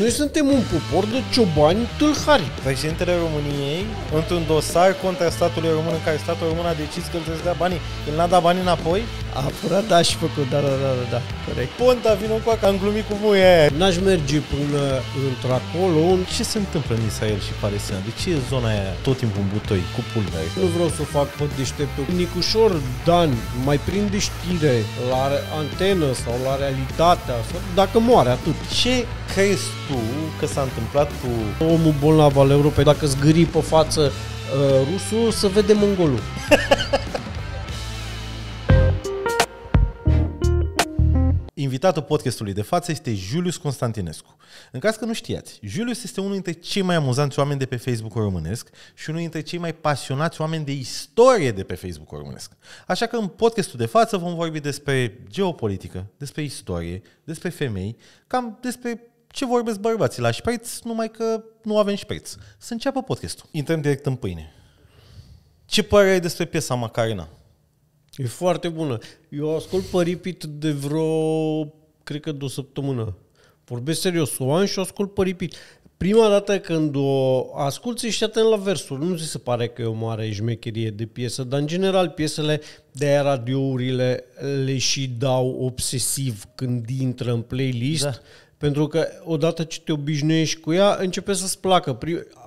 Noi suntem un popor de ciobani tâlhari. Președintele României, într-un dosar contra statului român, în care statul român a decis că îl trebuie să dea banii, el n-a dat banii înapoi? A furat, da, și făcut, da, da, da, da, da, corect. Ponta, vină cu am glumit cu muie. N-aș merge până într-acolo. Ce se întâmplă în Israel și Palestina? De ce e zona aia tot timpul în butoi, cu pulberi? Nu vreau să fac pot deșteptul. Nicușor Dan mai prinde știre la antenă sau la realitatea, sau dacă moare atât. Ce crezi tu că s-a întâmplat cu omul bolnav al Europei? Dacă zgâri pe față uh, rusul, să vede mongolul. Invitatul podcastului de față este Julius Constantinescu. În caz că nu știați, Julius este unul dintre cei mai amuzanți oameni de pe Facebook românesc și unul dintre cei mai pasionați oameni de istorie de pe Facebook românesc. Așa că în podcastul de față vom vorbi despre geopolitică, despre istorie, despre femei, cam despre ce vorbesc bărbații la șpreț, numai că nu avem șpreț. Să înceapă podcastul. Intrăm direct în pâine. Ce părere ai despre piesa Macarena? E foarte bună. Eu ascult păripit de vreo, cred că de o săptămână. Vorbesc serios, o an și o ascult păripit. Prima dată când o asculti, ești atent la versuri. Nu ți se pare că e o mare jmecherie de piesă, dar în general piesele de aia radiourile le și dau obsesiv când intră în playlist. Da pentru că odată ce te obișnuiești cu ea, începe să-ți placă.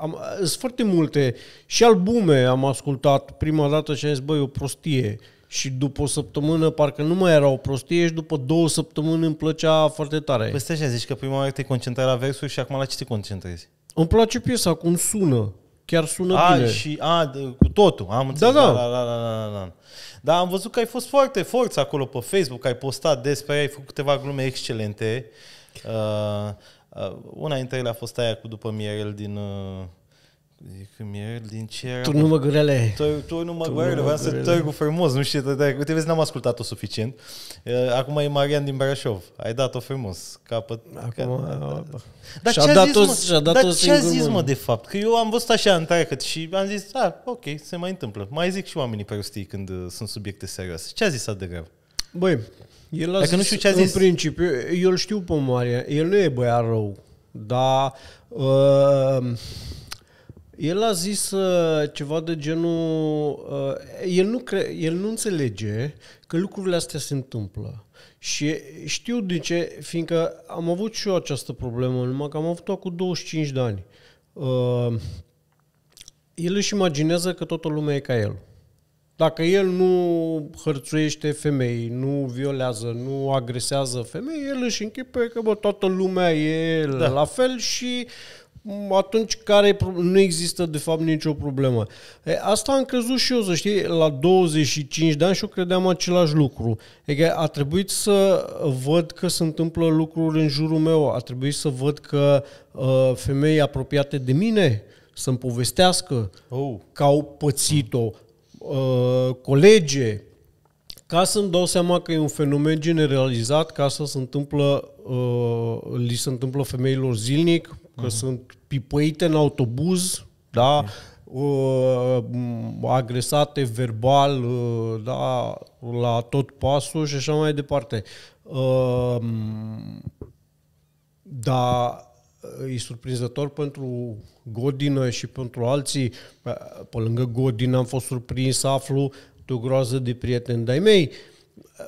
Am, sunt foarte multe. Și albume am ascultat prima dată și am zis, băi, o prostie. Și după o săptămână parcă nu mai era o prostie și după două săptămâni îmi plăcea foarte tare. Păi stai așa, zici că prima oară te concentrai la versuri și acum la ce te concentrezi? Îmi place piesa, cum sună. Chiar sună a, bine. Și, a, cu totul, am înțeles. Da, da. La, da, la, da, la, da, la, la. Dar am văzut că ai fost foarte forț acolo pe Facebook, ai postat despre, ai făcut câteva glume excelente. Uh, Uh, uh, una dintre ele a fost aia cu după Mirel din... Uh, Zic, Mirel, din ce era? Turnul Măgurele. Turnul Măgurele, vreau să cu frumos, nu știu, dar te vezi, n-am ascultat-o suficient. Uh, acum e Marian din Brașov, ai dat-o frumos, capăt. Acum, uh, dar ce a zis, mă, dar ce a zis, mă, de fapt? Că eu am văzut așa în și am zis, da, ok, se mai întâmplă. Mai zic și oamenii prostii când sunt subiecte serioase. Ce a zis atât de greu? Băi, el a nu știu ce a zis. În principiu, eu îl știu pe Marian. El nu e băiat rău, dar uh, el a zis uh, ceva de genul... Uh, el, nu cre- el nu înțelege că lucrurile astea se întâmplă. Și știu de ce, fiindcă am avut și eu această problemă, numai că am avut-o cu 25 de ani. Uh, el își imaginează că toată lumea e ca el. Dacă el nu hărțuiește femei, nu violează, nu agresează femei, el își închipe că bă, toată lumea e da. la fel și atunci care nu există de fapt nicio problemă. E, asta am crezut și eu, să știi, la 25 de ani și eu credeam același lucru. E că a trebuit să văd că se întâmplă lucruri în jurul meu, a trebuit să văd că uh, femei apropiate de mine să-mi povestească oh. că au pățit-o, uh, colege, ca să-mi dau seama că e un fenomen generalizat, ca să se întâmplă, uh, li se întâmplă femeilor zilnic, că uh-huh. sunt pipăite în autobuz, da? Uh-huh. Uh, agresate verbal uh, da, la tot pasul și așa mai departe. Uh, da, e surprinzător pentru Godină și pentru alții. Pe lângă Godină am fost surprins să aflu de o groază de prieteni de-ai mei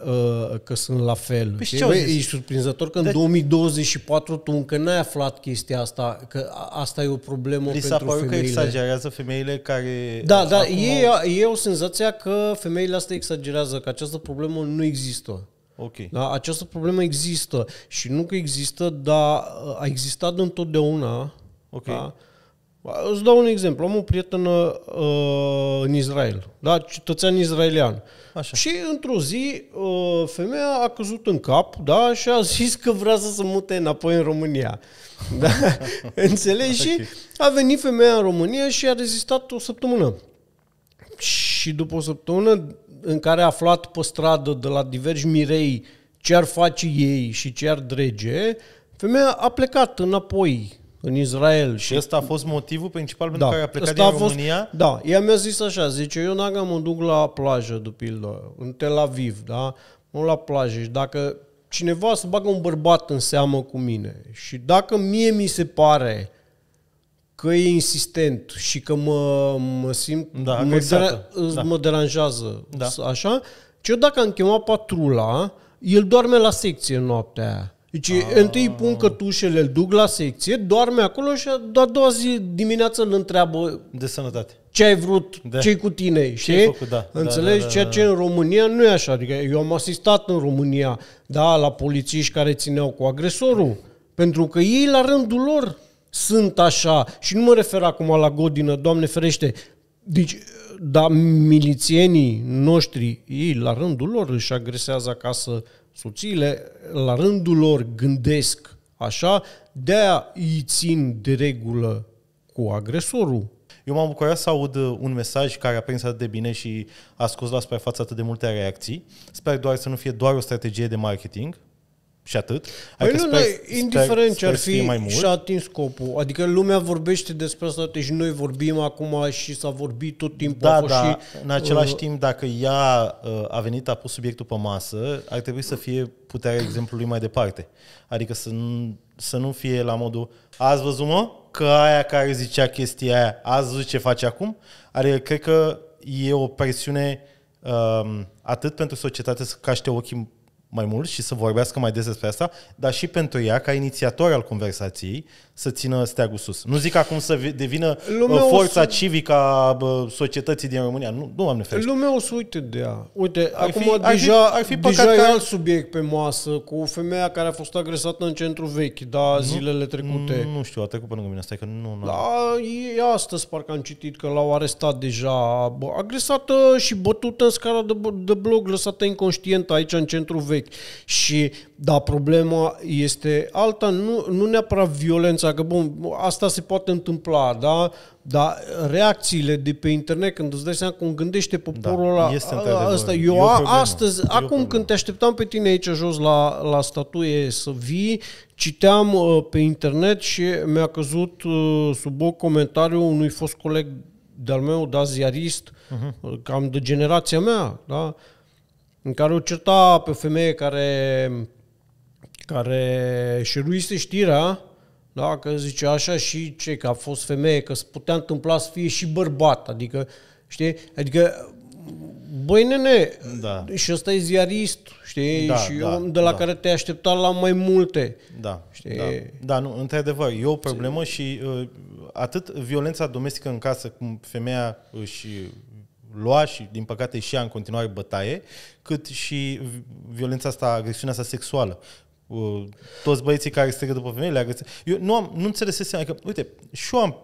uh, că sunt la fel. Păi ce e surprinzător că în de... 2024 tu încă n-ai aflat chestia asta, că asta e o problemă Li s-a pentru femeile. că exagerează femeile care... Da, da, e, e o senzația că femeile astea exagerează, că această problemă nu există. Ok. Da? Această problemă există și nu că există, dar uh, a existat întotdeauna. Ok. Da? Îți dau un exemplu. Am o prietenă uh, în Israel, da? cetățean israelian. Așa. Și într-o zi, uh, femeia a căzut în cap da? și a zis că vrea să se mute înapoi în România. Da? Înțelegi? Okay. Și a venit femeia în România și a rezistat o săptămână. Și după o săptămână în care a aflat pe stradă de la diversi mirei ce ar face ei și ce ar drege, femeia a plecat înapoi în Israel. Și ăsta a fost motivul principal pentru da. care a plecat Asta din a fost, România? Da, ea mi-a zis așa, zice, eu n-am n-am mă duc la plajă, de pildă, în Tel Aviv, da? Mă la plajă și dacă cineva să bagă un bărbat în seamă cu mine și dacă mie mi se pare că e insistent și că mă, mă simt, da, mă, exact. dera, da. mă deranjează, da. așa, Ce deci dacă am chemat patrula, el doarme la secție noaptea aia. Deci a... Ah. întâi pun cătușele, îl duc la secție, doarme acolo și a doua zi dimineață îl întreabă de sănătate. Ce ai vrut, de. Da. ce cu tine, știi? făcut, da. da. Înțelegi? Da, da, da, Ceea ce da. în România nu e așa. Adică eu am asistat în România, da, la polițiști care țineau cu agresorul. Pentru că ei, la rândul lor, sunt așa, și nu mă refer acum la godină, Doamne ferește, deci, dar milițienii noștri, ei la rândul lor își agresează acasă soțiile, la rândul lor gândesc așa, de-aia îi țin de regulă cu agresorul. Eu m-am bucurat să aud uh, un mesaj care a prins atât de bine și a scos la suprafață atât de multe reacții. Sper doar să nu fie doar o strategie de marketing, și atât. Păi adică nu, sper, noi, indiferent sper, ce ar fi, mai mult. și-a atins scopul. Adică lumea vorbește despre asta și noi vorbim acum și s-a vorbit tot timpul. Da, da. Și, în același uh, timp, dacă ea uh, a venit, a pus subiectul pe masă, ar trebui să fie puterea exemplului mai departe. Adică să nu, să nu fie la modul ați văzut mă că aia care zicea chestia aia, ați văzut ce face acum? Adică cred că e o presiune um, atât pentru societate să caște ochii mai mult și să vorbească mai des despre asta, dar și pentru ea, ca inițiator al conversației, să țină steagul sus. Nu zic acum să devină Lumea uh, forța să... civică a societății din România. Nu, nu am neferește. Lumea o să uite de ea. Uite, ar acum fi, deja, ar fi, ar fi deja e alt subiect pe masă cu femeia care a fost agresată în centru vechi, da, nu, zilele trecute. Nu, mm, nu știu, a trecut până mine, stai că nu... nu. Da, e astăzi parcă am citit că l-au arestat deja. Bă, agresată și bătută în scara de, de blog, lăsată inconștientă aici în centru vechi. Și, da, problema este alta, nu, nu neapărat violența asta, că bun, asta se poate întâmpla, da? Dar reacțiile de pe internet, când îți dai seama cum gândește da, poporul da, ăla, ă, asta, eu a, astăzi, e acum problemă. când te așteptam pe tine aici jos la, la statuie să vii, citeam uh, pe internet și mi-a căzut uh, sub o comentariu unui fost coleg de-al meu, da, ziarist, uh-huh. cam de generația mea, da? În care o certa pe femeie care care șeruise știrea da? Că zice așa și ce, că a fost femeie, că se putea întâmpla să fie și bărbat. Adică, știi? Adică, băi nene, da. și ăsta e ziarist, știi? Da, și da, om de la da. care te aștepta la mai multe. Da, știi? da. da nu, într-adevăr, e o problemă și uh, atât violența domestică în casă, cum femeia își lua și, din păcate, și ea în continuare bătaie, cât și violența asta, agresiunea asta sexuală. Uh, toți băieții care strigă după femei le agăță. Eu nu, am, nu înțelesesem, adică, uite, și eu am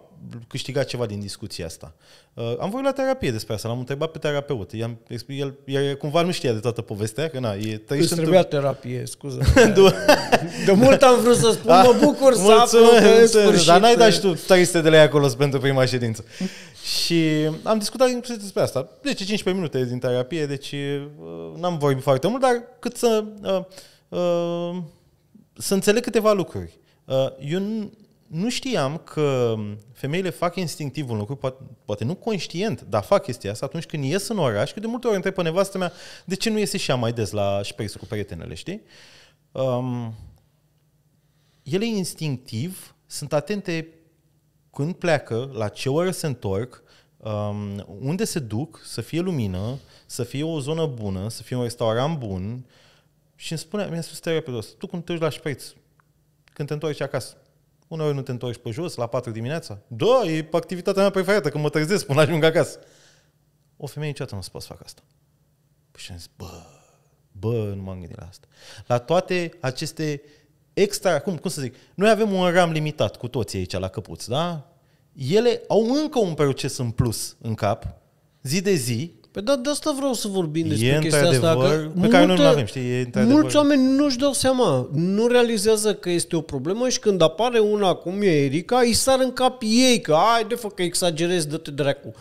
câștigat ceva din discuția asta. Uh, am vorbit la terapie despre asta, l-am întrebat pe terapeut. I-am, el, el, cumva nu știa de toată povestea, că na, e Îți trebuia terapie, scuză. de mult am vrut să spun, mă bucur să aflu că sfârșit... Dar n-ai dat și tu 300 de lei acolo pentru prima ședință. și am discutat inclusiv despre asta. Deci 15 minute din terapie, deci uh, n-am vorbit foarte mult, dar cât să... Uh, Uh, să înțeleg câteva lucruri. Uh, eu nu știam că femeile fac instinctiv un lucru, poate, poate nu conștient, dar fac chestia asta atunci când ies în oraș, că de multe ori întreb pe nevastă mea de ce nu iese și mai des la șpers cu prietenele, știi? Um, ele instinctiv sunt atente când pleacă, la ce oră se întorc, um, unde se duc, să fie lumină, să fie o zonă bună, să fie un restaurant bun, uh, și îmi spunea, mi-a spus tăia pe dos, tu cum te uiți la șpreț, când te întorci acasă, uneori nu te întorci pe jos, la 4 dimineața? Da, e activitatea mea preferată, când mă trezesc până ajung acasă. O femeie niciodată nu se poate să facă asta. Păi și am zis, bă, bă, nu m-am gândit la asta. La toate aceste extra, cum, cum să zic, noi avem un ram limitat cu toții aici la căpuți, da? Ele au încă un proces în plus în cap, zi de zi, Păi da, de asta vreau să vorbim despre e chestia asta. Că pe multe, care noi nu avem, știi? E mulți oameni nu-și dau seama, nu realizează că este o problemă și când apare una cum e Erica, îi sar în cap ei că ai de fă că exagerezi, dă-te dracu.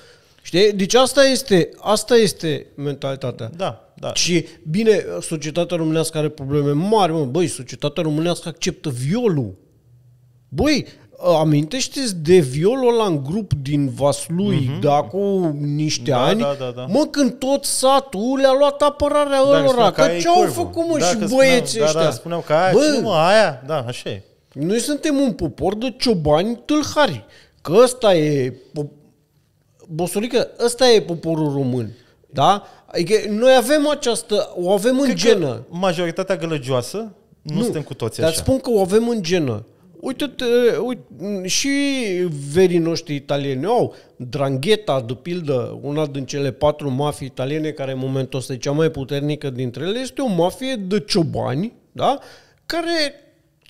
Știi? Deci asta este, asta este mentalitatea. Da, da. Și bine, societatea românească are probleme mari, mă. Băi, societatea românească acceptă violul. Băi, Ă, amintește-ți de violul ăla în grup din Vaslui mm-hmm. de da, acum niște da, ani, da, da, da. mă, când tot satul le-a luat apărarea da, lor, că, că ce-au făcut, mă, da, și băieții da, da, ăștia. Da, da, spuneau că aia, Bă, ce, mă, aia, da, așa e. Noi suntem un popor de ciobani tâlhari, că ăsta e, bosurică, ăsta e poporul român, da? Adică noi avem această, o avem în Cred genă. majoritatea gălăgioasă, nu, nu suntem cu toți așa. Dar spun că o avem în genă Uite, uite, uh, mm, și verii noștri italieni au Drangheta, de pildă, una din cele patru mafii italiene, care în momentul ăsta e cea mai puternică dintre ele, este o mafie de ciobani, da? care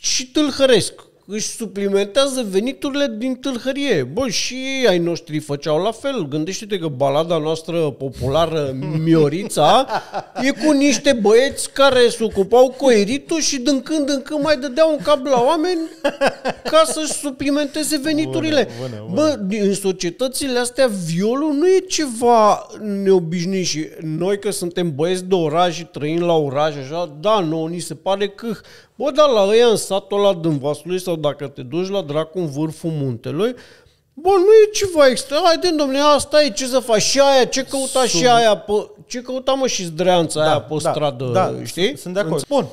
și tâlhăresc își suplimentează veniturile din tâlhărie. Bă, și ei ai noștri făceau la fel. Gândește-te că balada noastră populară, Miorița, e cu niște băieți care se ocupau cu eritul și din când în când mai dădeau un cap la oameni ca să-și suplimenteze veniturile. Bună, bună, bună. Bă, în societățile astea, violul nu e ceva neobișnuit și noi că suntem băieți de oraș și trăim la oraș, așa, da, nouă ni se pare că Bă, dar la ăia în satul ăla Dâmbasului sau dacă te duci la dracu în vârful muntelui, Bă, nu e ceva extra. Haide, domnule, asta e, ce să faci? Și aia, ce căuta Sub... și aia? Pe, ce căuta, mă, și zdreanța da, aia pe da, stradă, da, știi? Sunt de acord. Bun,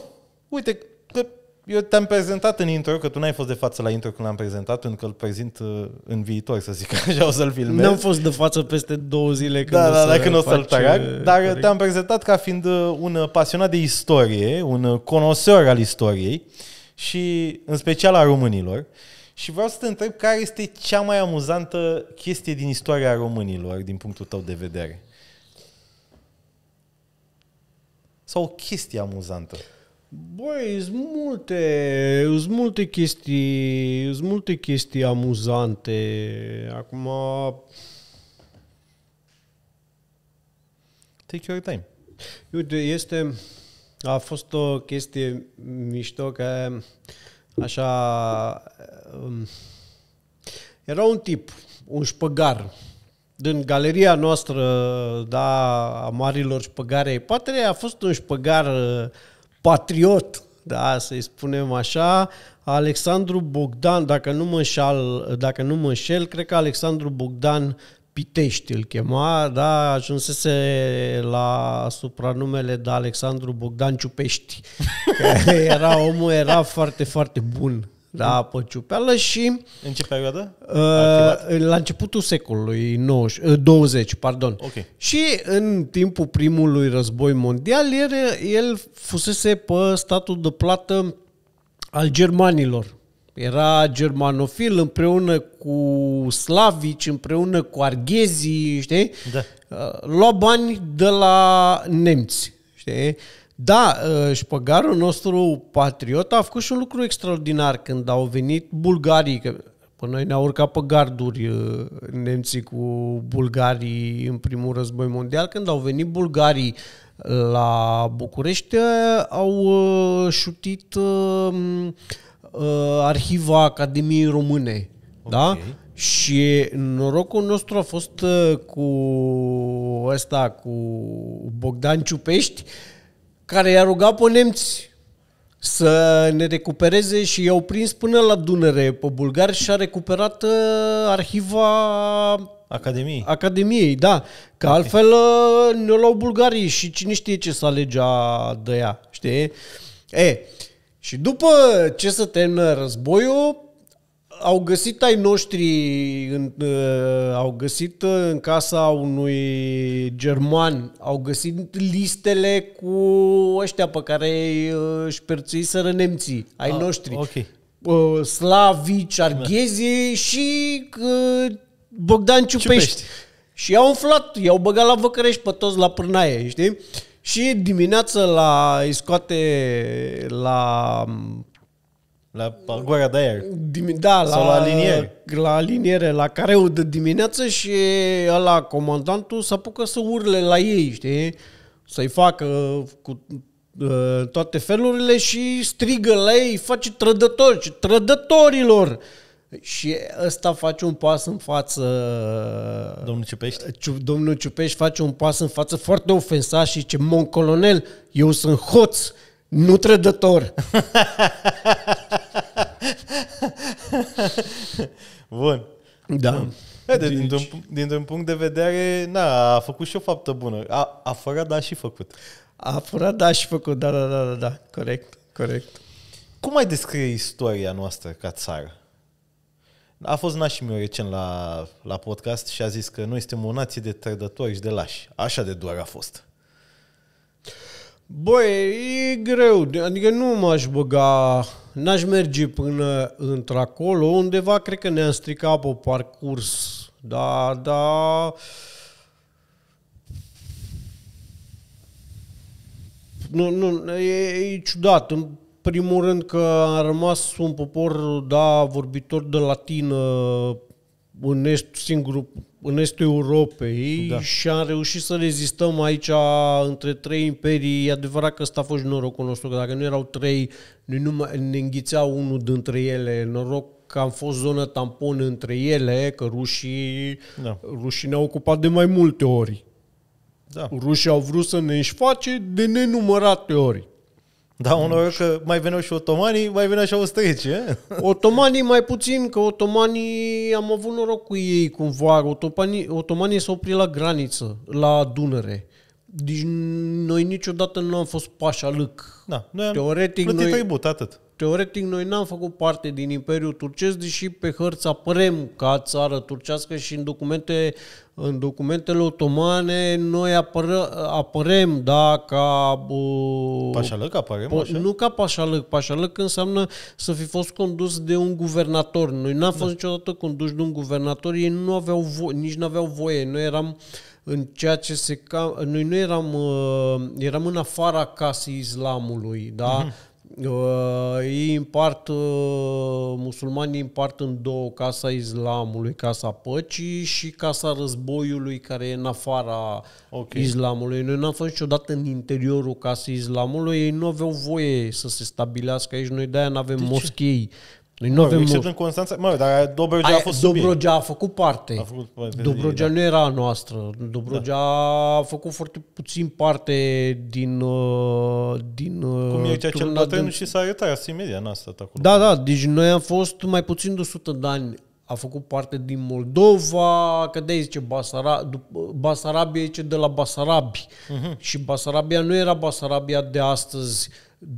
uite, că eu te-am prezentat în intro, că tu n-ai fost de față la intro când l-am prezentat, pentru că îl prezint uh, în viitor, să zic așa, o să-l filmez. N-am fost de față peste două zile când da, o da, să da, da, când o să-l trag, uh, dar corect. te-am prezentat ca fiind uh, un pasionat de istorie, un conosor al istoriei și în special a românilor. Și vreau să te întreb care este cea mai amuzantă chestie din istoria românilor, din punctul tău de vedere? Sau o chestie amuzantă? Băi, sunt multe, sunt multe chestii, sunt multe chestii amuzante. Acum... Take your time. Uite, este... A fost o chestie mișto că așa... Um, era un tip, un șpăgar, din galeria noastră, da, a marilor șpăgare ai a fost un șpăgar uh, patriot, da, să-i spunem așa, Alexandru Bogdan, dacă nu mă înșel, dacă nu mă înșel cred că Alexandru Bogdan Pitești îl chema, da, ajunsese la supranumele de Alexandru Bogdan Ciupești. era omul, era foarte, foarte bun la apă mhm. ciupeală și... În ce perioadă? Uh, la începutul secolului 90, 20, uh, pardon. Okay. Și în timpul primului război mondial, el, el fusese pe statul de plată al germanilor. Era germanofil împreună cu slavici, împreună cu arghezii, știi? Da. Uh, lua bani de la nemți, știi? Da, uh, păgarul nostru patriot a făcut și un lucru extraordinar când au venit bulgarii, că pe noi ne-au urcat pe garduri uh, nemții cu bulgarii în primul război mondial, când au venit bulgarii uh, la București, au șutit arhiva Academiei Române. Da? Okay. Da? Și norocul nostru a fost cu ăsta, cu Bogdan Ciupești, uh, care i-a rugat pe nemți să ne recupereze și i-au prins până la Dunăre pe bulgari și a recuperat uh, arhiva Academiei. Academiei, da. Că okay. altfel uh, ne luau bulgarii și cine știe ce să alegea de ea, știi? E, și după ce se termină războiul, au găsit ai noștri, în, uh, au găsit uh, în casa unui german, au găsit listele cu ăștia pe care uh, își perțuiseră nemții, ai ah, noștri. Ok. Uh, Slavici, Arghezi și uh, Bogdan Ciupești. Ciupești. Și i-au umflat, i-au băgat la Văcărești pe toți la Pârnaie, știi? Și dimineața la, îi scoate la la pagoara de aer. Dimi- da, la, la aliniere. La liniere la o de dimineață și la comandantul să apucă să urle la ei, știi? Să-i facă cu uh, toate felurile și strigă la ei, face trădători, trădătorilor! Și ăsta face un pas în față... Uh, domnul Ciupești? domnul Ciupești face un pas în față foarte ofensat și ce mon colonel, eu sunt hoț, nu trădător. Bun. Da. Bun. deci... dintr-un, dintr punct de vedere, na, a făcut și o faptă bună. A, a furat, dar și făcut. A furat, da, și făcut, da, da, da, da, da, corect, corect. Cum ai descrie istoria noastră ca țară? A fost Nașimiu recent la, la podcast și a zis că noi suntem o nație de trădători și de lași. Așa de doar a fost. Băi, e greu, adică nu m-aș băga, n-aș merge până într-acolo, undeva cred că ne-am stricat pe parcurs, da, da... Nu, nu, e, e ciudat, în primul rând că a rămas un popor, da, vorbitor de latină, în est singurul în estul Europei da. și am reușit să rezistăm aici între trei imperii. E adevărat că ăsta a fost norocul nostru, că dacă nu erau trei, noi nu mai, ne înghițea unul dintre ele. Noroc că am fost zonă tampon între ele, că rușii, da. rușii ne-au ocupat de mai multe ori. Da. Rușii au vrut să ne face de nenumărate ori. Da, unor noroc că mai veneau și otomanii, mai veneau și austrieci, e? Otomanii mai puțin, că otomanii am avut noroc cu ei cumva. Otomanii, otomanii s-au oprit la graniță, la Dunăre. Deci noi niciodată nu am fost lâc. Da, noi am teoretic, noi, tribut, atât. Teoretic noi n-am făcut parte din Imperiul Turcesc, deși pe hărți apărem ca țară turcească și în documente în documentele otomane noi apără, apărem, da, ca... Uh, pașalăc apărem po- așa? Nu ca pașalăc. Pașalăc înseamnă să fi fost condus de un guvernator. Noi n-am da. fost niciodată conduși de un guvernator, ei nu aveau vo- nici nu aveau voie. Noi eram în ceea ce se... noi nu eram... Uh, eram în afara casei islamului, da? Uh-huh Uh, ei împart, uh, musulmanii împart în două casa islamului, casa păcii și casa războiului care e în afara okay. islamului. Noi n-am fost niciodată în interiorul casei islamului, ei nu aveau voie să se stabilească aici, noi de-aia nu avem de moschei. Ce? Noi nu avem except în Constanța. Mă, dar Dobrogea a fost Dobrogea a făcut parte. A făcut Dobrogea ei, nu era a noastră. Dobrogea da. a făcut foarte puțin parte din uh, din uh, Cum e cel acel bătrân din... și s-a retras imediat, n-a acolo. Da, da, deci noi am fost mai puțin de 100 de ani a făcut parte din Moldova, că de aici zice Basara, Basarabia, ce de la Basarabi. Uh-huh. Și Basarabia nu era Basarabia de astăzi,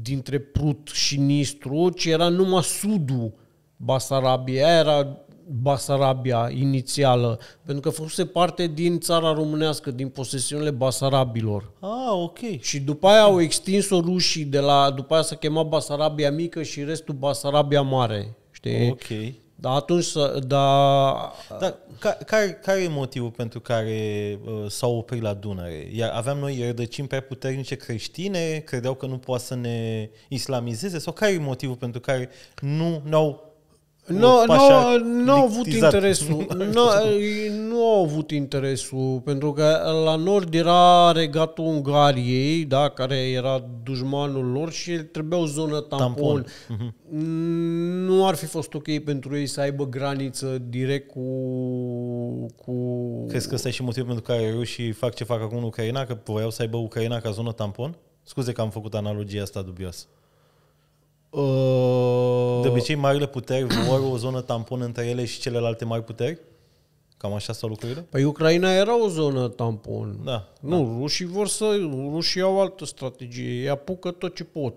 dintre Prut și Nistru, ci era numai sudul Basarabiei. Aia era Basarabia inițială, pentru că fusese parte din țara românească, din posesiunile basarabilor. Ah, ok. Și după aia au extins-o rușii de la, după aia s-a chemat Basarabia Mică și restul Basarabia Mare, știi? Ok. Dar atunci, da... Dar care, care e motivul pentru care uh, s-au oprit la Dunăre? Iar aveam noi rădăcini prea puternice creștine, credeau că nu poate să ne islamizeze? Sau care e motivul pentru care nu ne-au nu, nu, nu au avut interesul. nu, nu au avut interesul, pentru că la nord era regatul Ungariei, da, care era dușmanul lor și trebuia o zonă tampon. tampon. Mm-hmm. Nu ar fi fost ok pentru ei să aibă graniță direct cu... cu... Crezi că ăsta e și motivul pentru care rușii fac ce fac acum în Ucraina, că voiau să aibă Ucraina ca zonă tampon? Scuze că am făcut analogia asta dubioasă. Uh... De obicei, marile puteri vor o zonă tampon între ele și celelalte mari puteri? Cam așa s-au lucrurile? Păi Ucraina era o zonă tampon. Da. Nu, da. rușii vor să... Rușii au altă strategie. Ei apucă tot ce pot.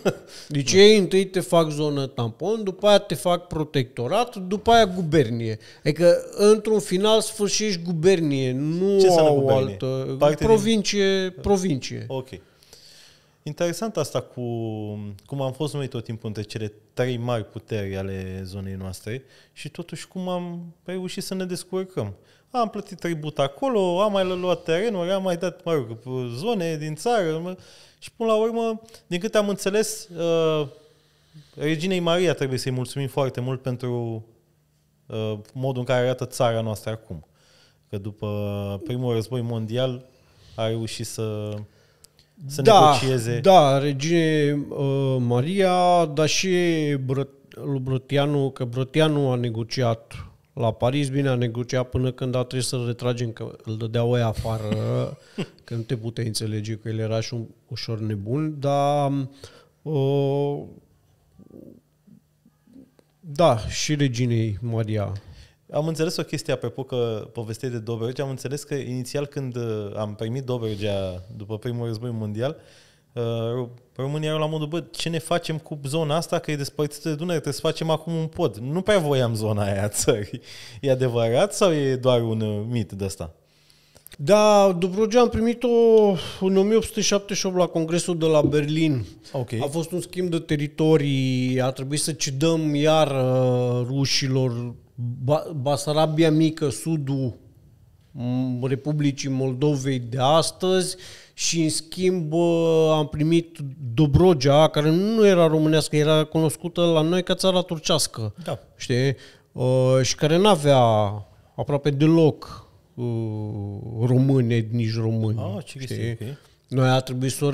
Deci da. ei întâi te fac zonă tampon, după aia te fac protectorat, după aia gubernie. Adică într-un final sfârșești gubernie. Nu ce au gubernie? altă... Parte provincie, din... provincie. Ok. Interesant asta cu cum am fost noi tot timpul între cele trei mari puteri ale zonei noastre și totuși cum am reușit să ne descurcăm. Am plătit tribut acolo, am mai luat terenuri, am mai dat, mă rog, zone din țară și până la urmă, din câte am înțeles, uh, Reginei Maria trebuie să-i mulțumim foarte mult pentru uh, modul în care arată țara noastră acum. Că după primul război mondial a reușit să să da, negocieze. Da, Regine uh, Maria, dar și lui Brătianu, că Brătianu a negociat la Paris, bine, a negociat până când a trebuit să-l retragem, că îl dădeau oia afară, că nu te puteai înțelege că el era și un ușor nebun, dar uh, da, și reginei Maria am înțeles o chestie apropo că povestei de Dobrogea, am înțeles că inițial când uh, am primit Dobrogea după primul război mondial, uh, România erau la modul, bă, ce ne facem cu zona asta, că e despărțită de Dunăre, trebuie să facem acum un pod. Nu prea voiam zona aia a țării. E adevărat sau e doar un uh, mit de asta? Da, Dobrogea am primit-o în 1878 la Congresul de la Berlin. Okay. A fost un schimb de teritorii, a trebuit să cedăm iar uh, rușilor ba- Basarabia mică, sudul mm, Republicii Moldovei de astăzi și în schimb uh, am primit Dobrogea, care nu era românească, era cunoscută la noi ca țara turcească, da. știi? Uh, și care n-avea aproape deloc uh, români, nici români. Ah, ce știi? Noi a trebuit să o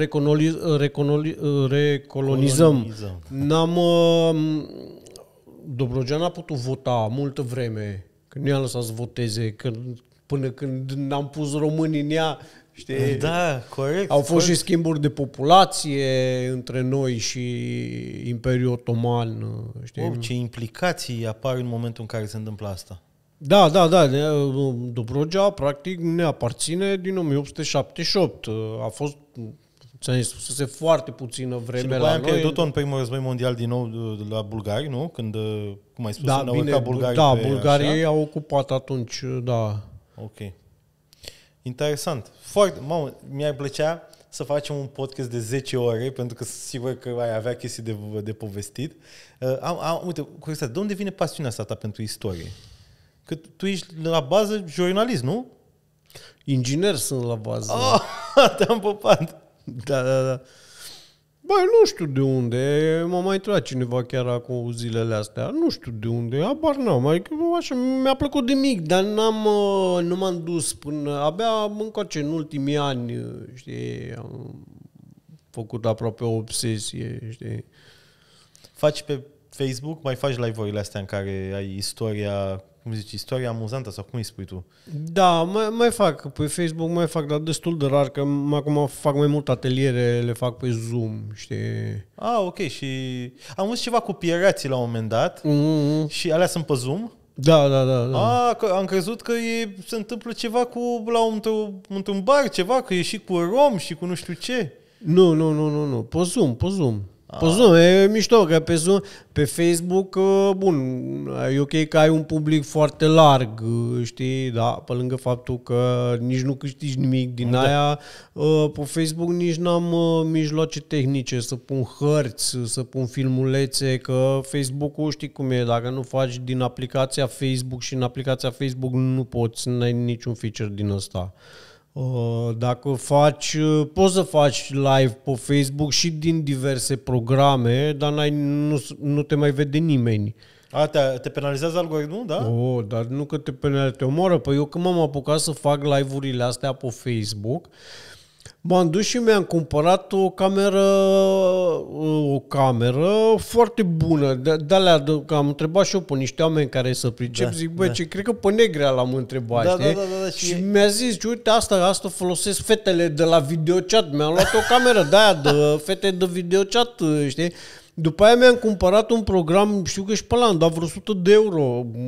recolonizăm. Colonizăm. N-am... Uh, Dobrogea n-a putut vota multă vreme, când nu i-a lăsat să voteze, când, până când n-am pus românii în ea, știi? Păi da, corect. Au fost corect. și schimburi de populație între noi și Imperiul Otoman, știi? Oh, ce implicații apar în momentul în care se întâmplă asta. Da, da, da. Dobrogea, practic, ne aparține din 1878. A fost Ți-am zis, spusese foarte puțină vreme și după la am noi. pierdut în primul război mondial din nou uh, la bulgari, nu? Când, uh, cum ai spus, da, bine, Bulgari Da, bulgarii au ocupat atunci, uh, da. Ok. Interesant. Foarte, mamă, mi-ar plăcea să facem un podcast de 10 ore, pentru că sigur că ai avea chestii de, de povestit. Uh, am, am, uite, curiozitate, de unde vine pasiunea asta ta pentru istorie? Că tu ești la bază jurnalist, nu? Inginer sunt la bază. Oh, te-am popat! Da, da, da. Băi, nu știu de unde, m-a mai întrebat cineva chiar acum zilele astea, nu știu de unde, abar n-am, adică așa, mi-a plăcut de mic, dar n-am, uh, nu m-am dus până, abia încoace în ultimii ani, uh, știi, am făcut aproape o obsesie, știi. Faci pe Facebook, mai faci live-urile astea în care ai istoria cum zici, istorie amuzantă sau cum îi spui tu? Da, mai, mai fac pe Facebook, mai fac, dar destul de rar, că acum fac mai mult ateliere, le fac pe Zoom, știi? Ah, ok, și am văzut ceva cu pierații la un moment dat mm-hmm. și alea sunt pe Zoom? Da, da, da. da. A, ah, că am crezut că e, se întâmplă ceva cu la un, într-un bar, ceva, că e și cu rom și cu nu știu ce. Nu, nu, nu, nu, nu, pe Zoom, pe Zoom. Pe păi Zoom, e mișto că pe Zoom, pe Facebook, uh, bun, e ok că ai un public foarte larg, uh, știi, da, pe lângă faptul că nici nu câștigi nimic din da. aia, uh, pe Facebook nici n-am mijloace tehnice să pun hărți, să pun filmulețe, că Facebook-ul știi cum e, dacă nu faci din aplicația Facebook și în aplicația Facebook nu poți, n-ai niciun feature din ăsta. Dacă faci, poți să faci live pe Facebook și din diverse programe, dar n-ai, nu, nu te mai vede nimeni. A, te, te penalizează algoritmul, da? O, oh, dar nu că te penalizează, te omoră. Păi eu când m-am apucat să fac live-urile astea pe Facebook, uh, m-am dus și mi-am cumpărat o cameră, o cameră foarte bună. De, de alea, de, că am întrebat și eu pe niște oameni care să pricep, da, zic, băi, da. ce, cred că pe negrea l-am întrebat, da, da, știi? Da, da, da, da, și și mi-a zis, uite, asta, asta folosesc fetele de la videochat, mi-am luat o cameră de aia, de fete de videochat, știi? După aia mi-am cumpărat un program, știu că și pe la am dat vreo 100 de euro,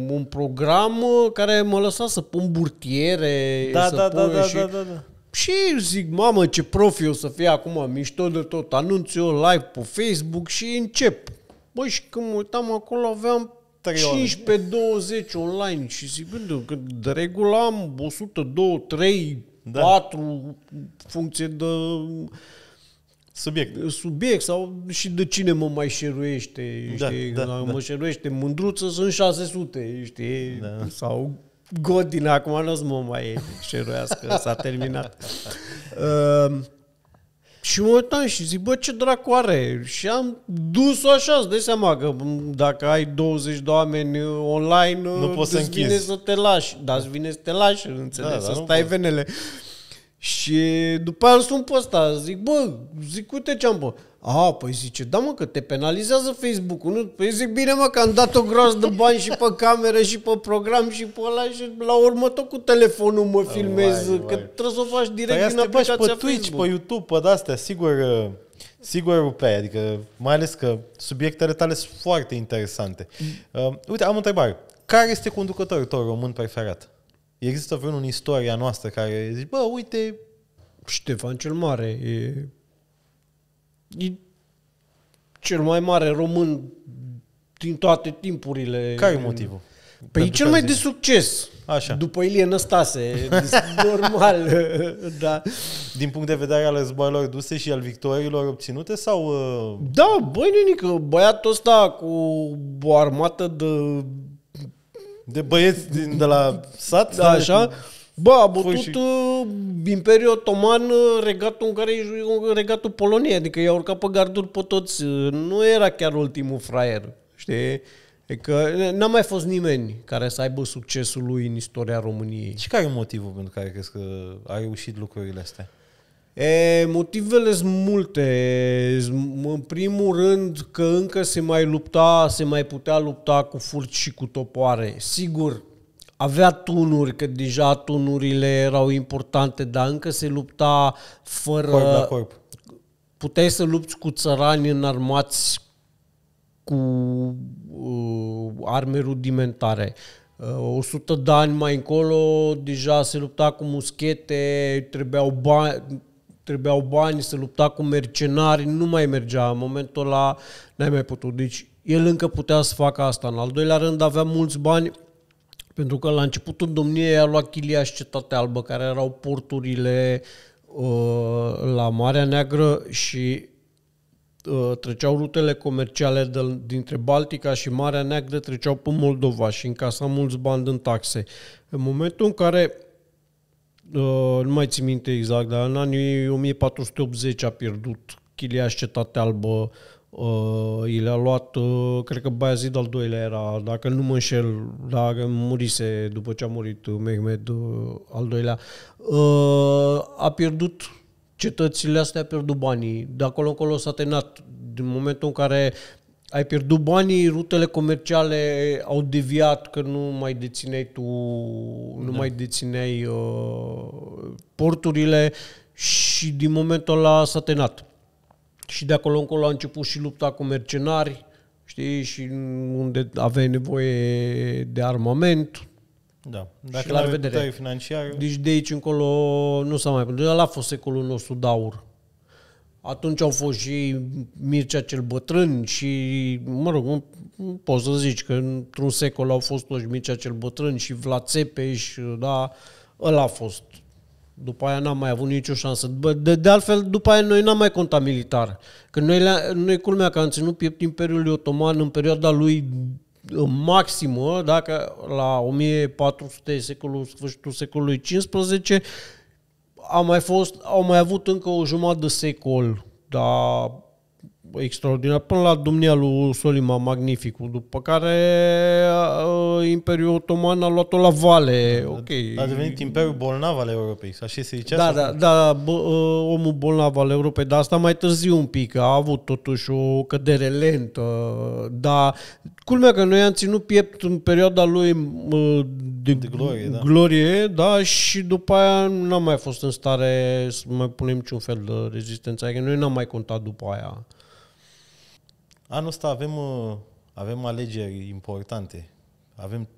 un program care mă lăsa să pun burtiere, da, să da, da pun da, da, și... da, da, da. Și zic, mamă, ce profi o să fie acum, mișto de tot, anunț eu live pe Facebook și încep. Băi, și când mă uitam acolo aveam 15-20 online și zic, bine, că de regulă am 100, 2, 3, da. 4, funcție de Subiect. Subiect sau și de cine mă mai șeruiește, da, știi? Da, da, da. mă șeruiește mândruță, sunt 600, știi? Da. Sau God din acum nu o să mă mai șeruiască, s-a terminat. Uh, și mă uitam și zic, bă, ce dracu are? Și am dus-o așa, îți dai seama că dacă ai 20 de oameni online, nu poți să închizi. vine să te lași. Dar îți vine să te lași, înțeleg, da, să stai venele. Și după aia îmi sun pe ăsta, zic, bă, zic, uite ce am, bă. A, păi zice, da mă, că te penalizează Facebook-ul, nu? Păi zic, bine mă, că am dat o groază de bani și pe cameră și pe program și pe ăla și la urmă tot cu telefonul mă filmez, vai, că trebuie să o faci direct păi din aplicația pe Twitch, Facebook. pe YouTube, pe astea, sigur, uh, sigur aia, adică mai ales că subiectele tale sunt foarte interesante. Uh, uite, am o întrebare. Care este conducătorul tău român preferat? Există vreunul în istoria noastră care zici, bă, uite... Ștefan cel Mare e e cel mai mare român din toate timpurile. Care e motivul? Păi e cel mai de succes. Așa. După Ilie Năstase, deci, normal. da. Din punct de vedere al războaielor duse și al victoriilor obținute sau... Uh, da, băi, nenică, băiatul ăsta cu o armată de... De băieți din, de la sat? Da, așa. Ba, a bătut și... Uh, Imperiul Otoman uh, regatul în care regatul Poloniei, adică i-a urcat pe garduri pe toți. Uh, nu era chiar ultimul fraier, știi? Adică n-a mai fost nimeni care să aibă succesul lui în istoria României. Și care e motivul pentru care crezi că a reușit lucrurile astea? E, motivele sunt multe. În primul rând că încă se mai lupta, se mai putea lupta cu furci și cu topoare. Sigur, avea tunuri, că deja tunurile erau importante, dar încă se lupta fără... Corp la corp. Puteai să lupți cu țărani înarmați cu uh, arme rudimentare. Uh, 100 de ani mai încolo deja se lupta cu muschete, trebuiau bani, trebuiau bani, să lupta cu mercenari, nu mai mergea. În momentul ăla n-ai mai putut. Deci el încă putea să facă asta. În al doilea rând avea mulți bani, pentru că la începutul domniei a luat Chilia și Cetatea Albă, care erau porturile uh, la Marea Neagră și uh, treceau rutele comerciale de, dintre Baltica și Marea Neagră, treceau pe Moldova și încasa mulți bani în taxe. În momentul în care Uh, nu mai țin minte exact, dar în anii 1480 a pierdut și Cetatea Albă Uh, el a luat, uh, cred că Bayezid al doilea era, dacă nu mă înșel, dacă murise după ce a murit Mehmed uh, al doilea, uh, a pierdut cetățile astea, a pierdut banii. De acolo încolo s-a terminat. Din momentul în care ai pierdut banii, rutele comerciale au deviat că nu mai dețineai tu, nu da. mai dețineai uh, porturile și din momentul ăla s-a terminat. Și de acolo încolo a început și lupta cu mercenari, știi, și unde aveai nevoie de armament. Da. Dacă și la vedere financiar. Deci de aici încolo nu s-a mai putut. Ăla a fost secolul nostru de aur. Atunci au fost și Mircea cel Bătrân și, mă rog, poți să zici că într-un secol au fost toți Mircea cel Bătrân și Vlațepeș, da, ăla a fost după aia n-am mai avut nicio șansă. De, de altfel, după aia noi n-am mai contat militar. Că noi, noi culmea că am ținut piept Imperiului Otoman în perioada lui maximă, dacă la 1400, secolul, sfârșitul secolului 15, a mai fost, au mai avut încă o jumătate de secol, dar extraordinar, până la domnia lui Solima Magnificul, după care uh, Imperiul Otoman a luat-o la vale. Da, okay. A devenit Imperiul bolnav al Europei, așa se zicea? Da, da, da, bă, uh, omul bolnav al Europei, dar asta mai târziu un pic, a avut totuși o cădere lentă, dar culmea că noi am ținut piept în perioada lui uh, de, de glorie, da. glorie, da, și după aia n-am mai fost în stare să mai punem niciun fel de rezistență, adică noi n-am mai contat după aia. Anul ăsta avem, uh, avem alegeri importante. Avem,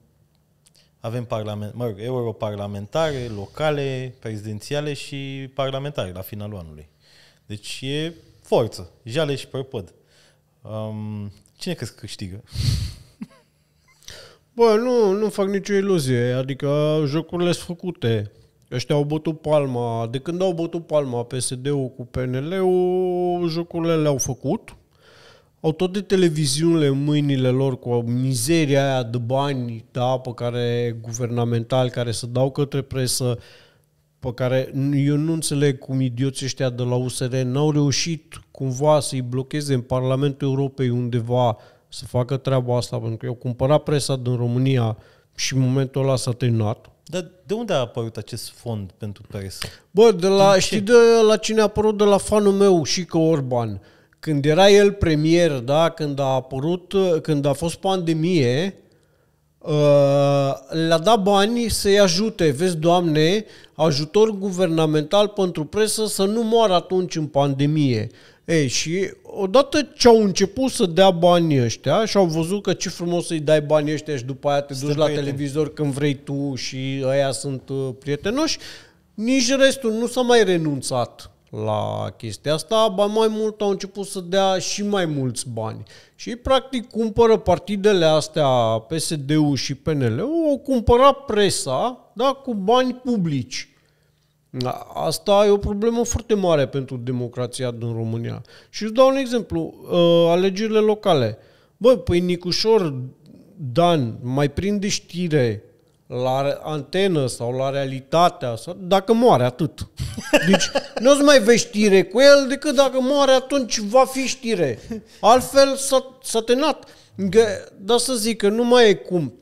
avem parlament, mă rog, europarlamentare, locale, prezidențiale și parlamentare la finalul anului. Deci e forță, jale și prăpăd. Um, cine crezi că câștigă? Bă, nu, nu fac nicio iluzie, adică jocurile sunt făcute. Ăștia au bătut palma, de când au bătut palma PSD-ul cu PNL-ul, jocurile le-au făcut au toate televiziunile în mâinile lor cu mizeria aia de bani, da, apă care guvernamental, care se dau către presă, pe care eu nu înțeleg cum idioții ăștia de la USR n-au reușit cumva să-i blocheze în Parlamentul Europei undeva să facă treaba asta, pentru că eu cumpărat presa din România și în momentul ăla s-a terminat. Dar de unde a apărut acest fond pentru presă? Bă, de la, știi de la cine a apărut? De la fanul meu, și că Orban. Când era el premier, da, când a apărut, când a fost pandemie, uh, le-a dat bani să-i ajute, vezi, Doamne, ajutor guvernamental pentru presă să nu moară atunci în pandemie. Ei, și odată ce au început să dea banii ăștia și au văzut că ce frumos să-i dai banii ăștia și după aia te duci la televizor când vrei tu și ăia sunt uh, prietenoși, nici restul nu s-a mai renunțat la chestia asta, ba mai mult au început să dea și mai mulți bani. Și practic cumpără partidele astea, PSD-ul și PNL-ul, au cumpărat presa da, cu bani publici. Da, asta e o problemă foarte mare pentru democrația din România. Și îți dau un exemplu, uh, alegerile locale. Băi, păi Nicușor Dan mai prinde știre la antenă sau la realitatea, sau dacă moare atât. Deci nu o să mai vezi știre cu el decât dacă moare atunci va fi știre. Altfel s-a, s-a tenat. dar să zic că nu mai e cum.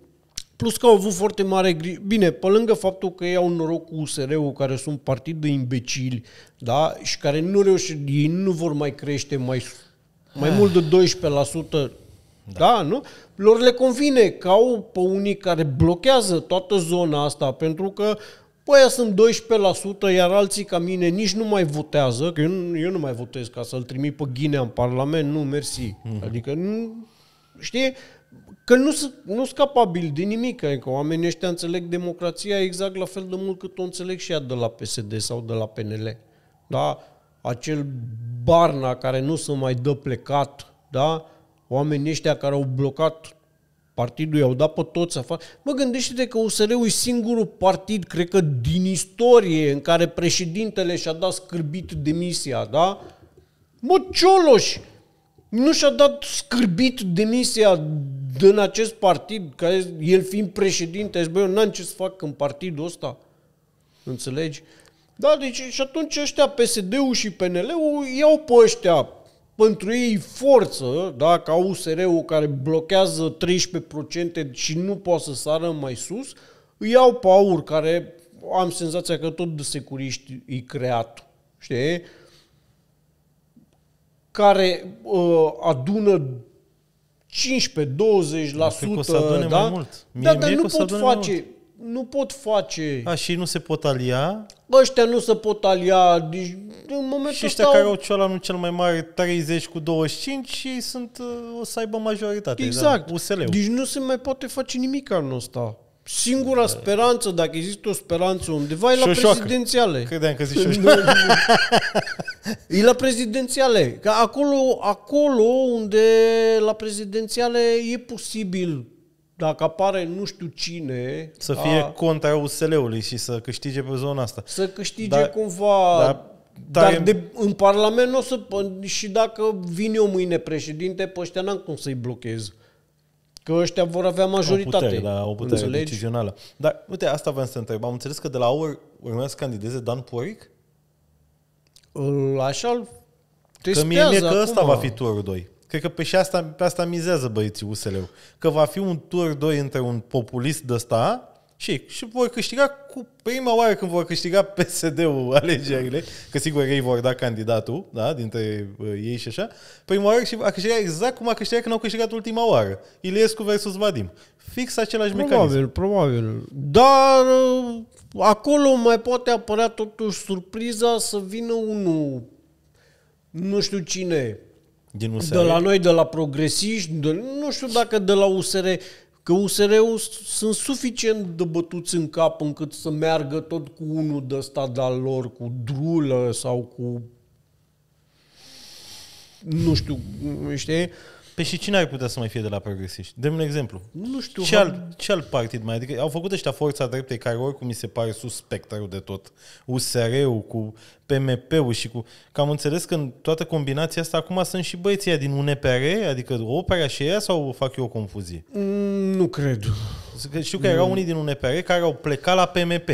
Plus că au avut foarte mare grijă. Bine, pe lângă faptul că ei au noroc cu USR-ul, care sunt partid de imbecili, da? și care nu reușesc, ei nu vor mai crește mai, mai ah. mult de 12%, da. da, nu? Lor le convine că au pe unii care blochează toată zona asta pentru că Păi sunt 12%, iar alții ca mine nici nu mai votează, că eu nu, eu nu mai votez ca să-l trimit pe Ghinea în Parlament, nu, mersi. Mm-hmm. Adică, nu, știi, că nu sunt nu de nimic, adică oamenii ăștia înțeleg democrația exact la fel de mult cât o înțeleg și ea de la PSD sau de la PNL. Da? Acel Barna care nu se mai dă plecat, da? oamenii ăștia care au blocat partidul, i-au dat pe toți facă. Mă, gândește-te că USR-ul e singurul partid, cred că din istorie, în care președintele și-a dat scârbit demisia, da? Mă, Cioloș, nu și-a dat scârbit demisia din acest partid, că el fiind președinte, zis, băi, eu n-am ce să fac în partidul ăsta. Înțelegi? Da, deci și atunci ăștia, PSD-ul și PNL-ul, iau pe ăștia pentru ei forță, da, ca USR-ul care blochează 13% și nu poate să sară mai sus, îi iau pe aur, care am senzația că tot de securiști e creat, știi? Care uh, adună 15-20%, da? Mai mult. Da, mie, da, dar nu pot face nu pot face. A, și nu se pot alia? Ăștia nu se pot alia. Deci, în momentul și ăștia stau... care au nu cel mai mare, 30 cu 25, și sunt, uh, o să aibă majoritate. Da, exact. Da? usl Deci nu se mai poate face nimic anul ăsta. Singura da. speranță, dacă există o speranță undeva, e la Șoșoacă. prezidențiale. Credeam că zici E la prezidențiale. Că acolo, acolo unde la prezidențiale e posibil dacă apare nu știu cine... Să fie a, conta USL-ului și să câștige pe zona asta. Să câștige dar, cumva... Dar, dar, dar de, în Parlament nu o să... Și dacă vin eu mâine președinte, pe ăștia n-am cum să-i blochez. Că ăștia vor avea majoritate. O putere, da, o putere înțelegi? decizională. Dar, uite, asta vreau să întreb. Am înțeles că de la aur urmează să candideze Dan Poric? Așa-l Că mie, că ăsta va fi turul 2. Cred că pe, și asta, pe asta mizează băieții usl -ul. Că va fi un tur 2 între un populist de ăsta și, și voi câștiga cu prima oară când vor câștiga PSD-ul alegerile, că sigur ei vor da candidatul, da, dintre uh, ei și așa, prima oară și a câștiga exact cum a câștigat când au câștigat ultima oară. Iliescu versus Vadim. Fix același probabil, mecanism. Probabil, probabil. Dar uh, acolo mai poate apărea totuși surpriza să vină unul, nu știu cine, din USR? De la noi, de la progresiști, de, nu știu dacă de la USR, că USR-ul sunt suficient de bătuți în cap încât să meargă tot cu unul de ăsta de lor, cu drulă sau cu nu știu, știi? Păi și cine ar putea să mai fie de la progresiști? Dăm un exemplu. Nu știu. Ce, al, ce alt partid mai? Adică au făcut ăștia forța dreptei care oricum mi se pare sus spectrul de tot. USR-ul cu PMP-ul și cu... Că am înțeles că în toată combinația asta acum sunt și băieții din UNPR, adică opera și ea sau fac eu o confuzie? Mm, nu cred. Știu că erau unii din UNPR care au plecat la PMP.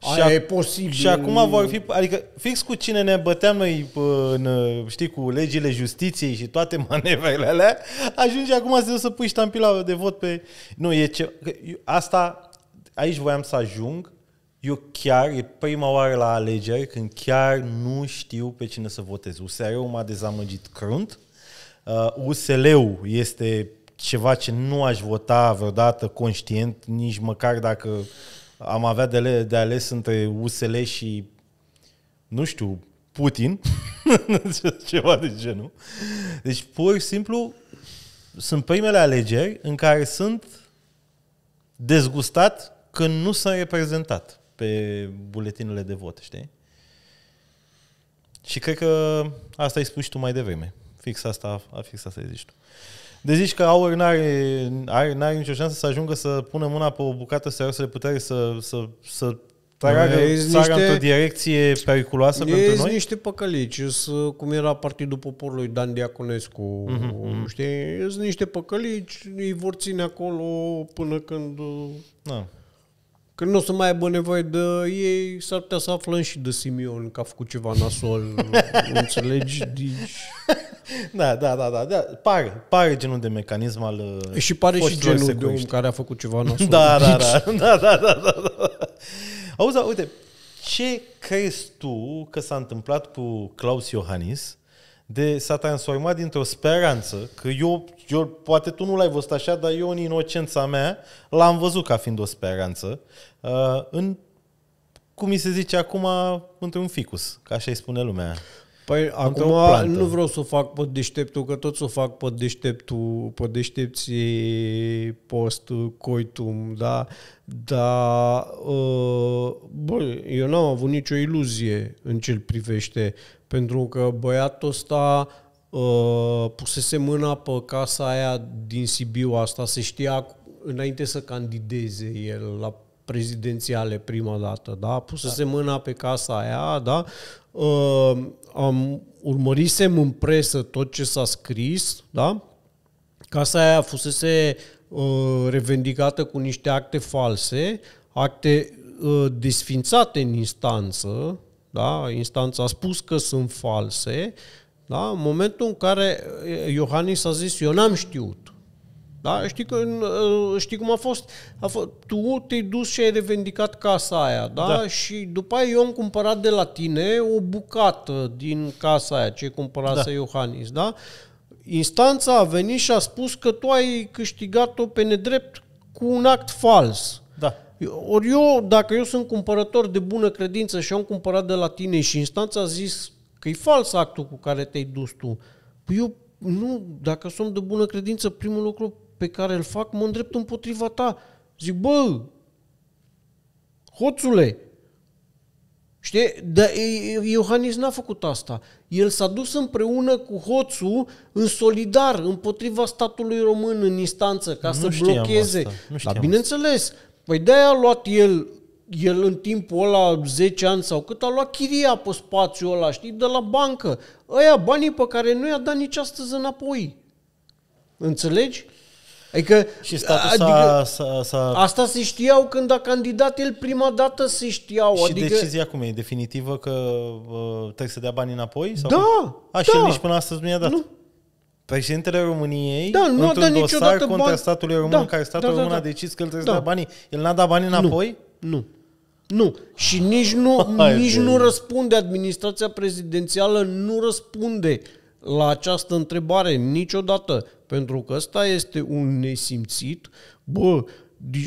Aia și e posibil. Și acum vor fi, adică fix cu cine ne băteam noi în, știi, cu legile justiției și toate manevrele alea, ajunge acum să, să pui ștampila de vot pe... Nu, e ce... Asta, aici voiam să ajung, eu chiar, e prima oară la alegeri când chiar nu știu pe cine să votez. USR-ul m-a dezamăgit crunt, uh, USL-ul este ceva ce nu aș vota vreodată conștient, nici măcar dacă am avea de, de ales între USL și, nu știu, Putin, ceva de genul. Deci, pur și simplu, sunt primele alegeri în care sunt dezgustat că nu sunt reprezentat pe buletinele de vot, știi? Și cred că asta ai spus și tu mai devreme. Fix asta, fix asta ai zis tu. De zici că Auer n-are, are, n-are nicio șansă să ajungă să pună mâna pe o bucată serioasă de putere să, să, să tragă țara niște, într-o direcție periculoasă pentru noi? niște păcălici, cum era Partidul Poporului Dan Diaconescu, mm-hmm. știi? Sunt niște păcălici, îi vor ține acolo până când... Da. Că nu o să mai aibă nevoie de ei, s-ar putea să aflăm și de Simion că a făcut ceva nasol, înțelegi? Deci... Da, da, da, da, da. Pare, pare genul de mecanism al uh, Și pare și genul de om care a făcut ceva nasol. Da, da, da, deci- da, da, da, da, da. Auzi, uite, ce crezi tu că s-a întâmplat cu Claus Iohannis de s-a transformat dintr-o speranță, că eu, eu, poate tu nu l-ai văzut așa, dar eu în inocența mea l-am văzut ca fiind o speranță, uh, în, cum mi se zice acum, într-un ficus, ca așa îi spune lumea. Păi acum nu vreau să o fac pe deșteptul, că tot să o fac pe deșteptul, pe deștepții post coitum, da? Dar, uh, bă, eu n-am avut nicio iluzie în ce privește, pentru că băiatul ăsta uh, pusese mâna pe casa aia din Sibiu, asta se știa înainte să candideze el la prezidențiale prima dată, da? Pusese da. mâna pe casa aia, da? Uh, am, urmărisem în presă tot ce s-a scris, da? Casa aia fusese uh, revendicată cu niște acte false, acte uh, desfințate în instanță, da? Instanța a spus că sunt false, da? În momentul în care Iohannis a zis, eu n-am știut, da? Știi, că, uh, știi cum a fost? a fost? Tu te-ai dus și ai revendicat casa aia, da? da. Și după aia eu am cumpărat de la tine o bucată din casa aia ce cumpărase da. Iohannis, da? Instanța a venit și a spus că tu ai câștigat-o pe nedrept cu un act fals. Da. Ori eu, dacă eu sunt cumpărător de bună credință și am cumpărat de la tine și instanța a zis că e fals actul cu care te-ai dus tu, păi eu nu, dacă sunt de bună credință, primul lucru pe care îl fac mă îndrept împotriva ta. Zic, bă, hoțule, Știi? Dar Iohannis n-a făcut asta. El s-a dus împreună cu hoțul în solidar împotriva statului român în instanță ca nu să blocheze. Asta. Nu Dar bineînțeles, asta. păi de-aia a luat el el în timpul ăla 10 ani sau cât a luat chiria pe spațiul ăla, știi, de la bancă. Ăia banii pe care nu i-a dat nici astăzi înapoi. Înțelegi? Adică, și statul adică, s-a, s-a, Asta se știau când a candidat el prima dată, se știau. Și adică... decizia cum e? Definitivă că uh, trebuie să dea bani înapoi? Sau da! A, da. și el da. nici până astăzi nu i-a dat. Nu. Președintele României, da, nu într-un a dat dosar contra bani. statului da, român, da, care statul da, român da. a decis că el trebuie da. să dea banii, el n-a dat bani înapoi? Nu. nu. Nu. Și nici nu, nici nu răspunde. Administrația prezidențială nu răspunde la această întrebare niciodată, pentru că ăsta este un nesimțit. Bă,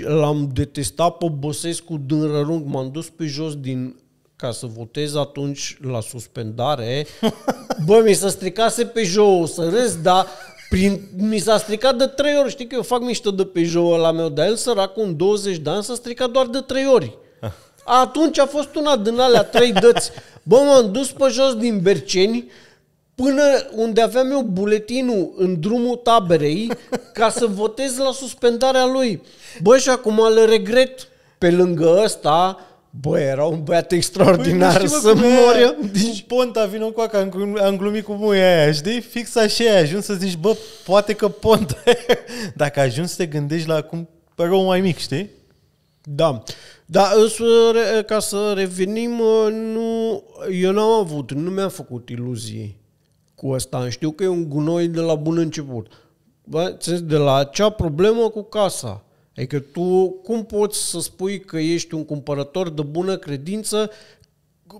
l-am detestat pe Băsescu din Rărung, m-am dus pe jos din ca să votez atunci la suspendare. Bă, mi s-a stricase pe jos, să râs, dar prin, mi s-a stricat de trei ori. Știi că eu fac mișto de pe jos la meu, dar el sărac în 20 de ani s-a stricat doar de trei ori. Ah. Atunci a fost una din alea trei dăți. Bă, m-am dus pe jos din Berceni, până unde aveam eu buletinul în drumul taberei ca să votez la suspendarea lui. Bă, și acum le regret pe lângă ăsta Bă, era un băiat păi, extraordinar Băi, să mor eu. Deci... Ponta vine cu aca, am glumit cu muia aia, știi? Fix așa ai ajuns să zici, bă, poate că Ponta... Dacă ajungi să te gândești la cum rău mai mic, știi? Da. Da, uh, ca să revenim, uh, nu, eu n-am avut, nu mi-am făcut iluzii cu ăsta. Știu că e un gunoi de la bun început. De la acea problemă cu casa. Adică tu cum poți să spui că ești un cumpărător de bună credință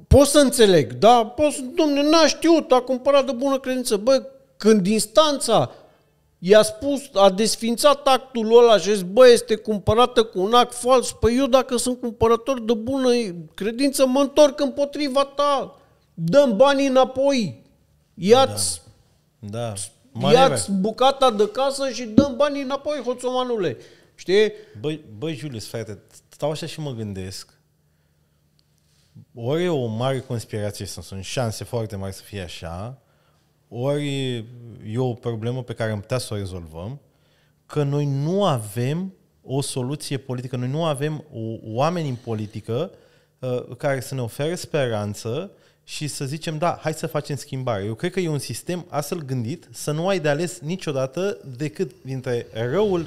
Poți să înțeleg, da, poți, să, domne, n-a știut, a cumpărat de bună credință. Bă, când instanța i-a spus, a desfințat actul ăla și zis, bă, este cumpărată cu un act fals, păi eu dacă sunt cumpărător de bună credință, mă întorc împotriva ta, dăm banii înapoi. Iați da. da. Iați bucata de casă și dăm banii înapoi, hoțomanule. Știi? Băi, bă Julius, frate, stau așa și mă gândesc. Ori e o mare conspirație, sunt, sunt șanse foarte mari să fie așa, ori e o problemă pe care am putea să o rezolvăm, că noi nu avem o soluție politică, noi nu avem o, oameni în politică uh, care să ne ofere speranță și să zicem, da, hai să facem schimbare. Eu cred că e un sistem astfel gândit să nu ai de ales niciodată decât dintre răul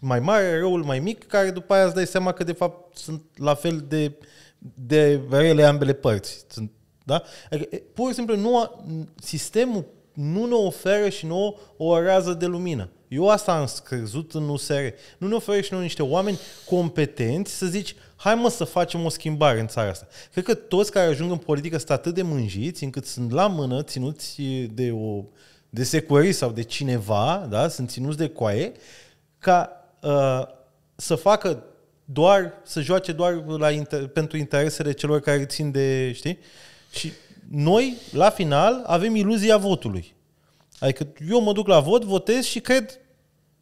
mai mare, răul mai mic, care după aia îți dai seama că de fapt sunt la fel de, de rele ambele părți. Sunt, da? Adică, pur și simplu nu, sistemul nu ne oferă și nouă o rază de lumină. Eu asta am scăzut în USR. Nu ne oferești noi niște oameni competenți să zici, hai mă să facem o schimbare în țara asta. Cred că toți care ajung în politică sunt atât de mânjiți încât sunt la mână ținuți de o de securi sau de cineva, da? sunt ținuți de coaie, ca uh, să facă doar, să joace doar la inter, pentru interesele celor care țin de, știi? Și noi, la final, avem iluzia votului. Adică eu mă duc la vot, votez și cred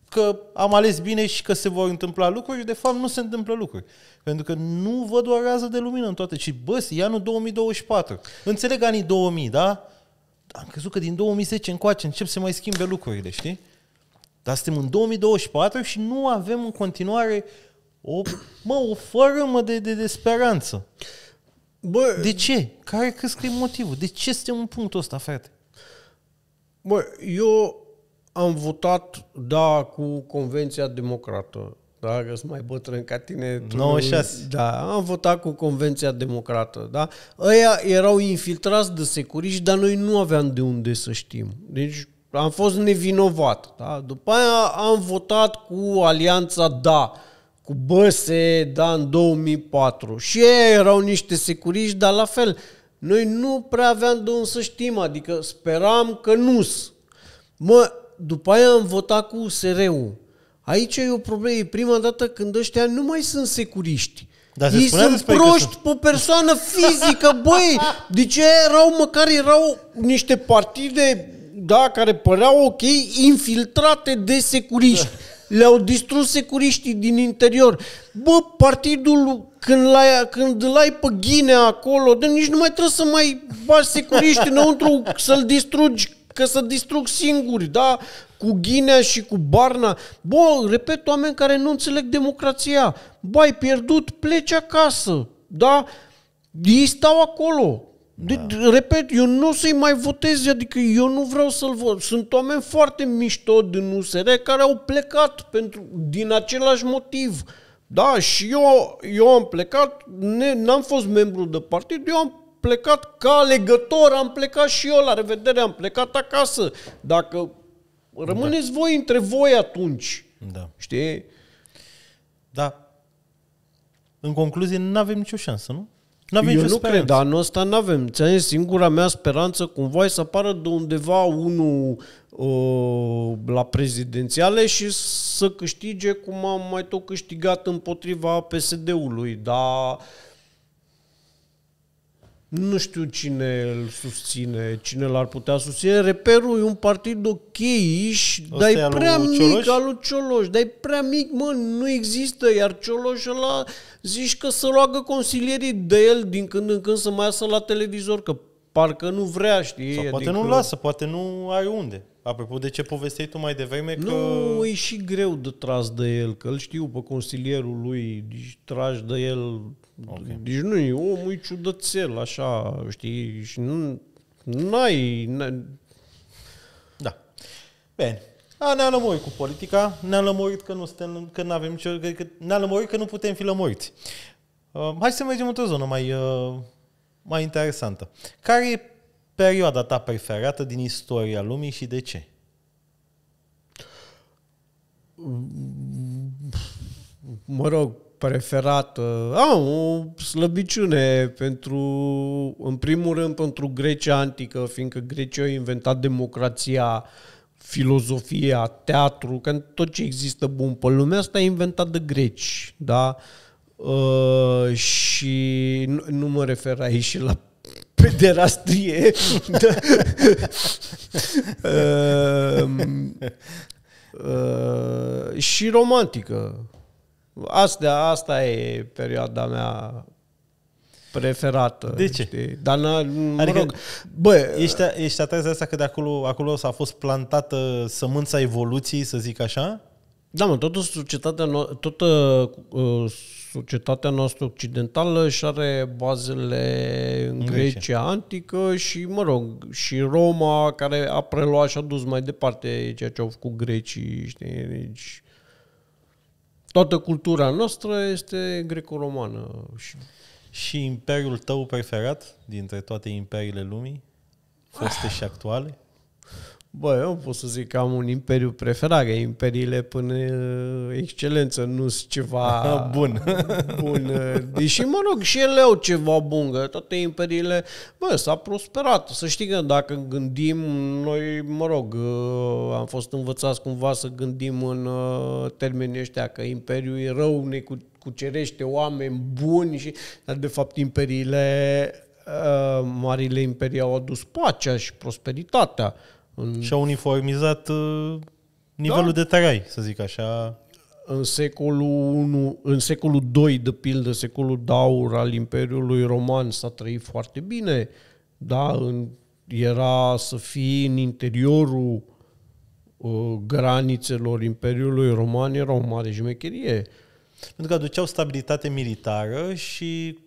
că am ales bine și că se vor întâmpla lucruri, de fapt nu se întâmplă lucruri. Pentru că nu văd o rază de lumină în toate, Și bă, e anul 2024. Înțeleg anii 2000, da? Am crezut că din 2010 încoace încep să mai schimbe lucrurile, știi? Dar suntem în 2024 și nu avem în continuare o, mă, o fărâmă de, de, de speranță. Bă, de ce? Care crezi că e motivul? De ce suntem în punctul ăsta, frate? Bă, eu am votat, da, cu Convenția Democrată. Da, că sunt mai bătrân ca tine. 96. da, am votat cu Convenția Democrată. Da? Aia erau infiltrați de securiști, dar noi nu aveam de unde să știm. Deci am fost nevinovat. Da? După aia am votat cu Alianța Da, cu Băse, da, în 2004. Și ei erau niște securiști, dar la fel, noi nu prea aveam de unde să știm, adică speram că nu s, Mă, după aia am votat cu USR-ul. Aici e o problemă, e prima dată când ăștia nu mai sunt securiști. Dar Ei sunt proști pe persoană fizică, băi! De ce erau, măcar erau niște partide, da, care păreau ok, infiltrate de securiști. Le-au distrus securiștii din interior. Bă, partidul când l-ai, când l-ai pe ghinea acolo, de nici nu mai trebuie să mai bași securiști înăuntru să-l distrugi, că să distrug singuri, da? Cu Ghinea și cu Barna. Bă, repet, oameni care nu înțeleg democrația. Bă, ai pierdut, pleci acasă, da? Ei stau acolo. De, da. Deci, repet, eu nu o să-i mai votez, adică eu nu vreau să-l vot. Sunt oameni foarte mișto din USR care au plecat pentru, din același motiv. Uh, da, și eu, eu am plecat, ne, n-am fost membru de partid, eu am plecat ca legător, am plecat și eu, la revedere, am plecat acasă. Dacă rămâneți da. voi între voi atunci, da. știi? Da. În concluzie, nu avem nicio șansă, nu? N-avem Eu nu speranță. cred, anul ăsta nu avem. Ți-am zis, singura mea speranță cumva e să apară de undeva unul uh, la prezidențiale și să câștige cum am mai tot câștigat împotriva PSD-ului, dar nu știu cine îl susține, cine l-ar putea susține. Reperul e un partid ok, dar e prea mic Cioloș? al lui Cioloș. Dar e prea mic, mă, nu există. Iar Cioloș ăla zici că să roagă consilierii de el din când în când să mai iasă la televizor, că parcă nu vrea, știi? Sau poate adică... nu lasă, poate nu ai unde. Apropo de ce povesteai tu mai devreme că... Nu, e și greu de tras de el, că îl știu pe consilierul lui, deci tragi de el... Okay. Deci nu e omul, e ciudățel, așa, știi? Și nu... N-ai... Da. Bine. A, ne-am lămurit cu politica, ne-am lămurit că nu suntem, că nu avem nicio... Că, ne-am lămurit că nu putem fi lămuriți. Uh, hai să mergem într-o zonă mai... Uh mai interesantă. Care e perioada ta preferată din istoria lumii și de ce? Mă rog, preferată. Uh, Am o slăbiciune pentru, în primul rând, pentru Grecia antică, fiindcă Grecia a inventat democrația, filozofia, teatru, că tot ce există bun pe lumea asta e inventat de greci, da? Uh, Uh, și nu, nu mă refer aici și la pederastrie. uh, uh, și romantică. Asta, asta e perioada mea preferată. De ce? Știi? Dar, mă adică, rog, bă... Ești, ești atrasă de asta că de acolo, acolo s-a fost plantată sămânța evoluției, să zic așa? Da, mă, toată societatea, tot. uh, societatea noastră occidentală și are bazele în Grecia. Grecia antică și, mă rog, și Roma, care a preluat și a dus mai departe ceea ce au făcut grecii, știi? Deci, toată cultura noastră este greco-romană. Și... și imperiul tău preferat dintre toate imperiile lumii, foste și actuale? Bă, eu pot să zic că am un imperiu preferat, imperiile până uh, excelență nu sunt ceva bun. bun. Uh, deși, mă rog, și ele au ceva bun, că toate imperiile, bă, s-a prosperat. Să știi că dacă gândim, noi, mă rog, uh, am fost învățați cumva să gândim în termenii ăștia că imperiul e rău, ne cucerește oameni buni, și, dar de fapt imperiile, marile imperii au adus pacea și prosperitatea în... Și-a uniformizat uh, nivelul da. de trai, să zic așa. În secolul 1, în secolul 2, de pildă, secolul daur al Imperiului Roman s-a trăit foarte bine, da, în, era să fii în interiorul uh, granițelor Imperiului Roman era o mare jmecherie. Pentru că aduceau stabilitate militară și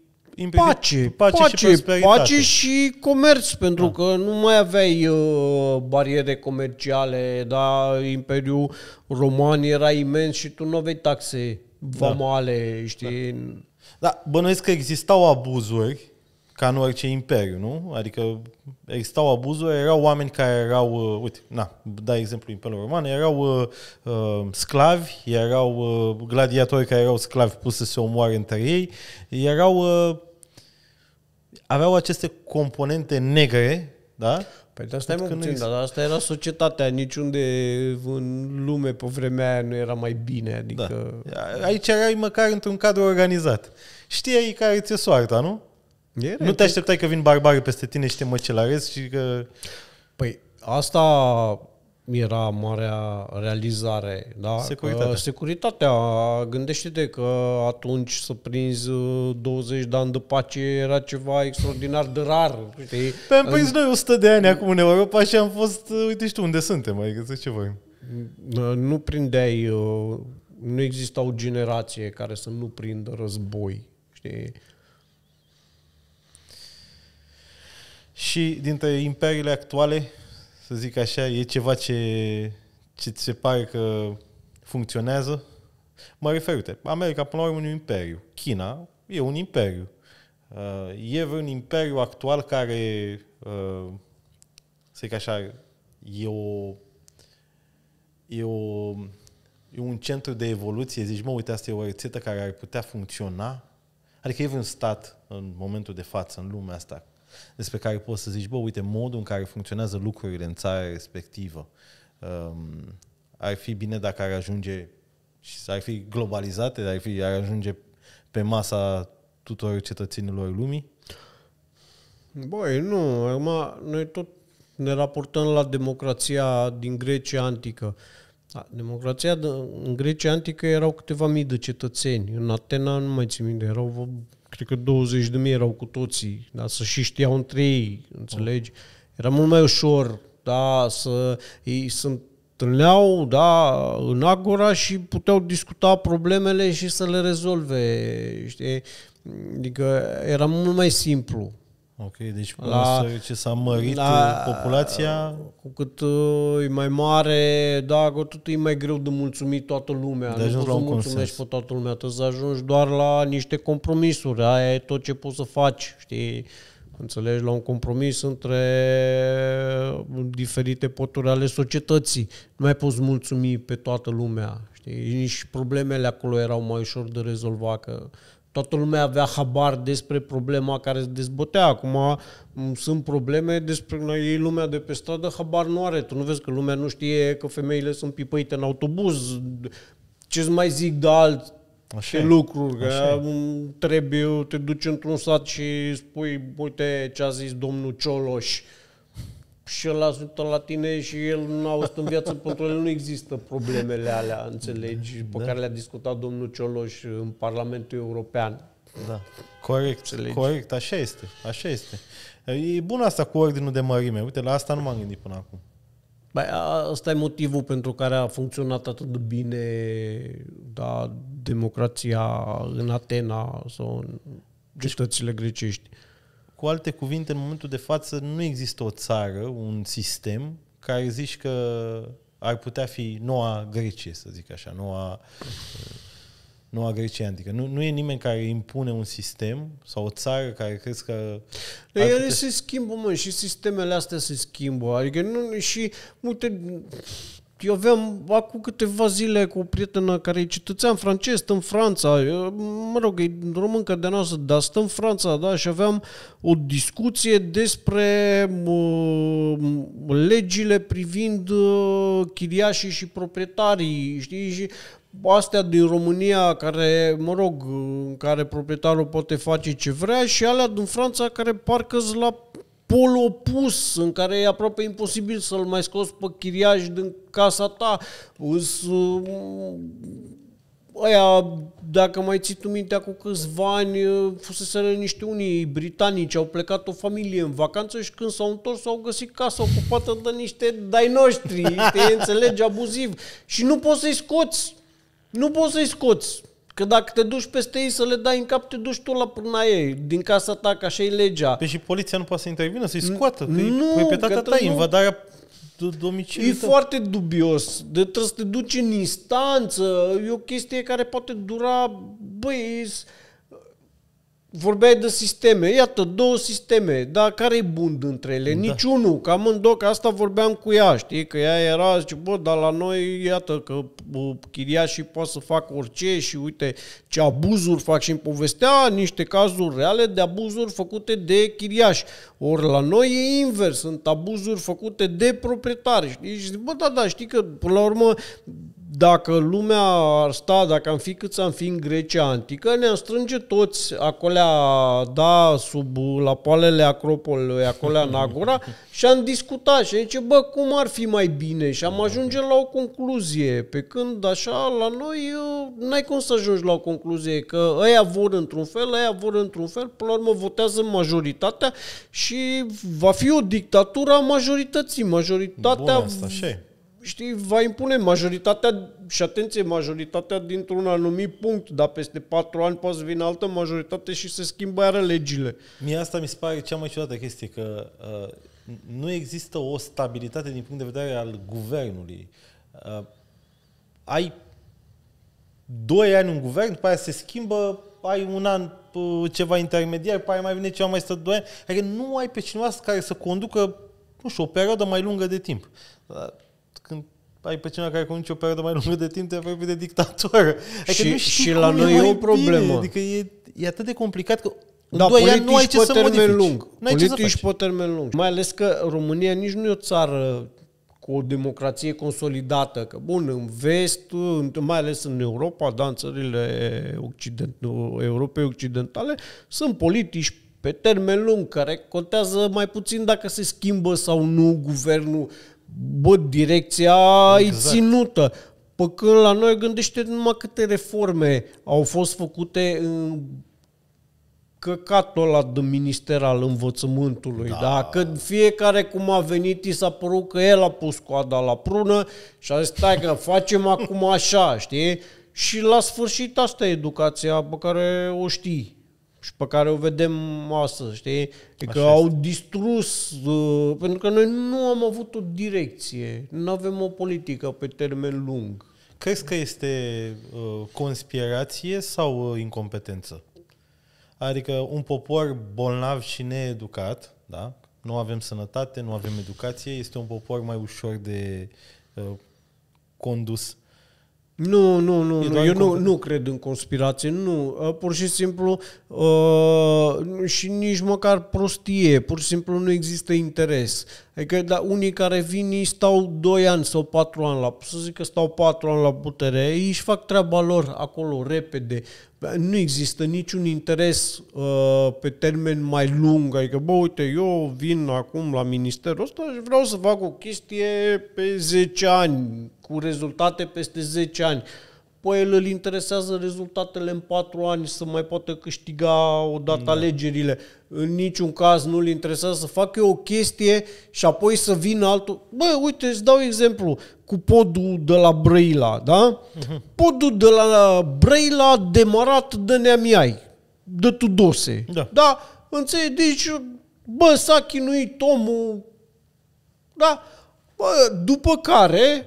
pace, pace, pace, și pace și comerț, pentru da. că nu mai aveai uh, bariere comerciale, da, Imperiul Roman era imens și tu nu aveai taxe da. vamale, da. știi? Da. da, bănuiesc că existau abuzuri ca în orice imperiu, nu? Adică existau abuzuri, erau oameni care erau, uh, uite, na, dai exemplu Imperiul Roman, erau uh, uh, sclavi, erau uh, gladiatori care erau sclavi pus să se omoare între ei, erau, uh, aveau aceste componente negre, da? Păi dar stai mă puțin, dar asta era societatea, niciunde în lume pe vremea aia nu era mai bine, da. adică... Da. Aici erai măcar într-un cadru organizat. Știai care ți-e soarta, nu? Era nu te așteptai că vin barbari peste tine și te măcelarezi și că... Păi asta era marea realizare, da? Securitatea. Că securitatea. Gândește-te că atunci să prinzi 20 uh, de ani de pace era ceva extraordinar de rar, știi? Pe am prins în... noi 100 de ani acum în Europa și am fost, uh, uite și tu unde suntem, adică ce voi? Uh, nu prindeai, nu exista o generație care să nu prindă război, știi? Și dintre imperiile actuale, să zic așa, e ceva ce, ce ți se pare că funcționează? Mă refer, uite, America până la urmă e un imperiu. China e un imperiu. Uh, e vreun imperiu actual care, uh, să zic așa, e o, e o e un centru de evoluție, zici, mă, uite, asta e o rețetă care ar putea funcționa? Adică e vreun stat în momentul de față, în lumea asta, despre care poți să zici, bă, uite, modul în care funcționează lucrurile în țara respectivă. Um, ar fi bine dacă ar ajunge și ar fi globalizate, ar, fi, ar ajunge pe masa tuturor cetățenilor lumii? Băi, nu. Acum, noi tot ne raportăm la democrația din Grecia antică. Da, democrația în Grecia antică erau câteva mii de cetățeni. În Atena, nu mai țin minte, erau cred că 20 de mii erau cu toții, da? să și știau între ei, înțelegi? Era mult mai ușor, da, să ei sunt întâlneau da, în Agora și puteau discuta problemele și să le rezolve. Știi? Adică era mult mai simplu. Ok, deci la, să, ce s-a mărit la, uh, populația... Cu cât uh, e mai mare, da, cu tot e mai greu de mulțumit toată lumea. De nu poți să mulțumești consens. pe toată lumea, tu să ajungi doar la niște compromisuri. Aia e tot ce poți să faci, știi? Înțelegi? La un compromis între diferite poturi ale societății. Nu mai poți mulțumi pe toată lumea, știi? Nici problemele acolo erau mai ușor de rezolvat, că toată lumea avea habar despre problema care se dezbătea. Acum sunt probleme despre noi, ei lumea de pe stradă habar nu are. Tu nu vezi că lumea nu știe că femeile sunt pipăite în autobuz, ce-ți mai zic de alt Așa. lucruri, că Așa. trebuie, te duci într-un sat și spui, uite ce a zis domnul Cioloș, uh, și el a la tine și el nu a auzit în viață, pentru el nu există problemele alea, înțelegi, da. pe care le-a discutat domnul Cioloș în Parlamentul European. Da, corect, înțelegi? corect, așa este, așa este. E bun asta cu ordinul de mărime, uite, la asta nu m-am gândit până acum. Băi, asta e motivul pentru care a funcționat atât de bine da, democrația în Atena sau în deci, cetățile grecești. Cu alte cuvinte, în momentul de față nu există o țară, un sistem care zici că ar putea fi noua Grecie, să zic așa, noua, uh, noua Grecie antică. Nu, nu e nimeni care impune un sistem sau o țară care crezi că... Ele putea... se schimbă, mă, și sistemele astea se schimbă. Adică nu, și multe eu aveam acum câteva zile cu o prietenă care e cetățean francez, stă în Franța, eu, mă rog, e româncă de noastră, dar stă în Franța, da, și aveam o discuție despre uh, legile privind uh, chiriașii și proprietarii, știi, și astea din România care, mă rog, în care proprietarul poate face ce vrea și alea din Franța care parcă la pol opus în care e aproape imposibil să-l mai scoți pe chiriaș din casa ta. Îs, uh, aia, dacă mai ții tu mintea cu câțiva ani, uh, fuseseră niște unii britanici, au plecat o familie în vacanță și când s-au întors au găsit casa ocupată de niște dai noștri, te înțelegi, abuziv. Și nu poți să-i scoți. Nu poți să-i scoți. Că dacă te duci peste ei să le dai în cap, te duci tu la până ei, din casa ta, că așa e legea. Deci și poliția nu poate să intervină, să-i scoată, că nu, e pe tata ta, invadarea domiciliului E tău. foarte dubios. De trebuie să te duci în instanță. E o chestie care poate dura, băi, vorbeai de sisteme, iată, două sisteme, dar care e bun dintre ele? Da. Niciunul, că amândouă, că asta vorbeam cu ea, știi, că ea era, zice, bă, dar la noi, iată, că bă, chiriașii poate să facă orice și uite ce abuzuri fac și îmi povestea niște cazuri reale de abuzuri făcute de chiriași. Ori la noi e invers, sunt abuzuri făcute de proprietari, știi, și zic, bă, da, da, știi că, până la urmă, dacă lumea ar sta, dacă am fi să am fi în Grecia antică, ne-am strânge toți acolo, da, sub la poalele Acropolului, acolo în Agora și am discutat și am zis, bă, cum ar fi mai bine? Și am ajunge la o concluzie, pe când așa la noi n-ai cum să ajungi la o concluzie, că ăia vor într-un fel, ăia vor într-un fel, până la urmă votează majoritatea și va fi o dictatură a majorității. Majoritatea Bun, asta, știi, va impune majoritatea, și atenție, majoritatea dintr-un anumit punct, dar peste patru ani poate să vină altă majoritate și se schimbă iară legile. Mie asta mi se pare cea mai ciudată chestie, că uh, nu există o stabilitate din punct de vedere al guvernului. Uh, ai doi ani un guvern, după aia se schimbă, ai un an uh, ceva intermediar, după aia mai vine ceva mai stă doi ani. Adică nu ai pe cineva care să conducă, nu știu, o perioadă mai lungă de timp. Uh, ai pe cineva care conduce o perioadă mai lungă de timp, te apropii de dictator. Adică și, nu și la noi e o problemă. Bine. Adică e, e atât de complicat că da, doi nu ai ce să termen modifici. lung. N-ai politici ce pe termen lung. Mai ales că România nici nu e o țară cu o democrație consolidată. Că bun, în vest, mai ales în Europa, dar în țările occident, Europei Occidentale, sunt politici pe termen lung, care contează mai puțin dacă se schimbă sau nu guvernul bă, direcția exact. e ținută. Pă că la noi gândește numai câte reforme au fost făcute în căcatul ăla de minister al învățământului, da. da? fiecare cum a venit i s-a părut că el a pus coada la prună și a zis, stai că facem acum așa, știi? Și la sfârșit asta e educația pe care o știi și pe care o vedem astăzi, știi? Adică Așa au este. distrus, uh, pentru că noi nu am avut o direcție, nu avem o politică pe termen lung. Crezi că este uh, conspirație sau uh, incompetență? Adică un popor bolnav și needucat, da? Nu avem sănătate, nu avem educație, este un popor mai ușor de uh, condus nu, nu, nu, nu. eu nu, nu cred în conspirație, nu. Pur și simplu uh, și nici măcar prostie, pur și simplu nu există interes. Adică da, unii care vin ei stau 2 ani sau 4 ani la, să zic că stau 4 ani la putere, ei își fac treaba lor acolo repede. Nu există niciun interes uh, pe termen mai lung, adică bă, uite, eu vin acum la ministerul ăsta și vreau să fac o chestie pe 10 ani, cu rezultate peste 10 ani. Păi el îl interesează rezultatele în patru ani să mai poată câștiga o dată da. alegerile. În niciun caz nu îl interesează să facă o chestie și apoi să vină altul. Bă, uite, îți dau exemplu cu podul de la Brăila, da? Mhm. Podul de la Brăila demarat de Neamiai, de Tudose. Da. da? Înțelegi? Deci, bă, s-a chinuit omul, da? Bă, după care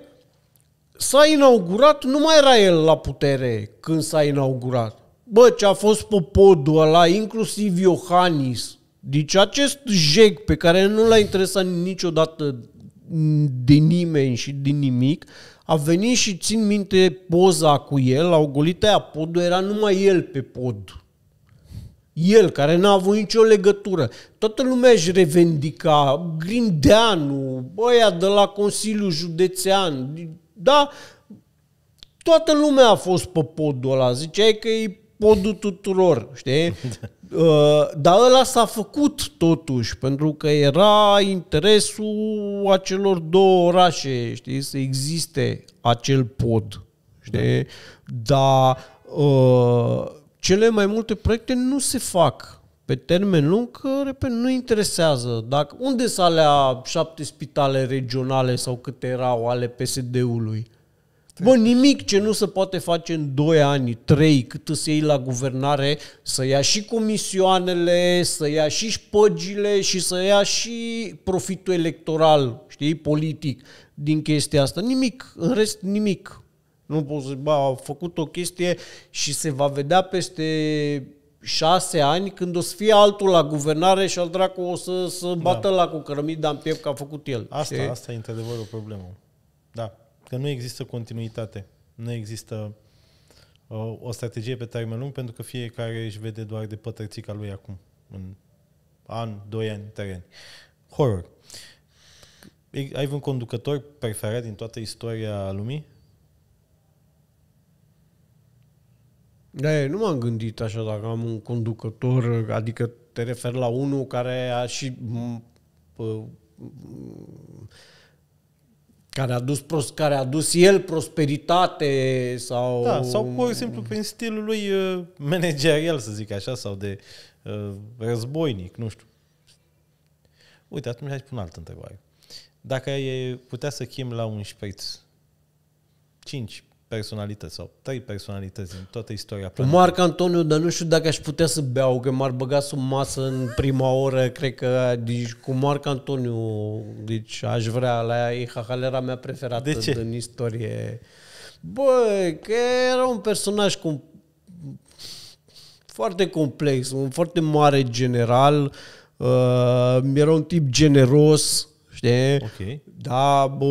s-a inaugurat, nu mai era el la putere când s-a inaugurat. Bă, ce a fost pe podul ăla, inclusiv Iohannis, deci acest jec pe care nu l-a interesat niciodată de nimeni și din nimic, a venit și țin minte poza cu el, au golit aia podul, era numai el pe pod. El, care n-a avut nicio legătură. Toată lumea își revendica, Grindeanu, băia de la Consiliul Județean, da, toată lumea a fost pe podul ăla, ziceai că e podul tuturor, știi? Da. Uh, dar ăla s-a făcut totuși, pentru că era interesul acelor două orașe, știi, să existe acel pod, știi? Da. Dar uh, cele mai multe proiecte nu se fac pe termen lung că, repet, nu interesează. Dacă, unde sunt alea șapte spitale regionale sau câte erau ale PSD-ului? Bă, nimic ce nu se poate face în 2 ani, 3, cât să iei la guvernare, să ia și comisioanele, să ia și șpăgile și să ia și profitul electoral, știi, politic din chestia asta. Nimic, în rest nimic. Nu poți să, bă, a făcut o chestie și se va vedea peste șase ani, când o să fie altul la guvernare și al dracu o să, să da. bată da. la cu cărămida în piept că a făcut el. Asta, știi? asta e într-adevăr o problemă. Da. Că nu există continuitate. Nu există uh, o strategie pe termen lung pentru că fiecare își vede doar de pătărțica lui acum. În an, doi ani, trei ani. Horror. Ai un conducător preferat din toată istoria lumii? Da, nu m-am gândit așa dacă am un conducător, adică te refer la unul care a și care a dus pros, care a dus el prosperitate sau da, sau pur și simplu prin stilul lui uh, managerial, să zic așa, sau de uh, războinic, nu știu. Uite, atunci hai pun altă întrebare. Dacă ai putea să chem la un șpreț 5 personalități sau trei personalități în toată istoria Cu Marc Antonio, dar nu știu dacă aș putea să beau, că m-ar băga sub masă în prima oră, cred că deci, cu Marc Antonio, deci aș vrea, la e hahalera mea preferată De ce? din istorie. Bă, că era un personaj cum foarte complex, un foarte mare general, uh, era un tip generos, știi? Ok. Da, bă,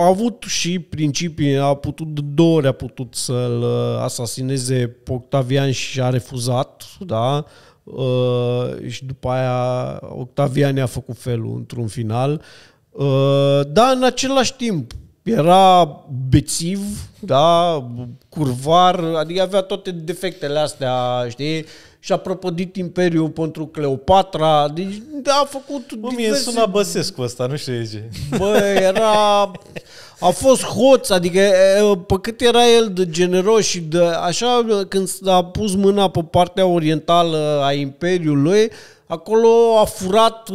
a avut și principii, a putut de două ori a putut să-l uh, asasineze pe Octavian și a refuzat, da? Uh, și după aia Octavian i-a făcut felul într-un final. Uh, dar în același timp era bețiv, da, curvar, adică avea toate defectele astea, știi? și-a prăpădit imperiul pentru Cleopatra, deci a făcut Bă, diverse... Mie suna Băsescu ăsta, nu știu ce. Bă, era... A fost hoț, adică pe cât era el de generos și de... Așa, când a pus mâna pe partea orientală a imperiului, acolo a furat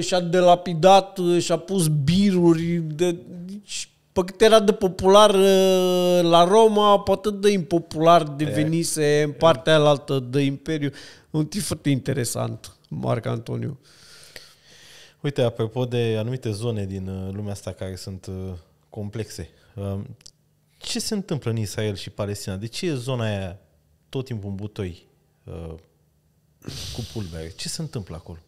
și-a delapidat și-a pus biruri de... Deci, pe cât era de popular uh, la Roma, poate de impopular devenise în partea alaltă de imperiu. Un tip foarte interesant, Marc Antoniu. Uite, apropo de anumite zone din uh, lumea asta care sunt uh, complexe, um, ce se întâmplă în Israel și Palestina? De ce e zona aia tot timpul în butoi cu pulbere? Ce se întâmplă acolo?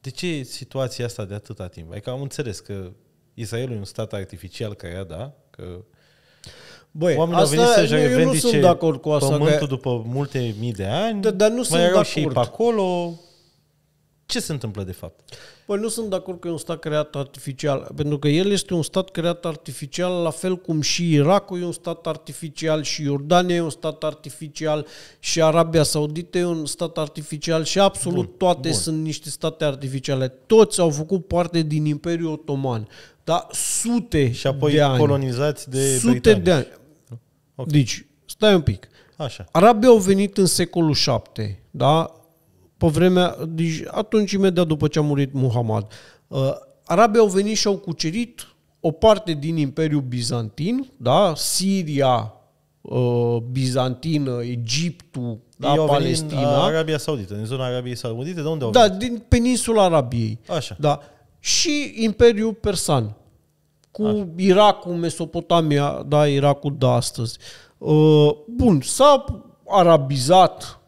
De ce e situația asta de atâta timp? Adică am înțeles că Israelul e un stat artificial ea, da? Că Băi, Oamenii asta, au venit să-și nu, eu nu sunt de acord cu asta. Pământul că... după multe mii de ani, da, dar nu mai sunt erau de și pe acolo. Ce se întâmplă de fapt? Băi, nu sunt de acord că e un stat creat artificial, pentru că el este un stat creat artificial, la fel cum și Irakul e un stat artificial, și Iordania e un stat artificial, și Arabia Saudită e un stat artificial, și absolut bun, toate bun. sunt niște state artificiale. Toți au făcut parte din Imperiul Otoman. Da, sute Și apoi de ani. colonizați de Sute britanici. de ani. Okay. Deci, stai un pic. Așa. Arabii au venit în secolul 7, da? Pe vremea, deci atunci imediat după ce a murit Muhammad. Uh, arabii au venit și au cucerit o parte din Imperiul Bizantin, da? Siria, uh, Bizantină, Egiptul, da, Ei au Palestina. Venit în Arabia Saudită, din zona Arabiei Saudite, de unde au Da, din peninsula Arabiei. Așa. Da și Imperiul Persan, cu Așa. Irakul, Mesopotamia, da, Irakul de astăzi. Uh, bun, s-a arabizat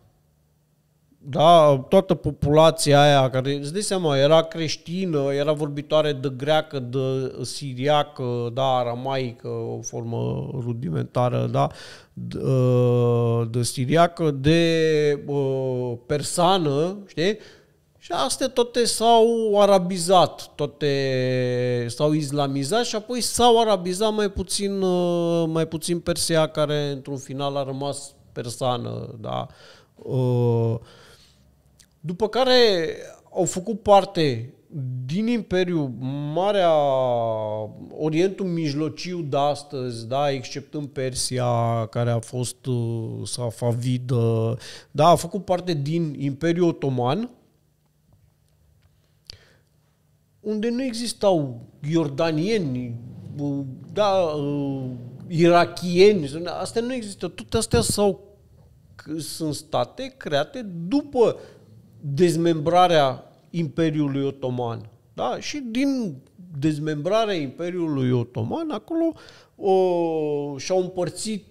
da, toată populația aia care, îți dai seama, era creștină, era vorbitoare de greacă, de siriacă, da, aramaică, o formă rudimentară, da, de, uh, de siriacă, de uh, persană, știi? Și astea toate s-au arabizat, toate s-au islamizat și apoi s-au arabizat mai puțin, uh, mai puțin Persia, care într-un final a rămas persană. Da? Uh, după care au făcut parte din Imperiu, Marea, Orientul Mijlociu de astăzi, da, exceptând Persia, care a fost uh, safavidă, da, a făcut parte din Imperiul Otoman, unde nu existau iordanieni, da, uh, irachieni, astea nu există. Toate astea s-au, sunt state create după dezmembrarea Imperiului Otoman. Da? Și din dezmembrarea Imperiului Otoman, acolo o, uh, și-au împărțit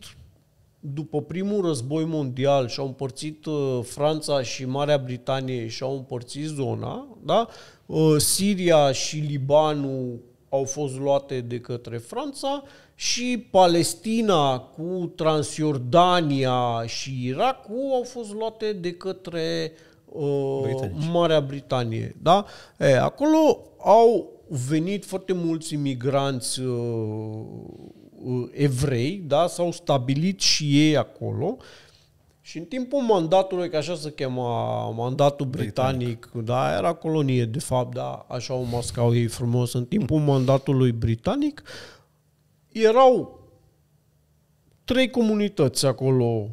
după primul război mondial și-au împărțit uh, Franța și Marea Britanie și-au împărțit zona, da? Uh, Siria și Libanul au fost luate de către Franța și Palestina cu Transjordania și Irakul au fost luate de către uh, Marea Britanie. Da? E, acolo au venit foarte mulți imigranți uh, Uh, evrei, da, s-au stabilit și ei acolo și în timpul mandatului, că așa se chema mandatul britanic, britanic, da, era colonie de fapt, da, așa o mascau ei frumos, în timpul mandatului britanic erau trei comunități acolo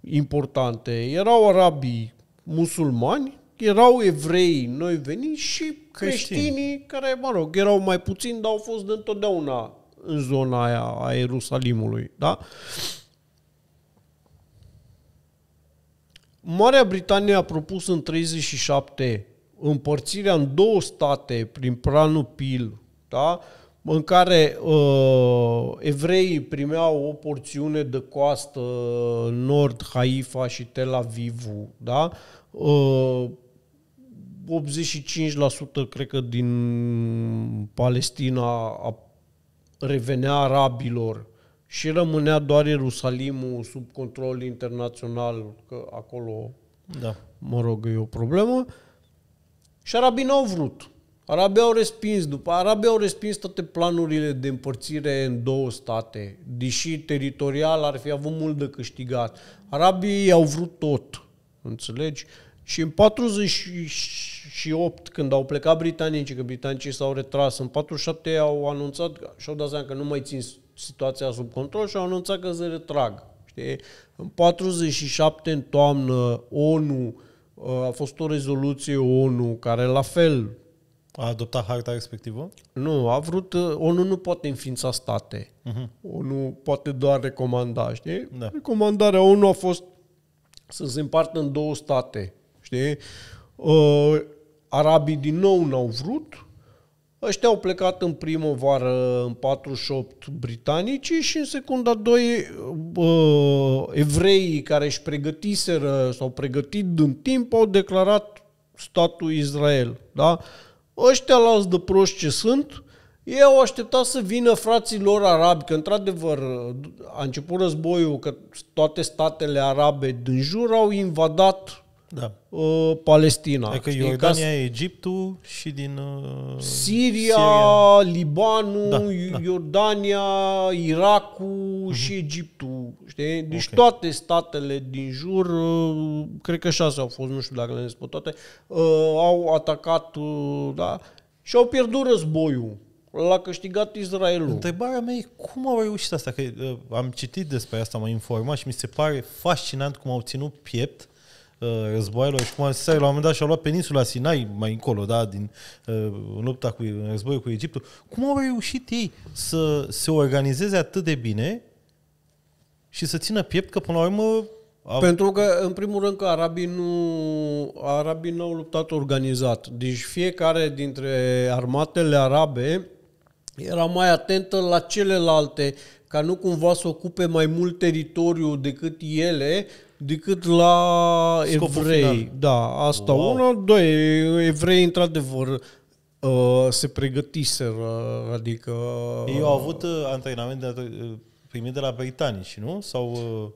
importante. Erau arabii musulmani, erau evrei noi veni și creștinii, creștini. care, mă rog, erau mai puțini, dar au fost de întotdeauna în zona aia a Ierusalimului, da? Marea Britanie a propus în 37 împărțirea în două state prin planul Peel, da? în care uh, evreii primeau o porțiune de coastă nord, Haifa și Tel Aviv, da? Uh, 85% cred că din Palestina a revenea arabilor și rămânea doar Ierusalimul sub control internațional, că acolo, da. mă rog, e o problemă. Și arabii n-au vrut. Arabii au respins, după arabii au respins toate planurile de împărțire în două state, deși teritorial ar fi avut mult de câștigat. Arabii au vrut tot, înțelegi? Uh, și în 48, când au plecat britanicii, că britanicii s-au retras, în 47 au anunțat, și-au dat seama că nu mai țin situația sub control și au anunțat că se retrag. Știi? În 47, în toamnă, ONU, uh, a fost o rezoluție ONU care la fel... A adoptat harta respectivă? Nu, a vrut... Uh, ONU nu poate înființa state. Uh-huh. ONU poate doar recomanda, știi? Da. Recomandarea ONU a fost să se împartă în două state. Știi? Uh, arabii din nou n-au vrut. Ăștia au plecat în primăvară în 48 britanicii și în secunda 2 uh, evreii care își pregătiseră sau pregătit în timp au declarat statul Israel. Da? Ăștia la de proști ce sunt, ei au așteptat să vină frații lor arabi, că într-adevăr a început războiul, că toate statele arabe din jur au invadat da. Uh, Palestina. Adică știi, Iordania, ca... Egiptul și din... Uh, Siria, Siria, Libanul, da, da. Iordania, Irakul uh-huh. și Egiptul. Știi? Deci okay. toate statele din jur, uh, cred că șase au fost, nu știu dacă le despre toate, uh, au atacat uh, da? și au pierdut războiul. L-a câștigat Israelul. Întrebarea mea e cum au reușit asta, că uh, am citit despre asta, m-am informat și mi se pare fascinant cum au ținut piept Uh, războaielor și cum a zis, la un moment dat și-au luat peninsula Sinai mai încolo, da, din uh, în lupta cu în războiul cu Egiptul. Cum au reușit ei să se organizeze atât de bine și să țină piept că până la urmă a... Pentru că, în primul rând, că arabii nu, arabii nu au luptat organizat. Deci fiecare dintre armatele arabe era mai atentă la celelalte, ca nu cumva să ocupe mai mult teritoriu decât ele, decât la Scopul evrei. Final. Da, asta wow. una. Doi, evrei într-adevăr uh, se pregătiseră, adică... Uh, ei au avut uh, antrenament de, uh, primit de la britanici, nu? Sau... Uh...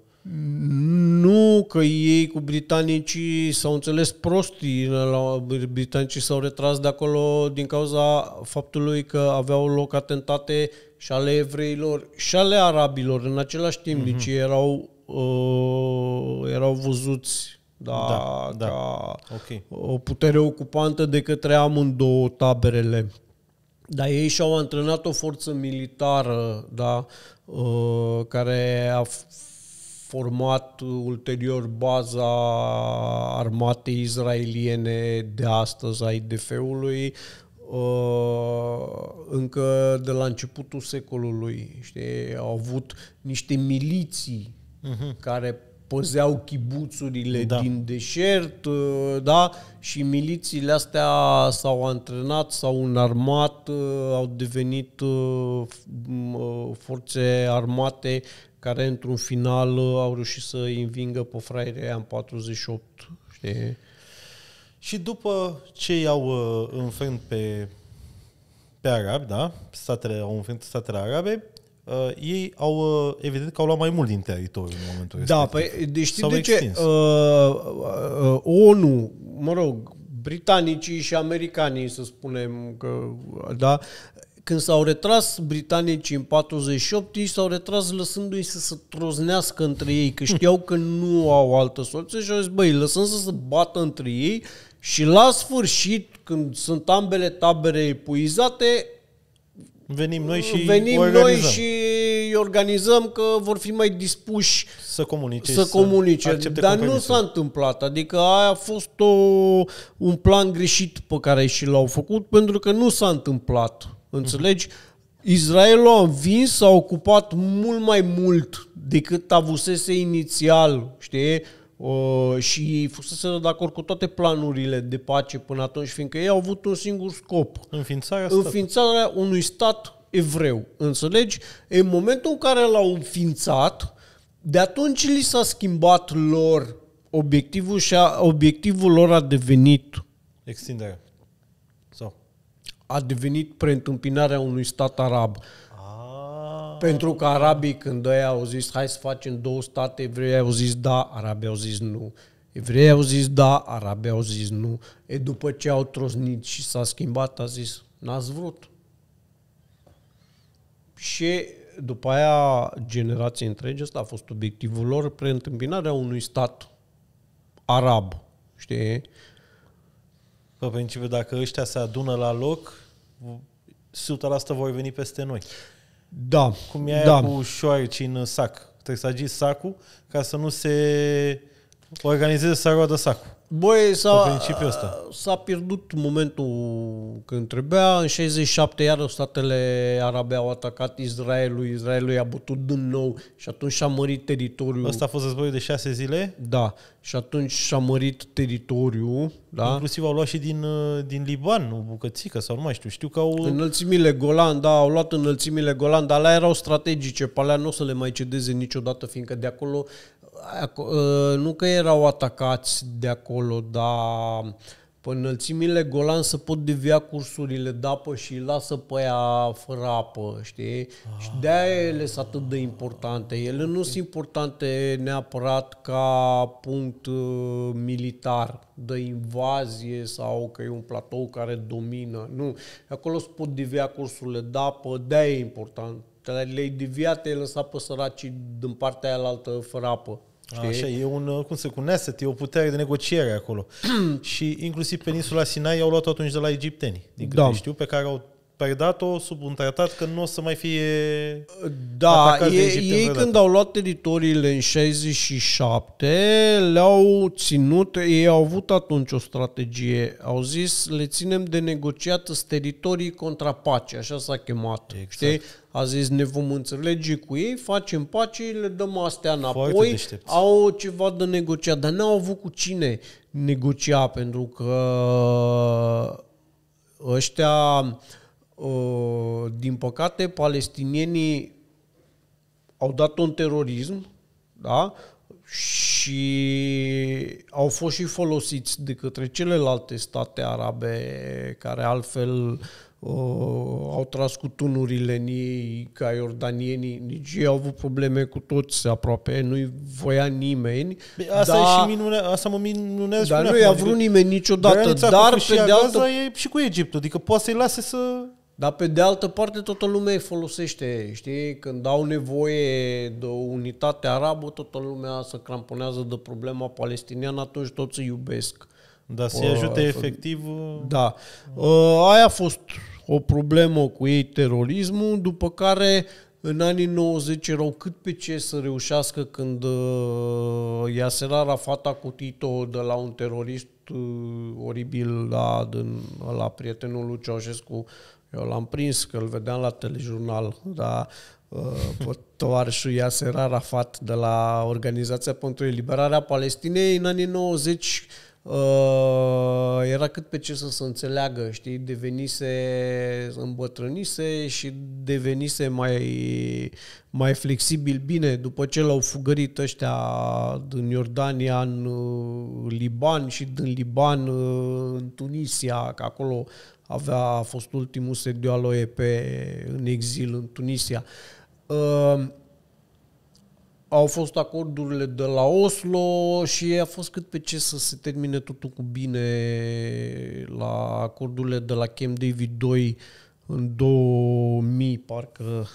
Nu că ei cu britanicii s-au înțeles prosti, britanicii s-au retras de acolo din cauza faptului că aveau loc atentate și ale evreilor și ale arabilor în același timp, mm-hmm. deci erau uh, erau văzuți da, da, da. ca okay. o putere ocupantă de către amândouă taberele. Dar ei și-au antrenat o forță militară da, uh, care a format ulterior baza armatei izraeliene de astăzi a IDF-ului uh, încă de la începutul secolului. Știi, au avut niște miliții uh-huh. care păzeau chibuțurile da. din deșert, uh, da, și milițiile astea s-au antrenat, s-au înarmat, uh, au devenit uh, forțe armate care într-un final au reușit să învingă pe fraierea în 48, știi? Și după ce i-au înfrânt pe, pe arabi, da, statele, au înfrânt statele arabe, uh, ei au, uh, evident că au luat mai mult din teritoriu în momentul da, respectiv. Da, păi deci știi de ce? Uh, uh, uh, ONU, mă rog, britanicii și americanii, să spunem că, da, când s-au retras britanicii în 48, ei s-au retras lăsându-i să se troznească între ei, că știau că nu au altă soluție și au zis, băi, lăsăm să se bată între ei și la sfârșit, când sunt ambele tabere epuizate, Venim noi și Venim organizăm. noi și organizăm că vor fi mai dispuși să comunice. Să comunice. Să Dar nu s-a întâmplat. Adică aia a fost o, un plan greșit pe care și l-au făcut pentru că nu s-a întâmplat. Înțelegi? Mm-hmm. Israelul a învins, a ocupat mult mai mult decât avusese inițial, știi? și fusese de acord cu toate planurile de pace până atunci, fiindcă ei au avut un singur scop. Înființarea, înființarea unui stat evreu. Înțelegi? În momentul în care l-au înființat, de atunci li s-a schimbat lor obiectivul și a, obiectivul lor a devenit extinderea. Sau? A devenit preîntâmpinarea unui stat arab. Pentru că arabii, când ei au zis, hai să facem două state, evreii au zis da, arabii au zis nu. Evreii au zis da, arabii au zis nu. E după ce au trosnit și s-a schimbat, a zis, n-ați vrut. Și după aia, generații întregi, ăsta a fost obiectivul lor, preîntâmpinarea unui stat arab, știi? Pe principiu, dacă ăștia se adună la loc, 100% voi veni peste noi. Da. Cum e da. cu șoareci în sac. Trebuie să agiți sacul ca să nu se organizeze să roadă sacul. Băi, s-a, s-a pierdut momentul când trebuia. În 67 iar statele arabe au atacat Israelul, Israelul i-a bătut din nou și atunci și-a mărit teritoriul. Asta a fost războiul de șase zile? Da. Și atunci și-a mărit teritoriul. Da? Inclusiv au luat și din, uh, din Liban, o bucățică sau nu mai știu. Știu că au... Înălțimile Golan, da, au luat înălțimile Golan, dar alea erau strategice, pe alea nu o să le mai cedeze niciodată, fiindcă de acolo Ă, nu că erau atacați de acolo, dar pe înălțimile Golan să pot devia cursurile de apă și lasă pe aia fără apă, știi? Ah. Și de-aia ele sunt atât de importante. Ele nu sunt importante neapărat ca punct ă, militar de invazie sau că e un platou care domină. Nu. Acolo se pot devia cursurile de apă, de-aia e important. Le-ai deviat, ai lăsat pe săracii din partea aia altă fără apă. Știi? Așa, e un, uh, cum să cuneasă, e o putere de negociere acolo. și inclusiv peninsula Sinai au luat atunci de la egipteni, din câte da. știu, pe care au predat-o sub un tratat că nu o să mai fie Da, e, ei când au luat teritoriile în 67, le-au ținut, ei au avut atunci o strategie, au zis le ținem de negociat teritorii contra pace, așa s-a chemat. Exact. Știi? A zis ne vom înțelege cu ei, facem pace, le dăm astea înapoi, au ceva de negociat, dar n-au avut cu cine negocia pentru că ăștia din păcate, palestinienii au dat un terorism, da? Și au fost și folosiți de către celelalte state arabe care altfel uh, au tras cu tunurile în ei ca iordanienii. Nici ei au avut probleme cu toți aproape, nu-i voia nimeni. Asta, dar, e și minune, asta mă minunează Dar nu i-a vrut nimeni niciodată. Dar pe de altă... e și cu Egiptul, adică poate să-i lase să dar pe de altă parte toată lumea îi folosește, știi? Când au nevoie de o unitate arabă, toată lumea se cramponează de problema palestiniană, atunci toți îi iubesc. Da, să-i ajute efectiv. Uh, da. Uh. Uh, aia a fost o problemă cu ei, terorismul, după care în anii 90 erau cât pe ce să reușească când iasera Yasser Arafat a cutit-o de la un terorist oribil la, da, la prietenul lui Ceaușescu eu l-am prins că îl vedeam la telejurnal, dar uh, tovarășul Yasser Arafat de la Organizația pentru Eliberarea Palestinei în anii 90 uh, era cât pe ce să se înțeleagă, știi, devenise, îmbătrânise și devenise mai, mai flexibil. Bine, după ce l-au fugărit ăștia din Iordania în uh, Liban și din Liban în Tunisia, că acolo avea, a fost ultimul sediu al OEP pe, în exil în Tunisia. Uh, au fost acordurile de la Oslo și a fost cât pe ce să se termine totul cu bine la acordurile de la Camp David 2 în 2000, parcă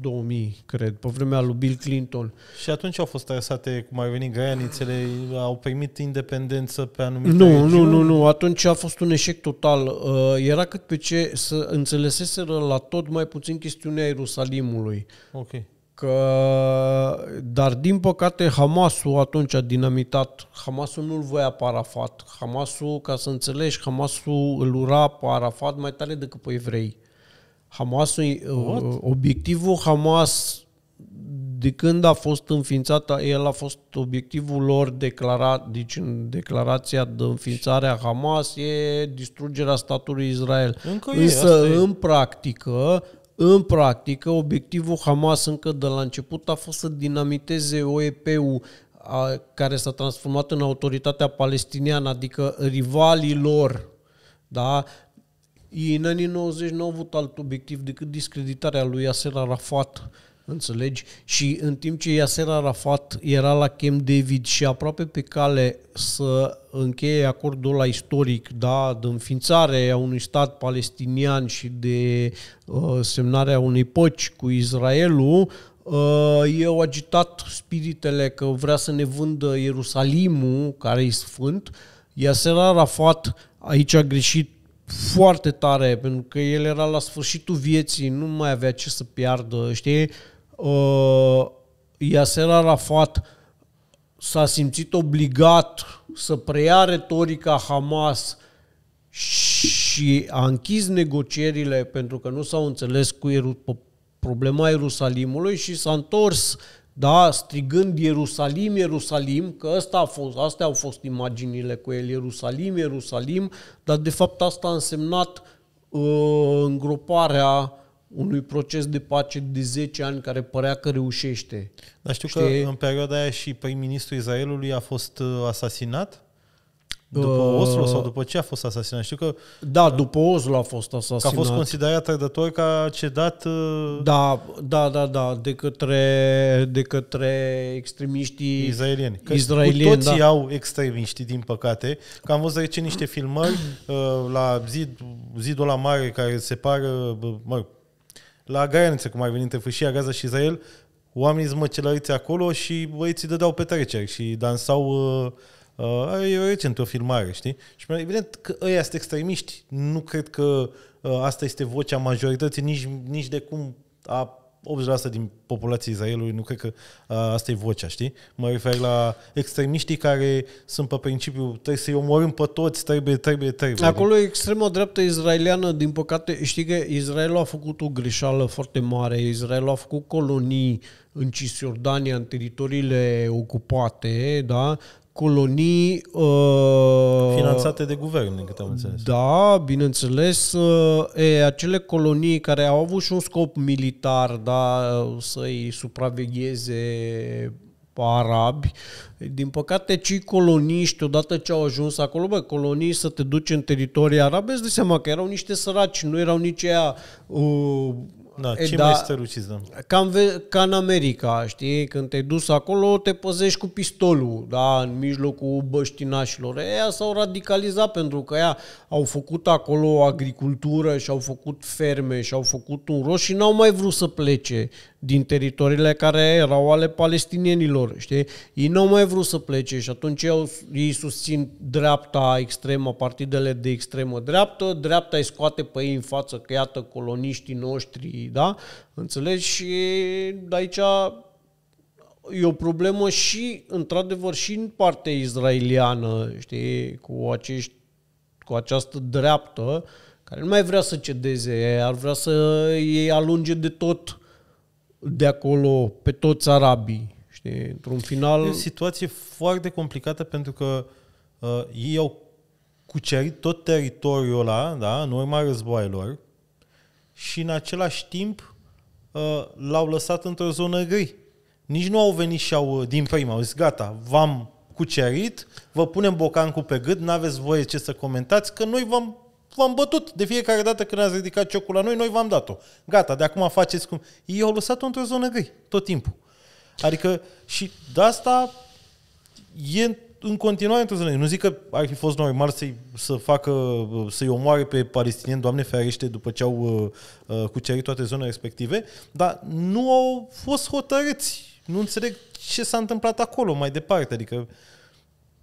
2000, cred, pe vremea lui Bill Clinton. Și atunci au fost taxate, cum ai venit găianițele, au primit independență pe anumite Nu, regiuni. nu, nu, nu, atunci a fost un eșec total. Uh, era cât pe ce să înțeleseseră la tot mai puțin chestiunea Ierusalimului. Ok. Că, dar din păcate Hamasul atunci a dinamitat, Hamasul nu-l voia pe Arafat. Hamasul, ca să înțelegi, Hamasul îl ura pe Arafat mai tare decât pe evrei. Hamas, uh, obiectivul Hamas de când a fost înființată, el a fost obiectivul lor declarat, deci în declarația de înființare a Hamas e distrugerea statului Israel. Încă Însă e, în e. practică, în practică, obiectivul Hamas încă de la început a fost să dinamiteze OEP-ul a, care s-a transformat în autoritatea palestiniană, adică rivalii lor, da? Ei, în anii 90 nu au avut alt obiectiv decât discreditarea lui Yasser Arafat, înțelegi? Și în timp ce Yasser Arafat era la Camp David și aproape pe cale să încheie acordul la istoric, da, de înființare a unui stat palestinian și de uh, semnarea unei păci cu Israelul, Uh, eu au agitat spiritele că vrea să ne vândă Ierusalimul, care e sfânt. Yasser Arafat aici a greșit foarte tare, pentru că el era la sfârșitul vieții, nu mai avea ce să piardă, știi? Uh, Iasera Rafat s-a simțit obligat să preia retorica Hamas și a închis negocierile pentru că nu s-au înțeles cu problema Ierusalimului și s-a întors uh, da, strigând Ierusalim, Ierusalim, că asta a fost, astea au fost imaginile cu el, Ierusalim, Ierusalim, dar de fapt asta a însemnat uh, îngroparea unui proces de pace de 10 ani care părea că reușește. Dar știu Știi? că în perioada aia și prim-ministrul Israelului a fost uh, asasinat? După Oslo sau după ce a fost asasinat? Știu că... Da, după Oslo a fost asasinat. Că a fost considerat trădător că a cedat... Uh, da, da, da, da, de către, de către extremiștii izraelieni. Că izraelieni, toții da. au extremiștii, din păcate. Că am văzut aici niște filmări uh, la zid, zidul la mare care pară, mă rog, la graniță, cum ar veni între Fâșia Gaza și Israel, oamenii zmăcelăriți acolo și băieții dădeau petreceri și dansau uh, Uh, e recent o filmare, știi? Și evident că ăia sunt extremiști. Nu cred că uh, asta este vocea majorității, nici, nici de cum a 80% din populația Israelului, nu cred că a, uh, asta e vocea, știi? Mă refer la extremiștii care sunt pe principiu, trebuie să-i omorâm pe toți, trebuie, trebuie, trebuie. Acolo e extremă dreaptă izraeliană, din păcate, știi că Israelul a făcut o greșeală foarte mare, Israelul a făcut colonii în Cisjordania, în teritoriile ocupate, da? colonii... Uh, Finanțate de guvern, din câte am înțeles. Da, bineînțeles. Uh, e, acele colonii care au avut și un scop militar, da, uh, să-i supravegheze arabi. Din păcate, cei coloniști, odată ce au ajuns acolo, bă, colonii să te duci în teritorii arabe, îți dai seama că erau niște săraci, nu erau nici ea uh, da, ce da, mai străluciți, da. Ca în, ca în America, știi? Când te-ai dus acolo, te păzești cu pistolul, da? În mijlocul băștinașilor. Ea s-au radicalizat pentru că ea au făcut acolo agricultură și au făcut ferme și au făcut un roș și n-au mai vrut să plece din teritoriile care erau ale palestinienilor, știi? Ei n-au mai vrut să plece și atunci au, ei susțin dreapta extremă, partidele de extremă dreaptă, dreapta îi scoate pe ei în față că iată coloniștii noștri da? Înțelegi? Și de aici e o problemă și, într-adevăr, și în partea izraeliană, știi, cu, acești, cu această dreaptă, care nu mai vrea să cedeze, ar vrea să ei alunge de tot de acolo pe toți arabii. Știi, într-un final... E o situație foarte complicată pentru că uh, ei au cucerit tot teritoriul ăla, da, în urma războaielor, și în același timp uh, l-au lăsat într-o zonă gri. Nici nu au venit și au uh, din prima, au zis gata, v-am cucerit, vă punem bocancul pe gât, n-aveți voie ce să comentați, că noi v-am, v-am bătut. De fiecare dată când ați ridicat ciocul la noi, noi v-am dat-o. Gata, de acum faceți cum... Ei au lăsat-o într-o zonă gri, tot timpul. Adică și de asta e în continuare într-o Nu zic că ar fi fost normal să-i, să facă, să-i omoare pe palestinieni, Doamne ferește, după ce au uh, uh, cucerit toate zonele respective, dar nu au fost hotărâți. Nu înțeleg ce s-a întâmplat acolo mai departe. Adică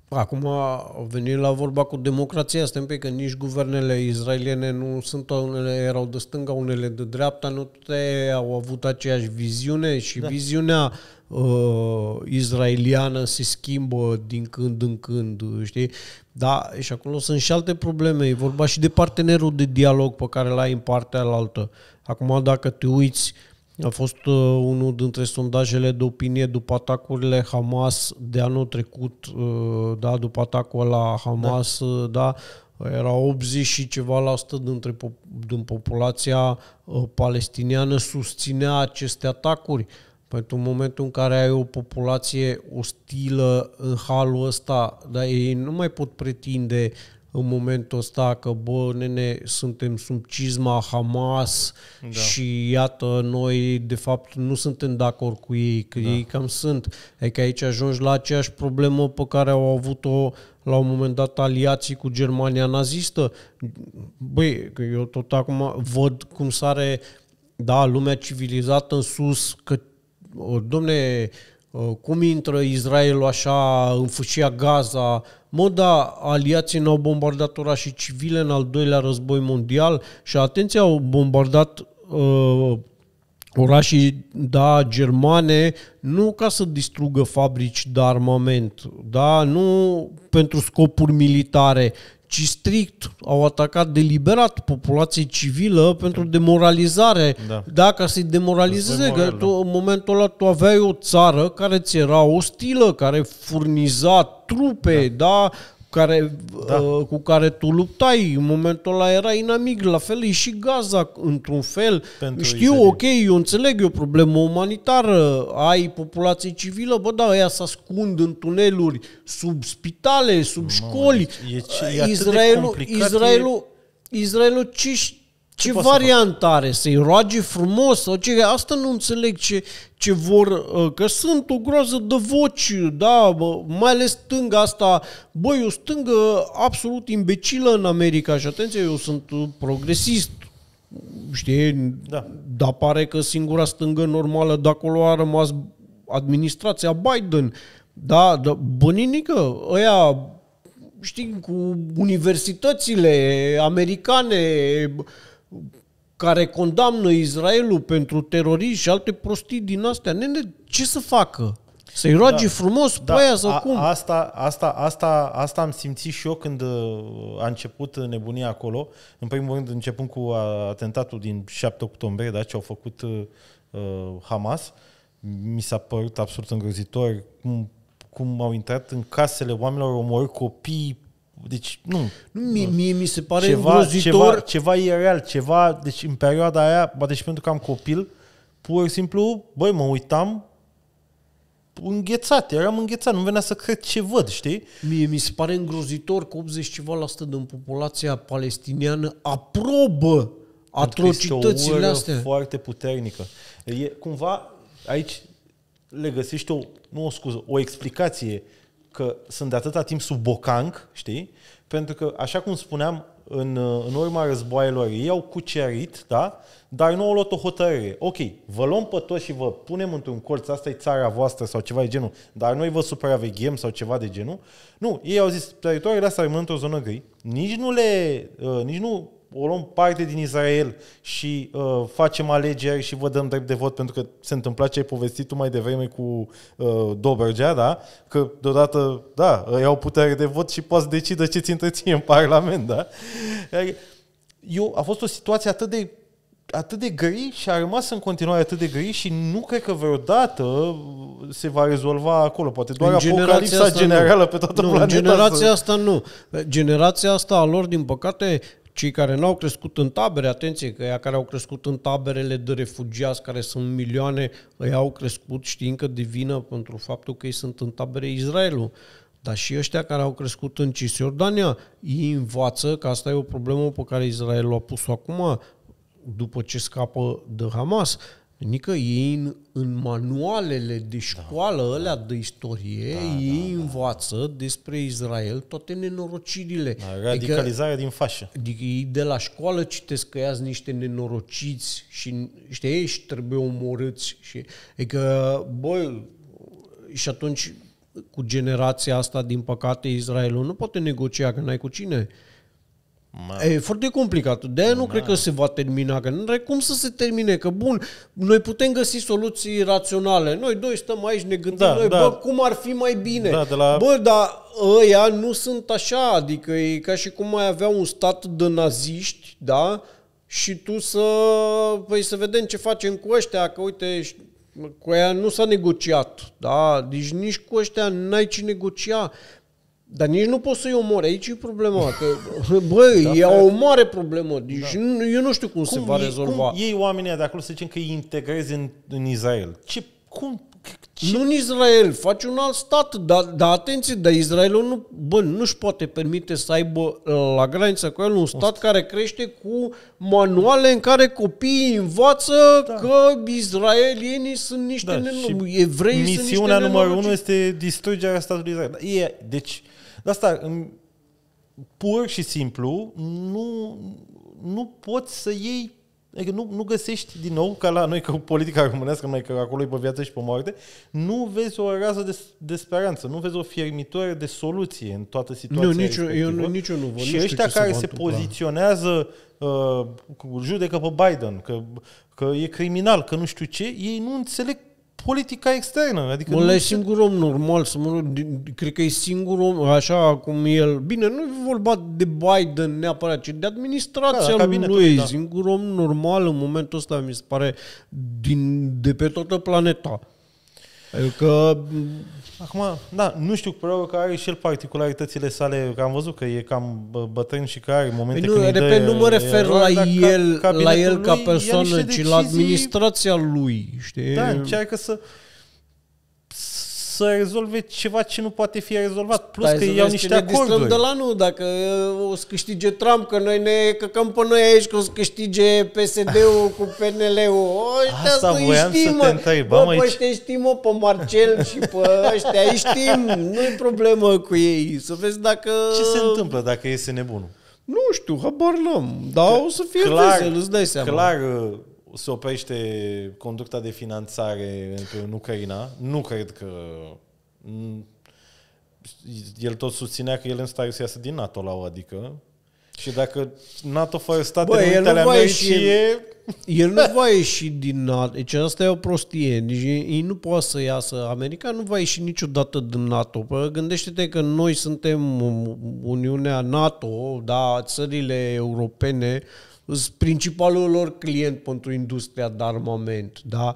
Acum, a venit la vorba cu democrația, suntem pe că nici guvernele izraeliene nu sunt, unele erau de stânga, unele de dreapta, nu te au avut aceeași viziune și da. viziunea uh, izraeliană se schimbă din când în când, știi? Da, și acolo sunt și alte probleme. E vorba și de partenerul de dialog pe care l-ai în partea alaltă. Acum, dacă te uiți, a fost uh, unul dintre sondajele de opinie după atacurile Hamas de anul trecut, uh, da, după atacul la Hamas, da, uh, da era 80 și ceva la 100 dintre, din populația uh, palestiniană susținea aceste atacuri. Uh, pentru momentul în care ai o populație ostilă în halul ăsta, dar ei nu mai pot pretinde în momentul ăsta că, bă, nene, suntem sub cizma Hamas da. și iată, noi, de fapt, nu suntem de acord cu ei, că da. ei cam sunt. E că adică aici ajungi la aceeași problemă pe care au avut-o la un moment dat aliații cu Germania nazistă. Băi, eu tot acum văd cum sare, da, lumea civilizată în sus, că domne, cum intră Israelul așa în fâșia Gaza, mă, da, aliații n au bombardat orașe civile în al doilea război mondial și, atenție, au bombardat uh, orașii, da, germane, nu ca să distrugă fabrici de armament, da, nu pentru scopuri militare, ci strict au atacat deliberat populație civilă pentru demoralizare. Da. da ca să-i demoralizeze, că tu, în momentul ăla tu aveai o țară care ți era ostilă, care furniza trupe, da, da care, da. uh, cu care tu luptai. În momentul ăla era inamic. La fel e și Gaza, într-un fel. Pentru Știu, Israel. ok, eu înțeleg, e o problemă umanitară. Ai populație civilă, bă, da, ea se ascund în tuneluri, sub spitale, sub Mamă, școli. E, e, e Israelul, Israelul, e... Israelul ce ce, ce variant are? Să-i roage frumos? Sau ce? Asta nu înțeleg ce, ce vor, uh, că sunt o groază de voci, da, mai ales stânga asta, băi, o stângă absolut imbecilă în America și atenție, eu sunt progresist, știi, da. dar pare că singura stângă normală de acolo a rămas administrația Biden, da, da băninică, ăia știi, cu universitățile americane, care condamnă Israelul pentru teroriști și alte prostii din astea, nene, ce să facă? Să-i da. roage da, frumos da, pe aia sau a, cum? Asta, asta, asta, asta am simțit și eu când uh, a început nebunia acolo. În primul rând, începând cu uh, atentatul din 7 octombrie, da, ce au făcut uh, uh Hamas, mi s-a părut absolut îngrozitor cum, cum au intrat în casele oamenilor, omorât copii, deci, nu. nu mie, mie mi se pare ceva, Ceva, ceva e real, ceva, deci în perioada aia, bă, deci pentru că am copil, pur și simplu, băi, mă uitam înghețat, eram înghețat, nu venea să cred ce văd, știi? Mie mi se pare îngrozitor că 80 ceva la din populația palestiniană aprobă atrocitățile astea. foarte puternică. E, cumva, aici le găsești o, nu o scuză, o explicație uh, că sunt de atâta timp sub bocanc, știi? Pentru că, așa cum spuneam, în, în urma războaielor, ei au cucerit, da? Dar nu au luat o hotărâre. Ok, vă luăm pe toți și vă punem într-un colț, asta e țara voastră sau ceva de genul, dar noi vă supraveghem sau ceva de genul. Nu, ei au zis, teritoriile astea rămân într-o zonă gri, nici nu le, uh, nici nu o luăm parte din Israel și uh, facem alegeri și vă dăm drept de vot pentru că se întâmpla ce ai povestit tu mai devreme cu uh, Dobergea, da? Că deodată, da, iau putere de vot și poți decide ce ți ție în Parlament, da? Adică, eu, a fost o situație atât de atât de gri și a rămas în continuare atât de gri și nu cred că vreodată se va rezolva acolo. Poate doar în apocalipsa generală nu. pe toată nu, planeta. Generația asta nu. Generația asta a lor, din păcate, cei care n-au crescut în tabere, atenție că ea care au crescut în taberele de refugiați, care sunt milioane, îi au crescut știind că divină pentru faptul că ei sunt în tabere Israelul. Dar și ăștia care au crescut în Cisjordania, ei învață că asta e o problemă pe care Israelul a pus-o acum, după ce scapă de Hamas. Adică ei în, în manualele de școală da, alea da. de istorie, da, da ei da, învață da. despre Israel toate nenorocirile. Da, adică radicalizarea adică, din fașă. Adică ei de la școală citesc că iați niște nenorociți și știi, și trebuie omorâți. Și, adică, băi, și atunci cu generația asta, din păcate, Israelul nu poate negocia, că n-ai cu cine. Man. E foarte complicat. De aia nu Man. Da. cred că se va termina, că nu are cum să se termine, că bun, noi putem găsi soluții raționale. Noi doi stăm aici, ne gândim da, noi, da. bă, cum ar fi mai bine? Da, de la... Bă, dar ăia nu sunt așa, adică e ca și cum mai avea un stat de naziști, da? Și tu să, păi să vedem ce facem cu ăștia, că uite, cu ea nu s-a negociat, da? Deci nici cu ăștia n-ai ce negocia. Dar nici nu poți să-i omori. Aici e problema. Că, bă, da, e o mare problemă. Deci da. eu nu știu cum, cum se va rezolva. Cum ei oamenii de acolo să zicem că îi integrezi în, în Israel. Ce, cum, ce? Nu în Israel, faci un alt stat, dar da, atenție, dar Israelul nu, bă, nu-și poate permite să aibă uh, la graniță cu el un stat Osta. care crește cu manuale în care copiii învață da. că israelienii sunt niște da, nenorm- evrei. sunt niște numărul unu este distrugerea statului Israel. E, deci, de asta, pur și simplu, nu, nu poți să iei Adică nu, nu găsești din nou, ca la noi, că politica românească, mai că acolo e pe viață și pe moarte, nu vezi o rază de, de speranță, nu vezi o fiermitoare de soluție în toată situația nu, nici, eu nu, nici eu nu văd. Și nu ăștia care se, se poziționează, uh, judecă pe Biden, că, că e criminal, că nu știu ce, ei nu înțeleg politica externă. Adică Mă, nu e singur om normal să mă... Cred că e singur om, așa cum el... Bine, nu e vorba de Biden neapărat, ci de administrația da, lui. Da. Singur om normal în momentul ăsta mi se pare din, de pe toată planeta. Pentru că, acum, da, nu știu, probabil că are și el particularitățile sale, că am văzut că e cam bătrân și că are momente păi nu, când repet, nu mă refer erori, la el, la el ca persoană, ci la administrația lui, știi? Da, încearcă să să rezolve ceva ce nu poate fi rezolvat. Plus Stai că iau niște acorduri. de la nu, dacă o să câștige Trump, că noi ne căcăm pe noi aici, că o să câștige PSD-ul cu PNL-ul. Ăștia Asta voiam știm, să te întrebam bă, aici. Bă, știm, mă, pe Marcel și pe ăștia îi știm. Nu-i problemă cu ei. Să vezi dacă... Ce se întâmplă dacă iese nebunul? Nu știu, habar n-am. Dar o să fie clar, vesel, îți dai seama. Clar, se oprește conducta de finanțare în Ucraina. Nu cred că... El tot susținea că el în stare să iasă din NATO la o adică. Și dacă NATO fără Statele Bă, Unite ale e... El nu va ieși din NATO. Deci asta e o prostie. Deci ei nu poate să iasă. America nu va ieși niciodată din NATO. Pă, gândește-te că noi suntem Uniunea NATO, da, țările europene principalul lor client pentru industria de armament. Da?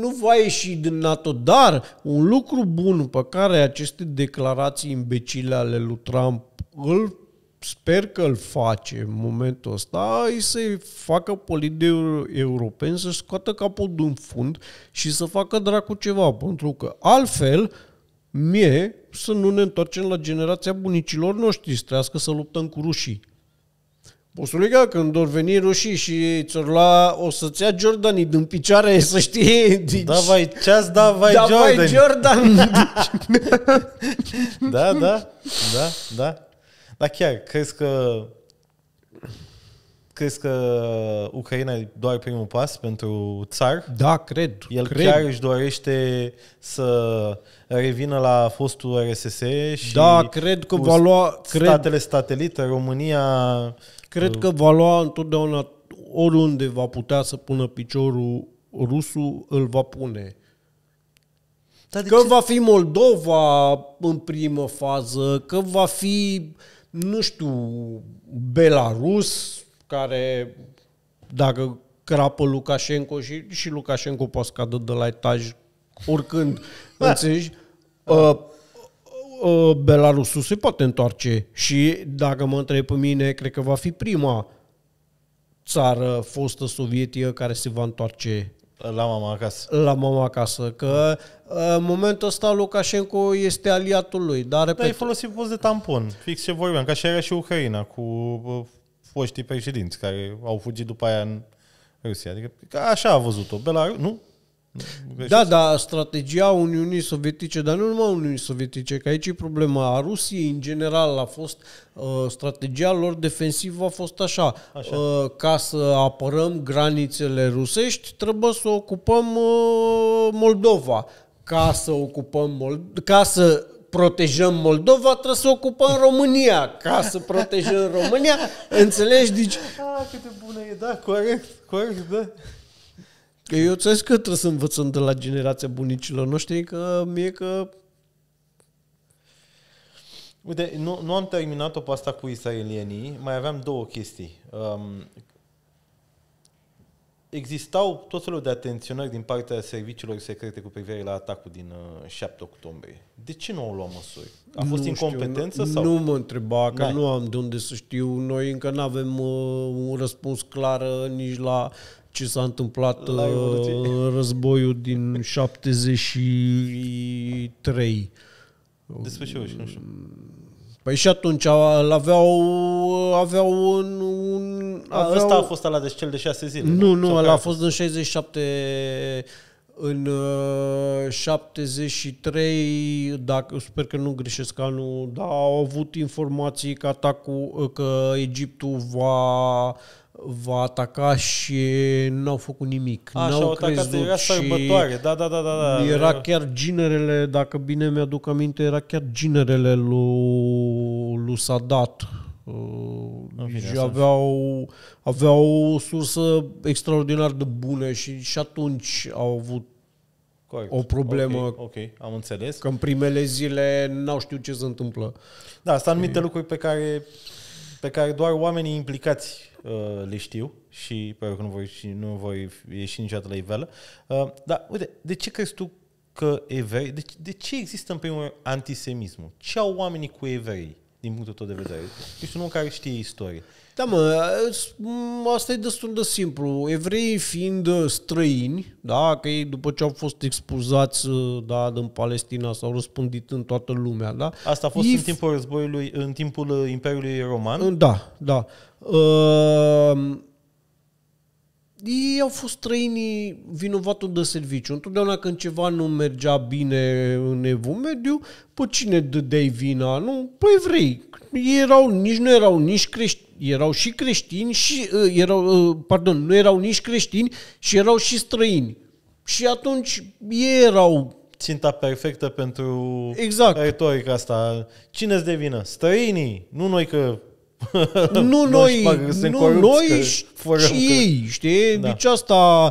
Nu va ieși din NATO, dar un lucru bun pe care aceste declarații imbecile ale lui Trump îl sper că îl face în momentul ăsta, e să-i facă polideul european să-și scoată capul din fund și să facă dracu ceva, pentru că altfel mie să nu ne întoarcem la generația bunicilor noștri, să trească să luptăm cu rușii că când vor veni rușii și ți-or lua, o să-ți ia Jordanii din picioare, să știi. Deci, da, vai, ceas, da, vai, da, Jordan. Vai, Jordan. da, da, da, da. Dar chiar, crezi că crezi că Ucraina e doar primul pas pentru țar? Da, cred. El cred. chiar își dorește să revină la fostul RSS și da, cred că va lua, cred. statele România, Cred că va lua întotdeauna, oriunde va putea să pună piciorul rusul, îl va pune. Dar că ce? va fi Moldova în primă fază, că va fi, nu știu, Belarus, care dacă crapă Lukashenko și, și Lukashenko poate scadă de la etaj oricând, înțelegi? Uh, Ă, Belarusul se poate întoarce și dacă mă întreb pe mine, cred că va fi prima țară fostă sovietică care se va întoarce la mama acasă. La mama acasă, că ă, în momentul ăsta Lukashenko este aliatul lui. Dar, repet... dar ai folosit post de tampon, fix ce vorbeam, ca și era și Ucraina cu foștii președinți care au fugit după aia în Rusia. Adică așa a văzut-o. Belarus, nu? Da, da, strategia Uniunii Sovietice, dar nu numai Uniunii Sovietice, că aici e problema a Rusiei în general a fost, uh, strategia lor defensivă a fost așa, așa. Uh, ca să apărăm granițele rusești trebuie să ocupăm uh, Moldova, ca să ocupăm Moldova, ca să protejăm Moldova, trebuie să ocupăm România. Ca să protejăm România, înțelegi? Deci... A, ah, cât de bună e, da, corect, corect, da. Că eu ți că trebuie să învățăm de la generația bunicilor noștri, că mie că... Uite, nu, nu am terminat-o pe asta cu israelienii, mai aveam două chestii. Um, existau tot felul de atenționări din partea serviciilor secrete cu privire la atacul din uh, 7 octombrie. De ce nu au luat măsuri? A fost nu incompetență știu, sau? Nu mă întreba, că N-ai. nu am de unde să știu. Noi încă nu avem uh, un răspuns clar uh, nici la ce s-a întâmplat la uh, războiul din 73. Despre ce și nu știu. Păi și atunci aveau, aveau un... un aveau... Ăsta a fost ala de cel de șase zile. Nu, nu, ăla a fost în 67 în 73, uh, dacă, sper că nu greșesc anul, dar au avut informații că atacul, că Egiptul va va ataca și n-au făcut nimic. Așa, n-au crezut era sărbătoare, da, da, da, da, da. Era chiar ginerele, dacă bine mi-aduc aminte, era chiar ginerele lui, lui Sadat. și aveau, aveau o sursă extraordinar de bună și, și atunci au avut Corect. o problemă. Ok, am înțeles. Că în primele zile n-au știut ce se întâmplă. Da, sunt anumite e... lucruri pe care, pe care doar oamenii implicați Uh, le știu și pe că nu voi, nu voi ieși niciodată la iveală. Uh, dar, uite, de ce crezi tu că evrei... De, de ce există în primul rând antisemismul? Ce au oamenii cu evrei, din punctul tău de vedere? Ești un om care știe istorie. Da, mă, asta e destul de simplu. Evreii fiind uh, străini, da, că ei după ce au fost expulzați uh, da, în Palestina s-au răspândit în toată lumea, da? Asta a fost ei... în timpul războiului, în timpul uh, Imperiului Roman? Da, da. Uh, ei au fost străinii vinovatul de serviciu. Întotdeauna când ceva nu mergea bine în evul mediu, pe cine dădeai vina? Nu? Păi vrei. Ei erau, nici nu erau nici creștini, erau și creștini și, uh, erau, uh, pardon, nu erau nici creștini și erau și străini. Și atunci ei erau ținta perfectă pentru exact. retorica asta. Cine-ți devină? Străinii, nu noi că nu noi, nu noi, și ei, știi? Da. Deci asta,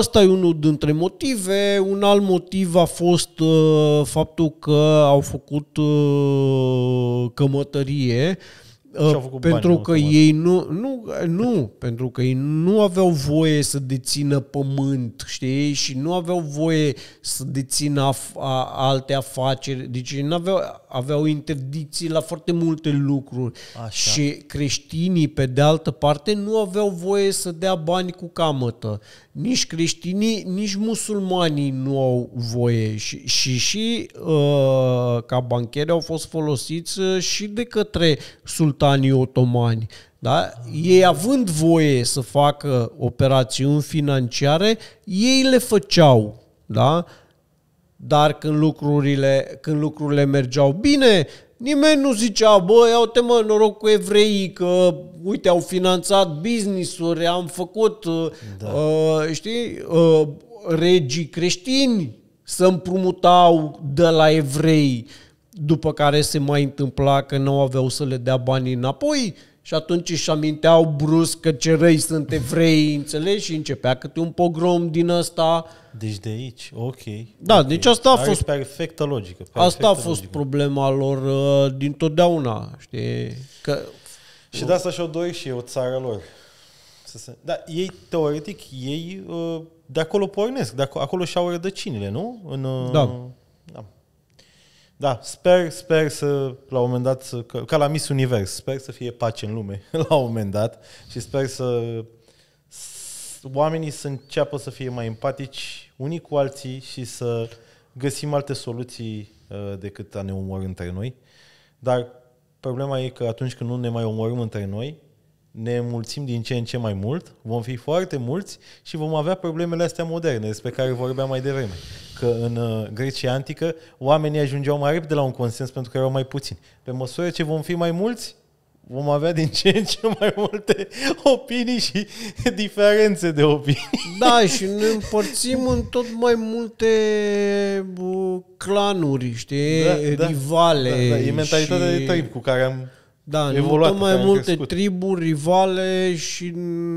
asta e unul dintre motive. Un alt motiv a fost uh, faptul că au făcut uh, cămătărie uh, Uh, pentru bani, că automat. ei nu, nu, nu, pentru că ei nu aveau voie să dețină pământ, știi, și nu aveau voie să dețină af, a, alte afaceri, deci ei aveau, aveau interdicții la foarte multe lucruri Așa. și creștinii, pe de altă parte, nu aveau voie să dea bani cu camătă nici creștinii, nici musulmanii nu au voie și și, și uh, ca bancheri au fost folosiți uh, și de către sultanii otomani. Da? Ei având voie să facă operațiuni financiare, ei le făceau. Da? Dar când lucrurile, când lucrurile mergeau bine, Nimeni nu zicea, bă, iau-te mă, noroc cu evreii, că uite, au finanțat business-uri, am făcut, uh, da. uh, știi, uh, regii creștini să împrumutau de la evrei, după care se mai întâmpla că nu aveau să le dea banii înapoi și atunci își aminteau brusc că ce răi sunt evrei, înțelegi? Și începea câte un pogrom din ăsta. Deci de aici, ok. Da, okay. deci asta a Are fost... perfectă logică. Perfectă asta a fost logică. problema lor uh, din totdeauna, știi? Că... Și de asta și-o doi și eu, țara lor. Da, ei, teoretic, ei uh, de acolo pornesc, de acolo, acolo și-au rădăcinile, nu? În, uh... Da. Da, sper, sper să, la un moment dat, să, ca la Miss Univers, sper să fie pace în lume la un moment dat și sper să oamenii să înceapă să fie mai empatici unii cu alții și să găsim alte soluții uh, decât a ne omori între noi. Dar problema e că atunci când nu ne mai omorâm între noi, ne mulțim din ce în ce mai mult, vom fi foarte mulți și vom avea problemele astea moderne despre care vorbeam mai devreme. Că în uh, Grecia Antică oamenii ajungeau mai repede la un consens pentru că erau mai puțini. Pe măsură ce vom fi mai mulți, vom avea din ce în ce mai multe opinii și diferențe de opinii. Da, și ne împărțim în tot mai multe uh, clanuri, știi, da, da, rivale. Da, da. E mentalitatea și... de trip cu care am da, evoluat, mai multe crescut. triburi, rivale și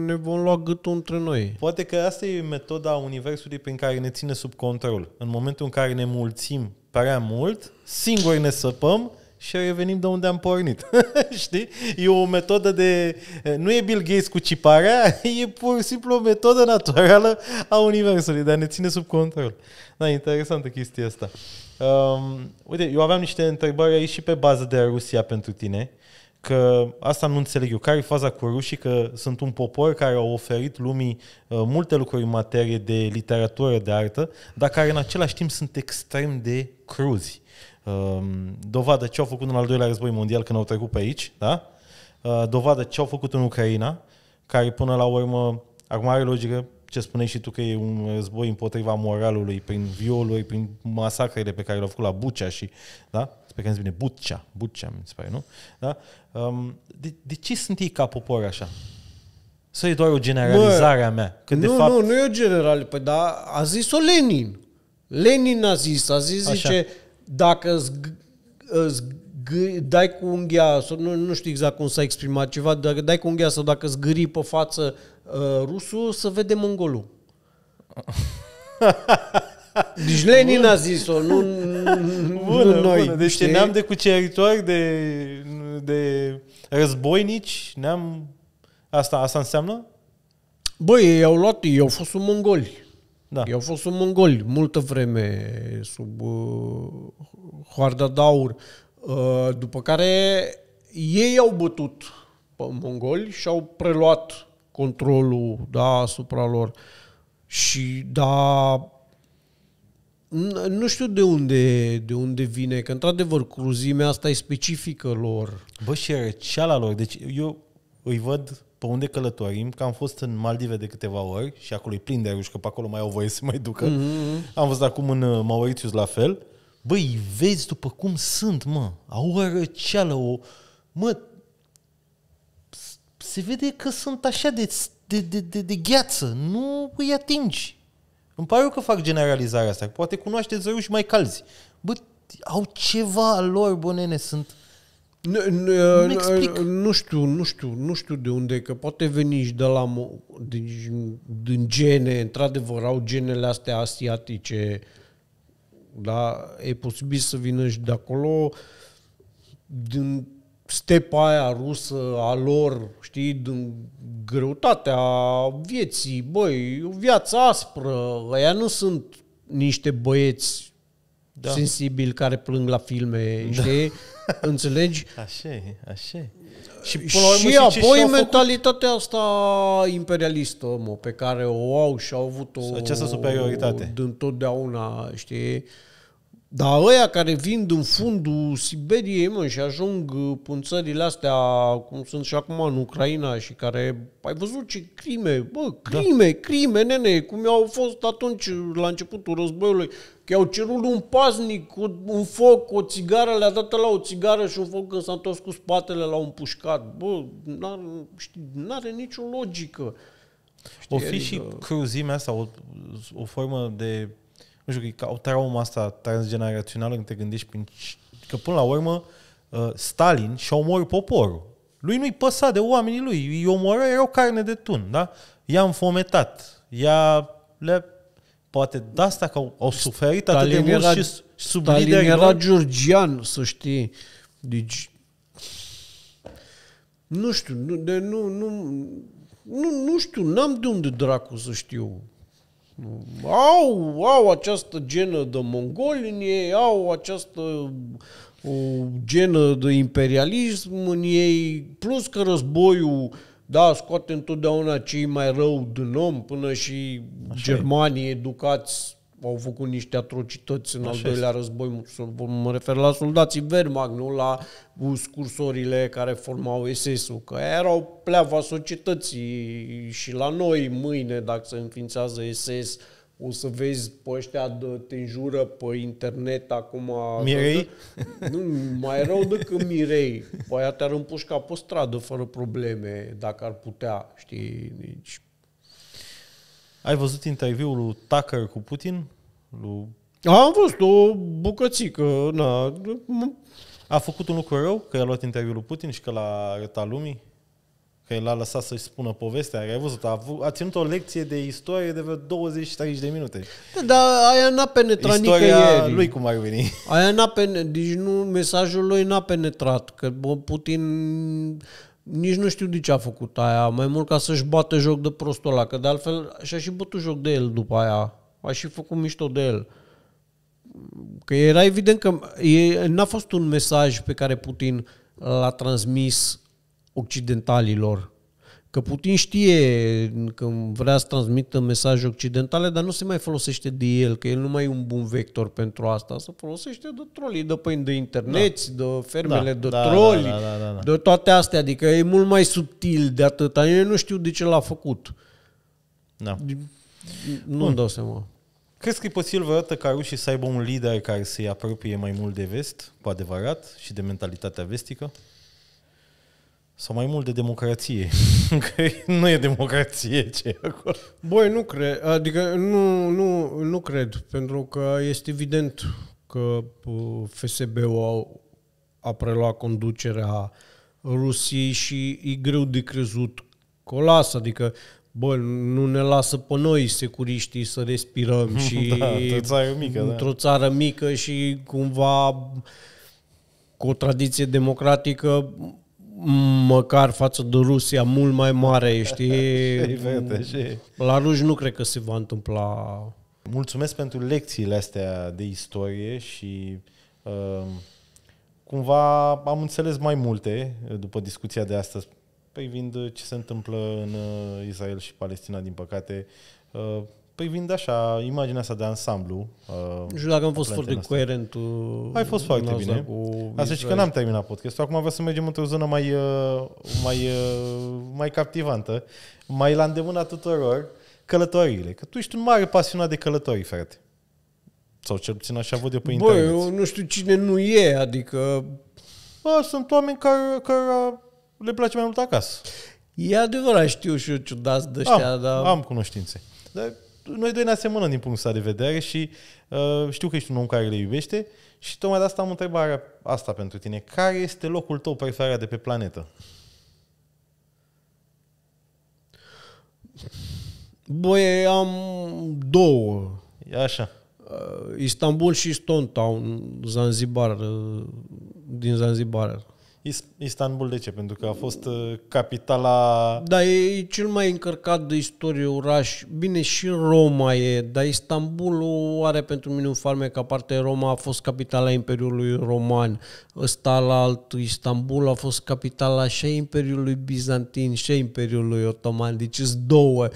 ne vom lua gâtul între noi. Poate că asta e metoda universului prin care ne ține sub control. În momentul în care ne mulțim prea mult, singuri ne săpăm și revenim de unde am pornit. Știi? E o metodă de... Nu e Bill Gates cu ciparea, e pur și simplu o metodă naturală a Universului, dar ne ține sub control. Da, interesantă chestia asta. Um, uite, eu aveam niște întrebări aici și pe bază de Rusia pentru tine că asta nu înțeleg eu. Care e faza cu rușii? Că sunt un popor care au oferit lumii uh, multe lucruri în materie de literatură, de artă, dar care în același timp sunt extrem de cruzi. Um, dovadă ce au făcut în al doilea război mondial când au trecut pe aici, da? Uh, dovadă ce au făcut în Ucraina, care până la urmă, acum are logică, ce spuneai și tu că e un război împotriva moralului, prin violuri, prin masacrele pe care le-au făcut la Bucea și, da? pe am zis bine, Butcea, Butcea mi se pare, nu? Da? Um, de, de ce sunt ei ca popor așa? Să e doar o generalizare a mea. Că nu, de fapt... nu, nu e o generalizare. Păi da, a zis-o Lenin. Lenin a zis, a zis, așa. zice, dacă dai cu unghia, sau nu, nu știu exact cum s-a exprimat ceva, dacă dai cu unghia sau dacă zgârii pe față uh, rusul, să vede mongolul. Deci Lenin a zis-o, nu, bună, nu noi. Bună. Deci știi? ne-am de cuceritori, de, de războinici, ne-am... Asta, asta înseamnă? Băi, ei au luat, ei au fost sub mongoli. Da. Ei au fost sub mongoli multă vreme sub uh, hoarda d'aur. Uh, după care ei au bătut pe mongoli și au preluat controlul da, asupra lor. Și da, nu știu de unde, de unde vine, că într-adevăr cruzimea asta e specifică lor. Bă, și răceala lor. Deci eu îi văd pe unde călătorim, că am fost în Maldive de câteva ori și acolo e plin de ruși, că pe acolo mai au voie să mai ducă. Mm-hmm. Am văzut acum în uh, Mauritius la fel. Băi, vezi după cum sunt, mă. Au o răceală, o... Mă, se vede că sunt așa de, de, de, de, de gheață. Nu îi atingi. Îmi pare că fac generalizarea asta. Poate cunoașteți și mai calzi. Bă, au ceva al lor, bă, nene, sunt... Nu, nu, nu știu, nu știu, nu știu de unde, că poate veni și de la din, din gene, într-adevăr au genele astea asiatice, da, e posibil să vină și de acolo, din stepa aia rusă a lor, știi, din greutatea vieții, băi, o viață aspră, aia nu sunt niște băieți da. sensibili care plâng la filme, da. știi? Înțelegi? Așa e, așa e. Și, până la urmă, și apoi și mentalitatea făcut... asta imperialistă, mă, pe care o au și au avut-o Această superioritate. din totdeauna, știi? Dar ăia care vin din fundul Siberiei, mă, și ajung în țările astea, cum sunt și acum în Ucraina, și care, ai văzut ce crime, bă, da. crime, da. crime, nene, cum au fost atunci, la începutul războiului, că au cerut un paznic, un foc, o țigară, le-a dat la o țigară și un foc când s-a întors cu spatele la un pușcat. Bă, n-are, știi, n-are nicio logică. Știi, o fi adică... și cruzimea asta, o, o formă de nu știu, că o trauma asta transgenerațională când te gândești prin, că până la urmă uh, Stalin și-a omorât poporul. Lui nu-i păsa de oamenii lui. Îi omoră, erau carne de tun, da? I-a înfometat. I-a... Le, poate de asta că au, au suferit Stalin atât de mult era, și sub Stalin era georgian, să știi. Deci... Nu știu, de, nu, nu, nu, nu știu, n-am de unde dracu să știu au, au această genă de mongoli ei, au această o genă de imperialism în ei, plus că războiul da, scoate întotdeauna cei mai rău din om, până și Așa germanii e. educați au făcut niște atrocități în Așa al doilea este. război, mă refer la soldații Wehrmacht, nu la scursorile care formau SS-ul, că erau pleava societății și la noi mâine, dacă se înființează SS, o să vezi pe ăștia de, te înjură pe internet acum. Mirei? nu, mai rău decât Mirei. Păi te-ar împușca pe stradă fără probleme, dacă ar putea, știi? Deci, ai văzut interviul lui Tucker cu Putin? Lu... Am văzut o bucățică, na. A făcut un lucru rău, că i-a luat interviul lui Putin și că l-a arătat lumii? Că l-a lăsat să-și spună povestea? Ai văzut? A, a ținut o lecție de istorie de vreo 20-30 de minute. Da, dar aia n-a penetrat Istoria nicăieri. lui cum ar veni. Aia n-a penetrat, deci nu, mesajul lui n-a penetrat, că Putin nici nu știu de ce a făcut aia, mai mult ca să-și bată joc de prostul ăla, că de altfel și-a și bătut joc de el după aia, a și făcut mișto de el. Că era evident că e, n-a fost un mesaj pe care Putin l-a transmis occidentalilor Că Putin știe că vrea să transmită mesaje occidentale, dar nu se mai folosește de el, că el nu mai e un bun vector pentru asta. Se folosește de trolii, de pâini de internet, da. de fermele, da, de da, da troli, da, da, da, da, da. de toate astea. Adică e mult mai subtil de atât, Eu nu știu de ce l-a făcut. Da. Nu-mi dau seama. Crezi că e posibil vreodată ca rușii să aibă un lider care să-i apropie mai mult de vest, cu adevărat, și de mentalitatea vestică? Sau mai mult de democrație. că nu e democrație ce e acolo. Băi, nu cred. Adică nu, nu, nu cred. Pentru că este evident că uh, FSB-ul a preluat conducerea Rusiei și e greu de crezut că o lasă. Adică, băi, nu ne lasă pe noi securiștii să respirăm și da, într-o țară mică, da. într-o da. țară mică și cumva cu o tradiție democratică măcar față de Rusia mult mai mare, știi? La ruși nu cred că se va întâmpla. Mulțumesc pentru lecțiile astea de istorie și uh, cumva am înțeles mai multe uh, după discuția de astăzi privind uh, ce se întâmplă în uh, Israel și Palestina, din păcate. Uh, Păi de așa, imaginea asta de ansamblu. Uh, nu știu dacă am fost foarte coerent Uh, Ai fost foarte bine. Cu asta și că n-am terminat podcastul. Acum vreau să mergem într-o zonă mai, uh, mai, uh, mai captivantă, mai la îndemâna tuturor, călătoriile. Că tu ești un mare pasionat de călătorii, frate. Sau cel puțin așa văd eu pe Bă, internet. eu nu știu cine nu e, adică... Bă, sunt oameni care, care le place mai mult acasă. E adevărat, știu și eu ciudat de ăștia, am, dar... Am cunoștințe. Dar noi doi ne asemănăm din punctul ăsta de vedere și uh, știu că ești un om care le iubește și tocmai de asta am întrebarea asta pentru tine. Care este locul tău preferat de pe planetă? Băi, am două. E așa. Uh, Istanbul și Stone Town, Zanzibar, uh, din Zanzibar. Istanbul de ce? Pentru că a fost uh, capitala... Da, e cel mai încărcat de istorie oraș. Bine, și Roma e, dar Istanbulul are pentru mine un farmec aparte. Roma a fost capitala Imperiului Roman, ăsta la altul, Istanbul a fost capitala și a Imperiului Bizantin și a Imperiului Otoman. Deci sunt două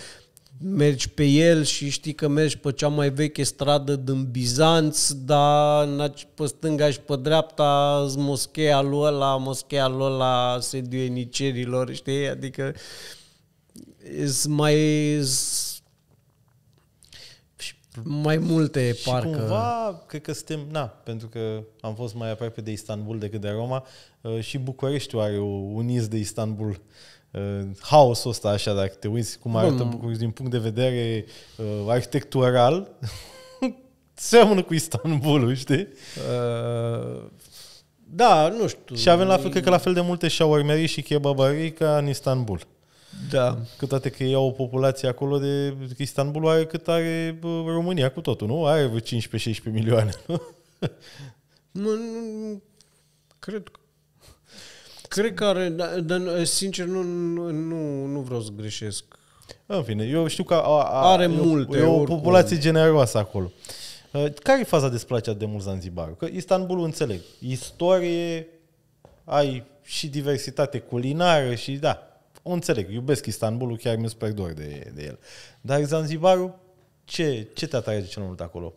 mergi pe el și știi că mergi pe cea mai veche stradă din Bizanț, dar pe stânga și pe dreapta moschea lui ăla, moschea lui ăla, sediuenicerilor, știi? Adică mai mai multe și parcă. cumva, cred că suntem, na, pentru că am fost mai aproape de Istanbul decât de Roma, uh, și Bucureștiul are un iz de Istanbul uh, haosul ăsta, așa, dacă te uiți cum arată Bun. București din punct de vedere uh, arhitectural, seamănă cu Istanbulul, știi? Uh, da, nu știu. Și avem la fel, cred că la fel de multe șaurmerii și kebabarii ca în Istanbul. Da. Cu toate că iau o populație acolo de... Istanbul, are cât are România cu totul, nu? Are 15-16 milioane, nu? M- cred că Cred că are, da, dar, sincer nu, nu, nu vreau să greșesc. În fine, eu știu că a, a, are e, multe. E o oricum. populație generoasă acolo. Uh, care e faza de place de mult Zanzibar? Că Istanbul, înțeleg. Istorie, ai și diversitate culinară și da, o înțeleg. Iubesc Istanbulul, chiar mi-e super dor de, de el. Dar Zanzibarul, ce, ce te atrage cel mai mult acolo?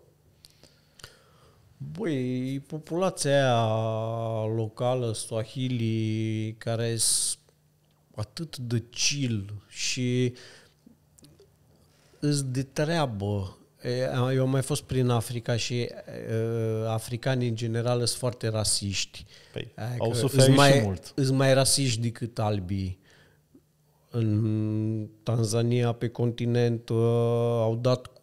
Băi, populația aia locală, Swahili, care sunt atât de chill și îți de treabă. Eu am mai fost prin Africa și uh, africanii în general sunt foarte rasiști. Păi, au suferit mai, și mult. Îs mai rasiști decât albii. În Tanzania, pe continent, uh, au dat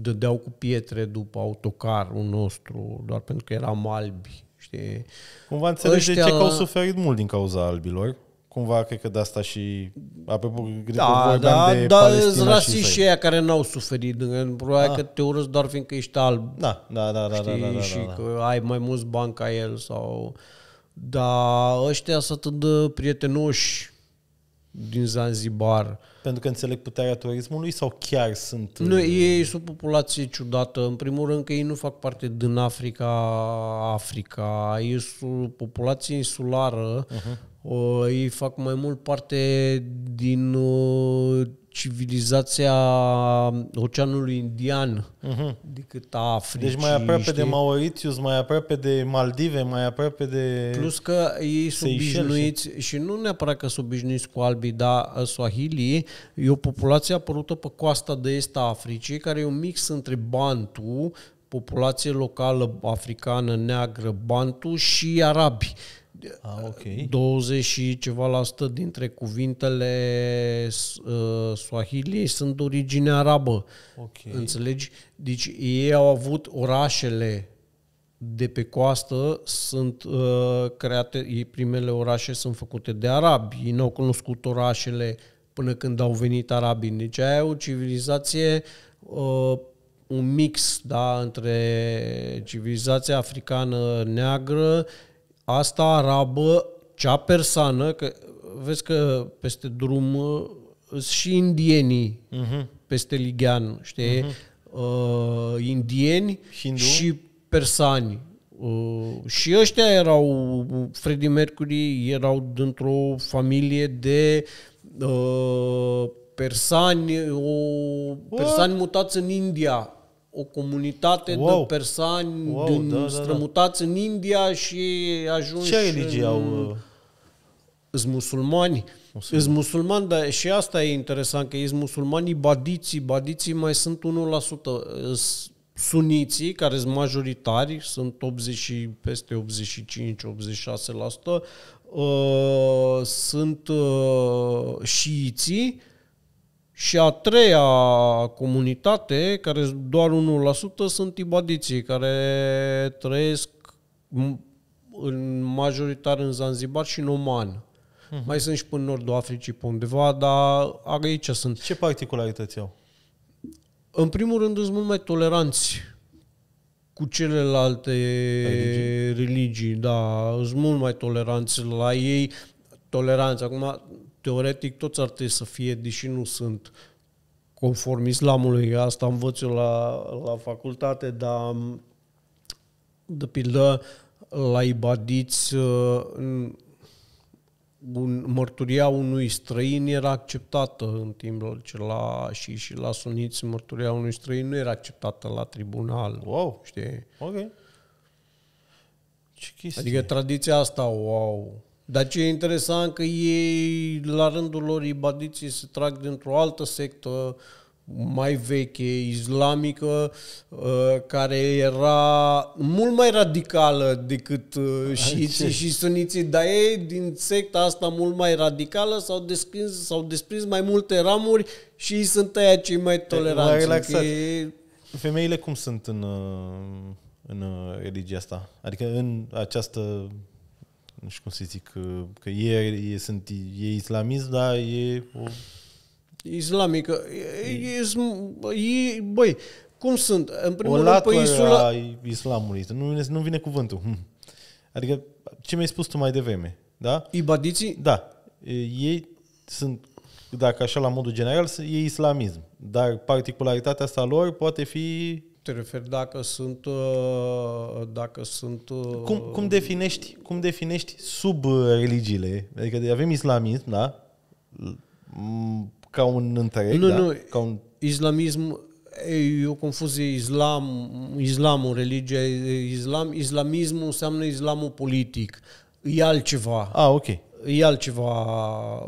dădeau cu pietre după autocarul nostru, doar pentru că eram albi, știi? Cumva înțelegi Ăștia... de ce că au suferit mult din cauza albilor. Cumva, cred că de asta și... Apropo, cred da, că da, de da, rasiști și aia care n-au suferit. Probabil da. că te urăsc doar fiindcă ești alb. Da, da, da, da, da știi? da, da, da, da, Și da. că ai mai mulți bani ca el sau... Dar ăștia sunt de prietenoși din Zanzibar. Pentru că înțeleg puterea turismului sau chiar sunt... Nu, ei sunt o populație ciudată. În primul rând că ei nu fac parte din Africa, Africa. Ei sunt o populație insulară. Uh-huh. Ei fac mai mult parte din uh, civilizația Oceanului Indian uh-huh. decât a Africii. Deci mai aproape știi? de Mauritius, mai aproape de Maldive, mai aproape de... Plus că ei sunt obișnuiți, și nu neapărat că sunt obișnuiți cu albii, dar Swahili e o populație apărută pe coasta de est a Africii, care e un mix între Bantu, populație locală africană neagră, Bantu și arabi. Uh, a, ah, ah, okay. 20 și ceva la sută dintre cuvintele uh, Swahili sunt de origine arabă. Okay. Înțelegi? Deci ei au avut orașele de pe coastă sunt uh, create, primele orașe sunt făcute de arabi. Ei n-au cunoscut orașele până când au venit arabii. Deci aia e o civilizație uh, un mix da, între civilizația africană neagră asta arabă, cea persană, că vezi că peste drum uh, sunt și indienii uh-huh. peste Ligian, știi? Uh-huh. Uh, indieni Hindu? și persani. Uh, și ăștia erau, Freddie Mercury, erau dintr-o familie de uh, persani, o, persani mutați în India o comunitate wow. de persani wow, din, da, da, da. strămutați da. în India și ajungi... Ce religii în... au? Uh? Îs musulmani. Musulman. musulmani, dar și asta e interesant, că îs musulmanii badiții. Badiții mai sunt 1%. Îs suniții, care sunt majoritari, sunt 80, peste 85-86%, uh, sunt uh, șiiții, uh, și a treia comunitate, care doar 1%, sunt ibadiții, care trăiesc în majoritar în Zanzibar și în Oman. Mm-hmm. Mai sunt și până în nordul Africii pe undeva, dar aici sunt. Ce particularități au? În primul rând, sunt mult mai toleranți cu celelalte religii, religii da, sunt mult mai toleranți la ei. Toleranță, acum teoretic toți ar trebui să fie, deși nu sunt conform islamului, asta învăț eu la, la facultate, dar de pildă la ibadiți uh, un, mărturia unui străin era acceptată în timpul ce la și, și la suniți mărturia unui străin nu era acceptată la tribunal. Wow! Știi? Ok. Ce chestie. Adică tradiția asta, wow, dar ce e interesant că ei, la rândul lor, ibadiții se trag dintr-o altă sectă mai veche, islamică, uh, care era mult mai radicală decât uh, șiiții și suniții, dar ei din secta asta mult mai radicală s-au desprins, s-au desprins mai multe ramuri și ei sunt aia cei mai toleranți. Relaxat. Femeile cum sunt în, uh, în religia asta? Adică în această nu știu cum să zic, că, că e e sunt, e islamist, dar e... O... Islamică. E, e, e, băi, cum sunt? În primul o rând, pe insula... islamului, nu, nu vine cuvântul. Hmm. Adică, ce mi-ai spus tu mai devreme, da? Ibadiții? Da. Ei sunt, dacă așa la modul general, e islamism. Dar particularitatea asta lor poate fi te referi dacă sunt... Uh, dacă sunt uh, cum, cum, definești, cum definești sub uh, religiile? Adică avem islamism, da? Ca un întreg, nu, da? Nu, ca un... islamism E o confuzie islam, islamul, religia, islam, islamismul înseamnă islamul politic. E altceva. Ah, ok. E altceva.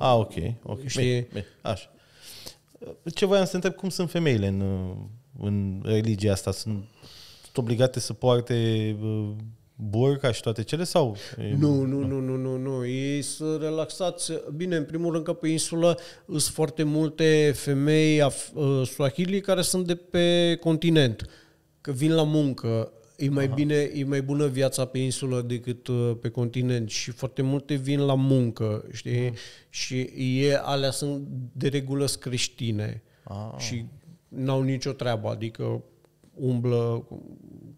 Ah, ok. okay. Bine, bine. Așa. Ce voiam să întreb, cum sunt femeile în în religia asta? Sunt, sunt obligate să poarte uh, burca și toate cele sau? Nu, nu, nu, nu, nu, nu. Ei sunt relaxați. Bine, în primul rând că pe insulă sunt foarte multe femei af- uh, suahili care sunt de pe continent, că vin la muncă. E mai Aha. bine, e mai bună viața pe insulă decât uh, pe continent și foarte multe vin la muncă, știi? Aha. Și e, alea sunt de regulă creștine. Aha. Și n-au nicio treabă, adică umblă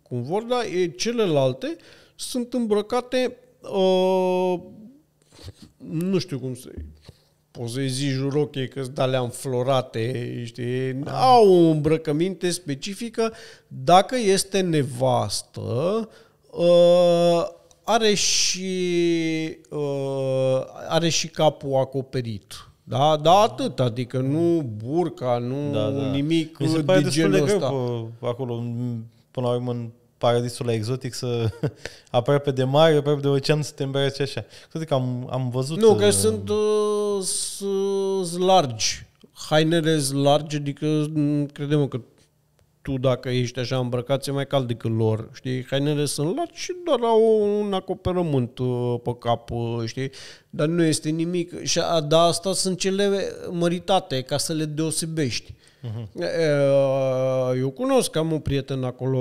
cum vor, dar e, celelalte sunt îmbrăcate, uh, nu știu cum să zici juroche că sunt alea înflorate, știi? Da. Au o îmbrăcăminte specifică. Dacă este nevastă, uh, are și uh, are și capul acoperit. Da, da, atât, adică nu burca, nu da, da. nimic Mi se pare de genul destul de greu pe, acolo, mm, până la urmă, în paradisul la exotic să aproape de mare, aproape de ocean să te îmbraci așa. Cred că am, am văzut... Nu, că uh... sunt uh, largi. Hainele largi, adică mm, credem că tu dacă ești așa îmbrăcat, e mai cald decât lor, știi? Hainele sunt largi și doar au un acoperământ uh, pe cap, uh, știi? Dar nu este nimic. Și a, da, asta sunt cele măritate, ca să le deosebești. Uh-huh. Eu cunosc, am un prieten acolo,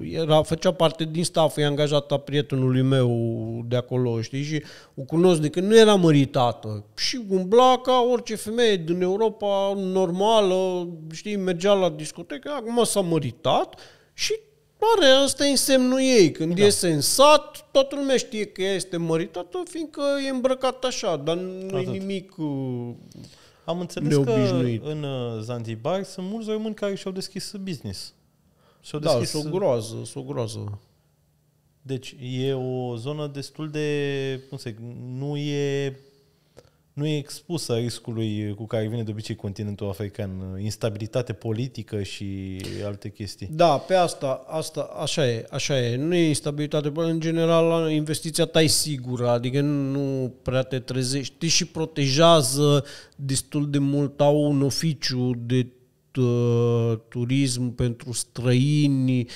era, făcea parte din staff, e angajat a prietenului meu de acolo, știi, și o cunosc de că nu era măritată. Și umbla ca orice femeie din Europa normală, știi, mergea la discotecă, acum s-a măritat și pare ăsta e semnul ei. Când da. iese în sat, toată lumea știe că ea este măritată, fiindcă e îmbrăcat așa, dar nu e nimic uh, Am înțeles neobișnuit. că în uh, Zanzibar sunt mulți români care și-au deschis business. Și-au da, deschis... s-o uh, groază, s-o groază. Deci e o zonă destul de, nu, se, nu e nu e expusă riscului cu care vine de obicei continentul african, instabilitate politică și alte chestii. Da, pe asta, asta așa e, așa e. Nu e instabilitate, în general investiția ta e sigură, adică nu prea te trezești. Te și protejează destul de mult, au un oficiu de uh, turism pentru străini,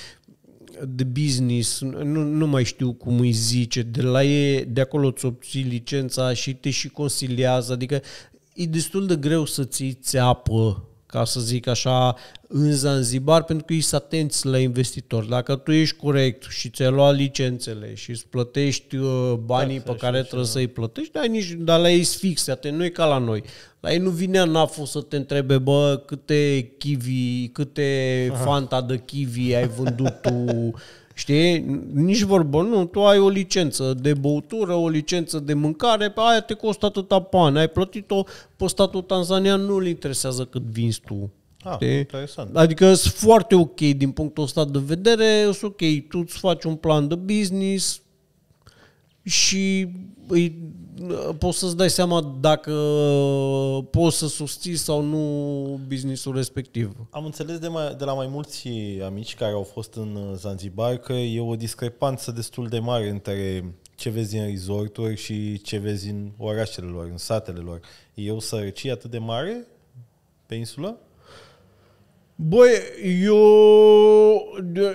de business, nu, nu mai știu cum îi zice, de la ei, de acolo îți obții licența și te și consiliază, adică e destul de greu să ții țeapă ca să zic așa, în Zanzibar, pentru că ești atenți la investitor Dacă tu ești corect și ți-ai luat licențele și îți plătești uh, banii da, pe care trebuie să-i plătești, dar nici, dar la ei fixe, nu e ca la noi. La ei nu vinea NAFO să te întrebe, bă, câte kiwi, câte Aha. fanta de kiwi ai vândut tu, știi? Nici vorbă, nu, tu ai o licență de băutură, o licență de mâncare, pe aia te costă atâta bani, ai plătit-o, pe statul tanzanian nu-l interesează cât vinzi tu. Ah, interesant. Adică sunt foarte ok din punctul ăsta de vedere, sunt ok, tu îți faci un plan de business și îi poți să-ți dai seama dacă poți să susții sau nu businessul respectiv. Am înțeles de, mai, de la mai mulți amici care au fost în uh, Zanzibar că e o discrepanță destul de mare între ce vezi în resorturi și ce vezi în orașele lor, în satele lor. E o sărăcie atât de mare pe insulă? Băi, eu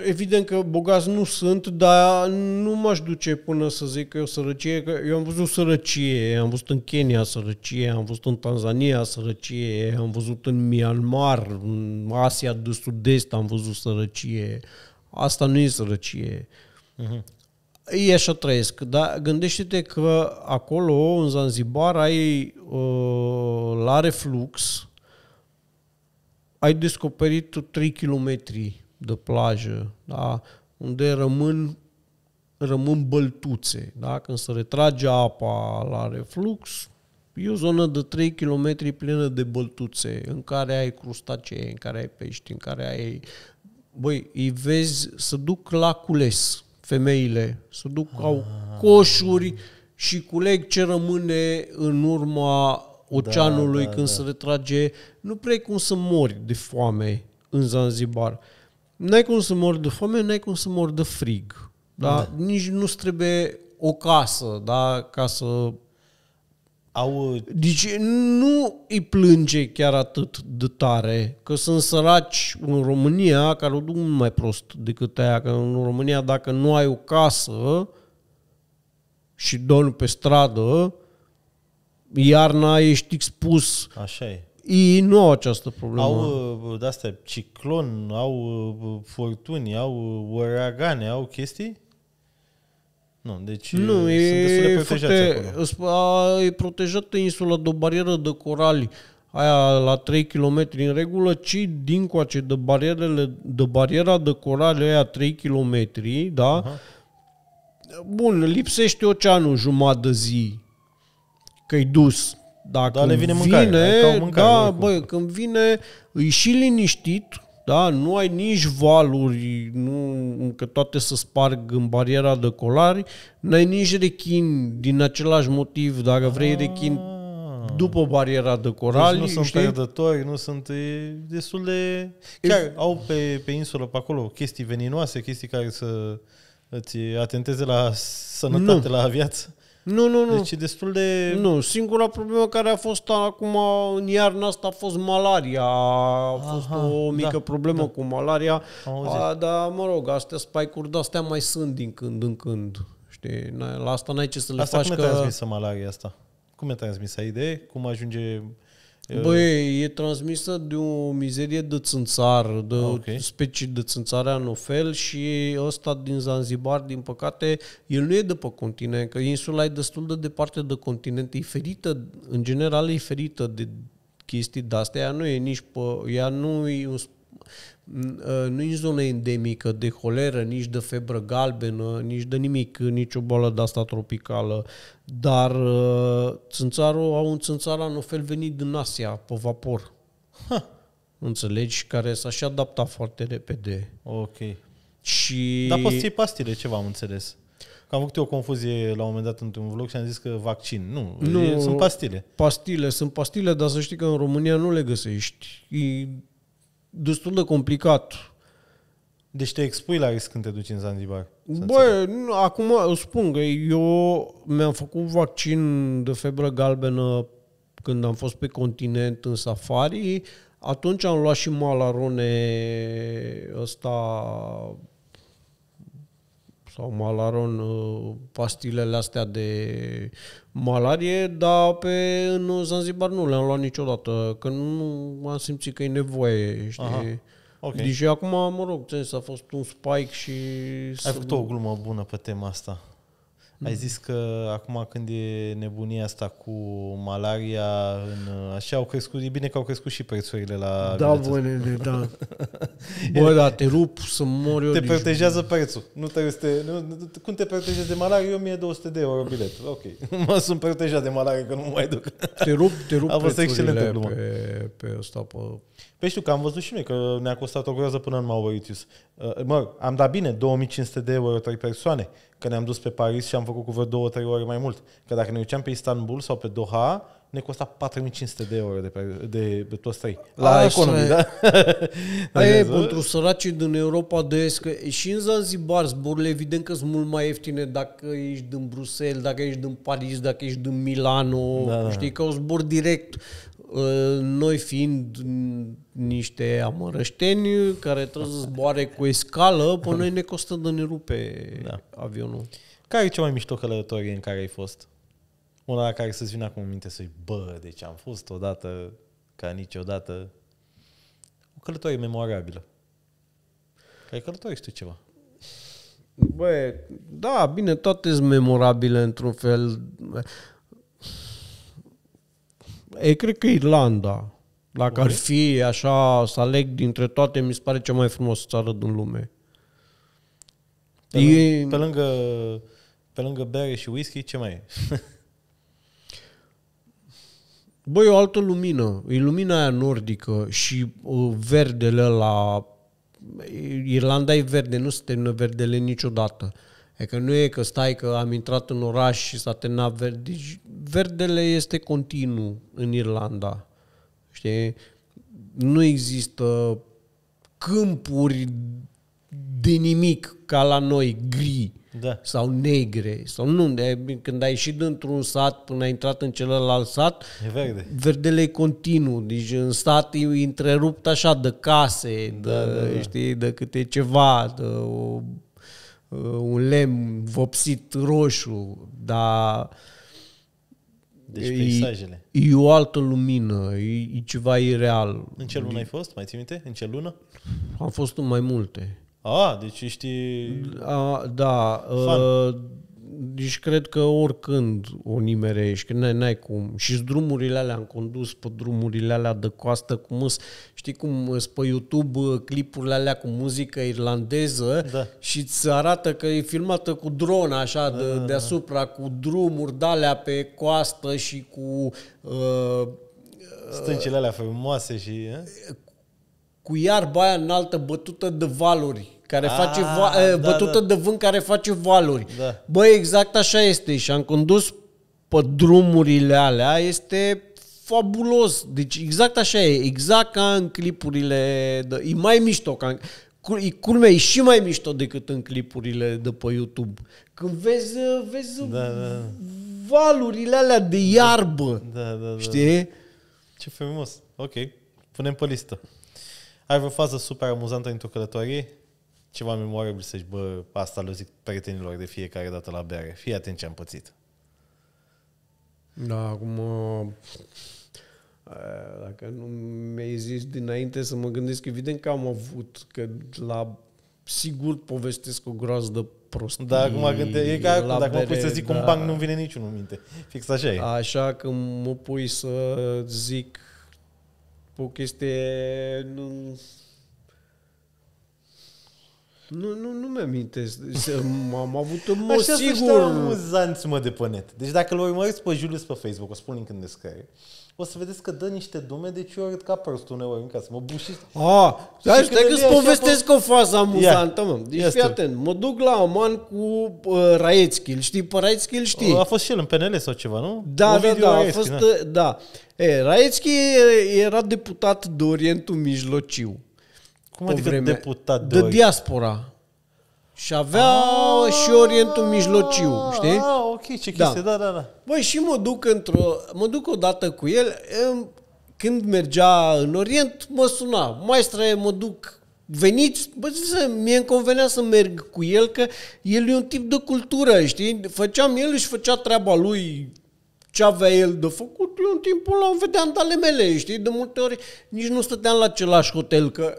evident că bogați nu sunt, dar nu m-aș duce până să zic că eu sărăcie. Că eu am văzut sărăcie, am văzut în Kenya sărăcie, am văzut în Tanzania sărăcie, am văzut în Myanmar, în Asia de Sud-Est am văzut sărăcie. Asta nu e sărăcie. Uh-huh. E așa trăiesc, dar gândește-te că acolo, în Zanzibar, ai uh, la reflux, ai descoperit 3 km de plajă, da? unde rămân rămân băltuțe. Da? Când se retrage apa la reflux, e o zonă de 3 km plină de băltuțe, în care ai crustacee, în care ai pești, în care ai... Băi, îi vezi, să duc la cules femeile, să duc, au ah. coșuri și culeg ce rămâne în urma oceanului da, da, când da. se da. retrage, nu prea cum să mori de foame în Zanzibar. N-ai cum să mori de foame, n-ai cum să mori de frig. Da? da. Nici nu trebuie o casă, da? Ca să au... Deci nu îi plânge chiar atât de tare, că sunt săraci în România, care o duc mult mai prost decât aia, că în România dacă nu ai o casă și dormi pe stradă, iarna ești expus. Așa e. Ei nu au această problemă. Au uh, de astea, ciclon, au uh, furtuni, au uh, uragane, au chestii? Nu, deci nu, sunt e destul de protejați acolo. E protejată insula de o barieră de corali aia la 3 km în regulă, ci coace de, barierele, de bariera de corale aia 3 km, da? Uh-huh. Bun, lipsește oceanul jumătate de zi că-i dus. Dacă da, le vine, vine mâncare, da, oricum. bă, când vine, îi și liniștit, da, nu ai nici valuri, nu, că toate se sparg în bariera de colari, nu ai nici rechin din același motiv, dacă vrei ah. rechin după bariera de corali. Deci nu știi? sunt pierdători, nu sunt destul de... Chiar e... au pe, pe insulă pe acolo chestii veninoase, chestii care să îți atenteze la sănătate, nu. la viață. Nu, nu, nu. Deci e destul de... Nu, singura problemă care a fost acum în iarna asta a fost malaria. A fost Aha, o da. mică da, problemă da. cu malaria. A, dar, mă rog, astea spike-uri de-astea mai sunt din când în când. Știi? La asta n-ai ce să le asta faci. cum că... e transmisă malaria asta? Cum e transmisă? Ai idee? Cum ajunge Băi, e transmisă de o mizerie de țânțar, de ah, okay. specii de țânțare fel și ăsta din Zanzibar, din păcate, el nu e de pe continent, că insula e destul de departe de continent, e ferită, în general e ferită de chestii de astea, ea nu e nici pe, ea nu e un nici ă, zonă endemică de holeră, nici de febră galbenă, nici de nimic, nici o boală de asta tropicală, dar ă, țânțarul au un țânțar anofel venit din Asia, pe vapor. Ha. Înțelegi? Care s-a și adaptat foarte repede. Ok. Și... Dar poți să iei pastile, ceva am înțeles. Că am avut o confuzie la un moment dat într-un vlog și am zis că vaccin. Nu, nu e, sunt pastile. Pastile, sunt pastile, dar să știi că în România nu le găsești. E destul de complicat. Deci te expui la risc când te duci în Zanzibar? Bă, nu, acum spun că eu mi-am făcut vaccin de febră galbenă când am fost pe continent în safari, atunci am luat și malarone ăsta sau malaron, ă, pastilele astea de malarie, dar pe în Zanzibar nu le-am luat niciodată, că nu am simțit că e nevoie, știi? Aha. Okay. Deci acum, mă rog, s a fost un spike și... Ai făcut o glumă bună pe tema asta. Ai zis că acum când e nebunia asta cu malaria, în, așa au crescut, e bine că au crescut și prețurile la Da, bănele, da. Bă, da, te rup să mor eu. Te protejează bine. prețul. Nu te este, nu, cum te protejezi de malaria Eu 1200 de euro bilet. Ok. Mă sunt protejat de malaria că nu mă mai duc. Te rup, te rup A fost excelent pe, pe, pe, asta, pe Păi știu că am văzut și noi că ne-a costat o groază până în Mauritius. Uh, mă, am dat bine 2500 de euro trei persoane, că ne-am dus pe Paris și am făcut cu vreo două, trei ore mai mult. Că dacă ne duceam pe Istanbul sau pe Doha, ne costa 4500 de euro de, pe, de, de toți trei. La Așa economie, e. da? da e, pentru săracii din Europa de Est, că și în Zanzibar zborurile evident că sunt mult mai ieftine dacă ești din Bruxelles, dacă ești din Paris, dacă ești din Milano, da. da știi, da. că o zbor direct Ă, noi fiind niște amărășteni care trebuie să zboare cu escală, pe noi ne costă de ne rupe da. avionul. Care e cea mai mișto călătorie în care ai fost? Una la care să-ți vină acum în minte să-i, bă, deci am fost odată ca niciodată. O călătorie memorabilă. Care călătorie tu ceva? Bă, da, bine, toate sunt memorabile într-un fel. E, cred că Irlanda. Dacă okay. ar fi așa să aleg dintre toate, mi se pare cea mai frumoasă țară din lume. Pe, e... pe, lângă, pe lângă bere și whisky, ce mai e? Băi, o altă lumină. E lumina aia nordică și uh, verdele la Irlanda e verde, nu se termină verdele niciodată. E că nu e că stai că am intrat în oraș și s-a terminat verde verdele este continuu în Irlanda. Știi? Nu există câmpuri de nimic ca la noi, gri da. sau negre. Sau nu, de, când ai ieșit dintr-un sat până ai intrat în celălalt sat, e verde. verdele e continuu. Deci în sat e întrerupt așa de case, da, de, da, da, da. Știi, de câte ceva, de o, uh, un lemn vopsit roșu, dar deci e, peisajele. E o altă lumină, e, e ceva ireal. În ce lună ai fost? Mai ții minte? În ce lună? Am fost în mai multe. A, ah, deci ești... A, da. Fan. Ă, deci cred că oricând o nimerești, n-ai, n-ai cum. Și drumurile alea am condus pe drumurile alea de coastă, cu îs, știi cum îs pe YouTube uh, clipurile alea cu muzică irlandeză da. și îți arată că e filmată cu drona așa da, de, da, deasupra, cu drumuri de pe coastă și cu... Uh, Stâncile alea frumoase și... Uh, cu iarba aia înaltă bătută de valuri care A, ah, face va- ă, da, bătută da. de vânt care face valuri. Da. Băi, exact așa este și am condus pe drumurile alea, este fabulos. Deci exact așa e, exact ca în clipurile, de, e mai mișto ca e culmea, e și mai mișto decât în clipurile de pe YouTube. Când vezi, ă, vezi da, da. valurile alea de iarbă. Da, da, da, da. Știi? Ce frumos. Ok. Punem pe listă. Ai vreo fază super amuzantă într-o călătorie? ceva memorabil să și bă, asta le zic prietenilor de fiecare dată la bere. Fii atent ce am pățit. Da, acum... Uh, uh, dacă nu mi-ai zis dinainte să mă gândesc, evident că am avut, că la sigur povestesc o groază de prostii. Da, acum gânde, e ca acum, dacă bere, mă pui să zic da. un banc, nu vine niciunul în minte. Fix așa e. Așa că mă pui să zic o chestie... Nu, nu, nu, nu mi-am amintesc. Deci, Am avut un mod Așa sigur. amuzanți, mă, de pe net. Deci dacă l-o urmăriți pe Julius pe Facebook, o spun link în descriere, o să vedeți că dă niște dume, deci eu arăt ca prost uneori în casă, mă bușesc. A, da, și stai că îți povestesc o fază amuzantă, mă. Deci fii atent, mă duc la Oman cu uh, îl știi pe Raetski, îl știi. A fost și el în PNL sau ceva, nu? Da, da, da, a fost, da. Uh, da. E, Raetski era deputat de Orientul Mijlociu. Cum adică vreme, deputat de, de diaspora. Și avea a, ah, și Orientul Mijlociu, știi? A, ah, ok, ce da. chestie, da, da, da. da. Băi, și mă duc într-o, mă duc odată cu el, când mergea în Orient, mă suna, maestre, mă duc, veniți, bă, zice, mie îmi convenea să merg cu el, că el e un tip de cultură, știi? Făceam, el își făcea treaba lui, ce avea el de făcut, eu în timpul ăla îmi vedeam de ale mele, știi? De multe ori nici nu stăteam la același hotel, că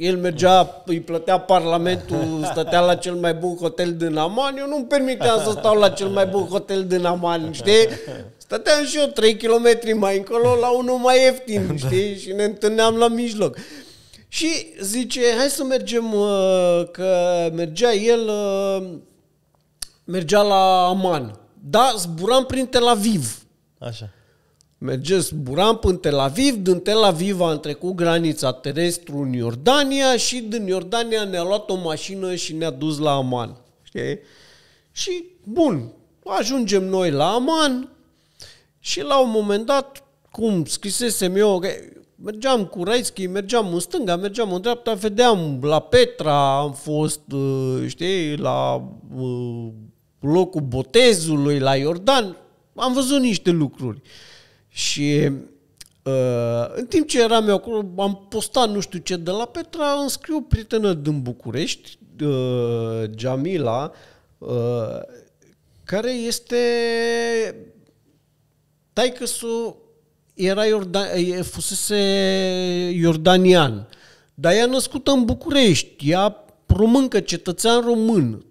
el mergea, îi plătea parlamentul, stătea la cel mai bun hotel din Aman, eu nu-mi permiteam să stau la cel mai bun hotel din Aman, știi? Stăteam și eu 3 km mai încolo la unul mai ieftin, da. știi? Și ne întâlneam la mijloc. Și zice, hai să mergem, uh, că mergea el, uh, mergea la Aman. Da, zburam prin Tel Aviv. Așa. Mergeți, buram până Tel Aviv, din Tel Aviv am trecut granița terestru în Iordania și din Iordania ne-a luat o mașină și ne-a dus la Aman. Știi? Și, bun, ajungem noi la Aman și la un moment dat, cum scrisesem eu, mergeam cu Raitschi, mergeam în stânga, mergeam în dreapta, vedeam la Petra, am fost, uh, știi, la uh, locul botezului, la Iordan, am văzut niște lucruri. Și uh, în timp ce eram eu acolo, am postat nu știu ce de la Petra, îmi scriu o prietenă din București, uh, Jamila, uh, care este taică era Iordan, fusese iordanian, dar ea născută în București, ea româncă, cetățean român.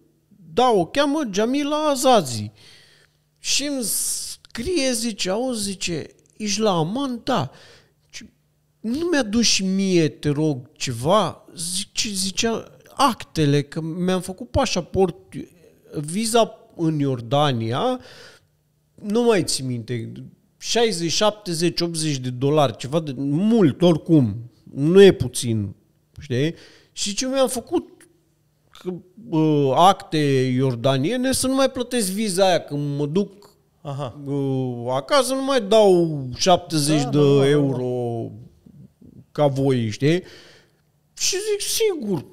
Da, o cheamă Jamila Azazi. Și îmi scrie, zice, auzi, zice, ești la aman, da. Nu mi-a și mie, te rog, ceva. Zice, zicea, actele, că mi-am făcut pașaport, viza în Iordania, nu mai țin minte, 60, 70, 80 de dolari, ceva de mult, oricum, nu e puțin, știi? Și ce mi-am făcut acte iordaniene să nu mai plătesc viza aia când mă duc Aha. Acasă nu mai dau 70 da, de da da, da, da, euro ca voi, știi? Și zic, sigur,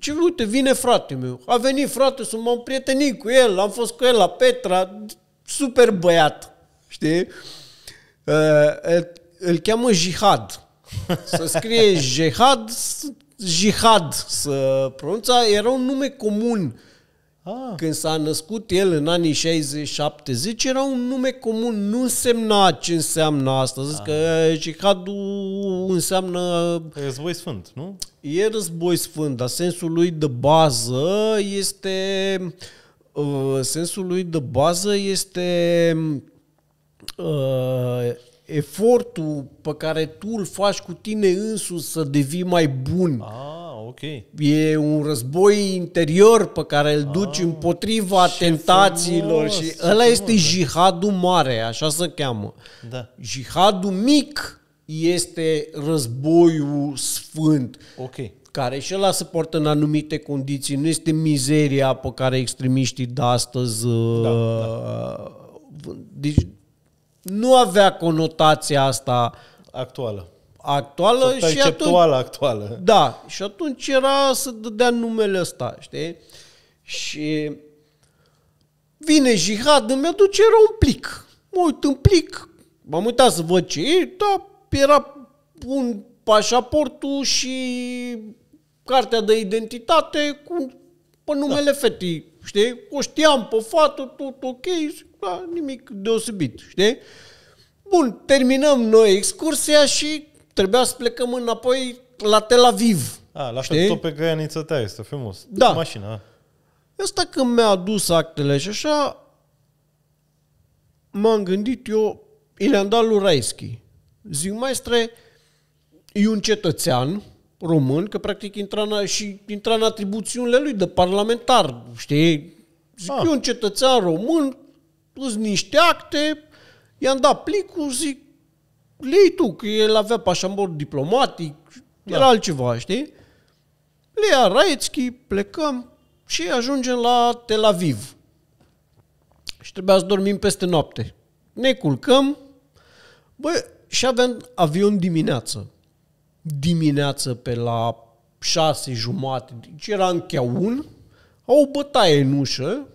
ce uite, vine fratele meu. A venit frate să m-am prietenit cu el, am fost cu el la Petra, super băiat, știi? Uh, îl cheamă Jihad. Să scrie Jihad, Jihad să pronunța, era un nume comun Ah. Când s-a născut el în anii 60-70, era un nume comun, nu însemna ce înseamnă asta. Zic că ah. jihadul înseamnă... E război sfânt, nu? E război sfânt, dar sensul lui de bază este... Uh, sensul lui de bază este uh, efortul pe care tu îl faci cu tine însuți să devii mai bun. Ah ok. E un război interior pe care îl duci ah, împotriva tentațiilor frumos, și ăla este frumos, da. jihadul mare, așa se cheamă. Da. Jihadul mic este războiul sfânt. Ok. Care și ăla se poartă în anumite condiții, nu este mizeria pe care extremiștii de astăzi da, uh, da. deci nu avea conotația asta actuală actuală sau și atunci... actuală. Da, și atunci era să dădea numele ăsta, știi? Și vine jihad, îmi aduce, era un plic. Mă uit în plic, m-am uitat să văd ce e, da, era un pașaportul și cartea de identitate cu pe numele da. fetei, știi? O știam pe fată, tot ok, da, nimic deosebit, știi? Bun, terminăm noi excursia și trebuia să plecăm înapoi la Tel Aviv. A, la tot pe găianiță ta, da, este frumos. Da. Cu mașina. Asta când mi-a adus actele și așa, m-am gândit eu, i le-am dat lui Raischi. Zic, maestre, e un cetățean român, că practic intra în, și intra în atribuțiunile lui de parlamentar, știi? Zic, ah. e un cetățean român, pus niște acte, i-am dat plicul, zic, Lei tu, că el avea pașambor diplomatic, da. era altceva, știi? Lea Raiețchi, plecăm și ajungem la Tel Aviv. Și trebuia să dormim peste noapte. Ne culcăm, bă, și avem avion dimineață. Dimineață pe la șase jumate, deci era în un, au o bătaie în ușă,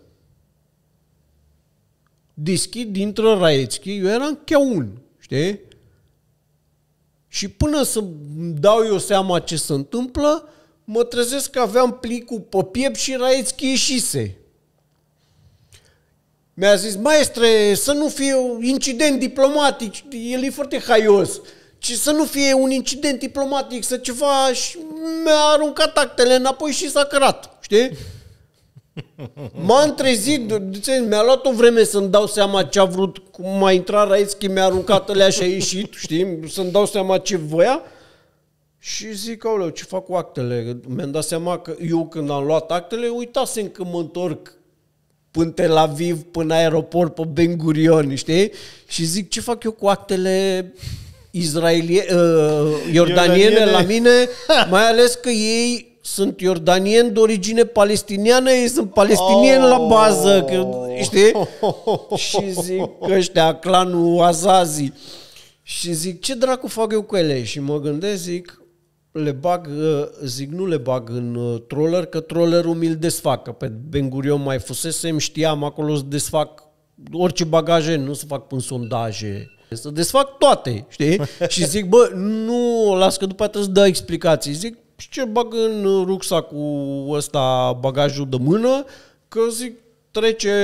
deschid, intră Raiețchi, eu eram un, știi? Și până să dau eu seama ce se întâmplă, mă trezesc că aveam plicul pe piept și Raețchi ieșise. Mi-a zis, maestre, să nu fie un incident diplomatic, el e foarte haios, ci să nu fie un incident diplomatic, să ceva, și mi-a aruncat actele înapoi și s-a cărat, știi? M-am trezit, mi-a luat o vreme să-mi dau seama ce a vrut, cum a intrat Raeschi, mi-a aruncat alea și a ieșit, știi, să-mi dau seama ce voia. Și zic, aoleu, ce fac cu actele? Mi-am dat seama că eu când am luat actele, uitasem că mă întorc până Tel Aviv, până aeroport, pe Ben Gurion, știi? Și zic, ce fac eu cu actele izraelie, uh, ă, iordaniene, iordaniene la mine? Mai ales că ei sunt iordanieni de origine palestiniană, ei sunt palestinieni oh, la bază, că, oh. știi? Oh, și zic că ăștia, clanul Azazi. Și zic, ce dracu fac eu cu ele? Și mă gândesc, zic, le bag, zic, nu le bag în uh, troller, că trollerul mi-l desfacă. Pe pe Bengurion mai fusesem, știam, acolo să desfac orice bagaje, nu să fac până sondaje. Să desfac toate, știi? și zic, bă, nu, las că după aceea trebuie să dă explicații. Zic, și ce bag în rucsac cu ăsta bagajul de mână, că zic, trece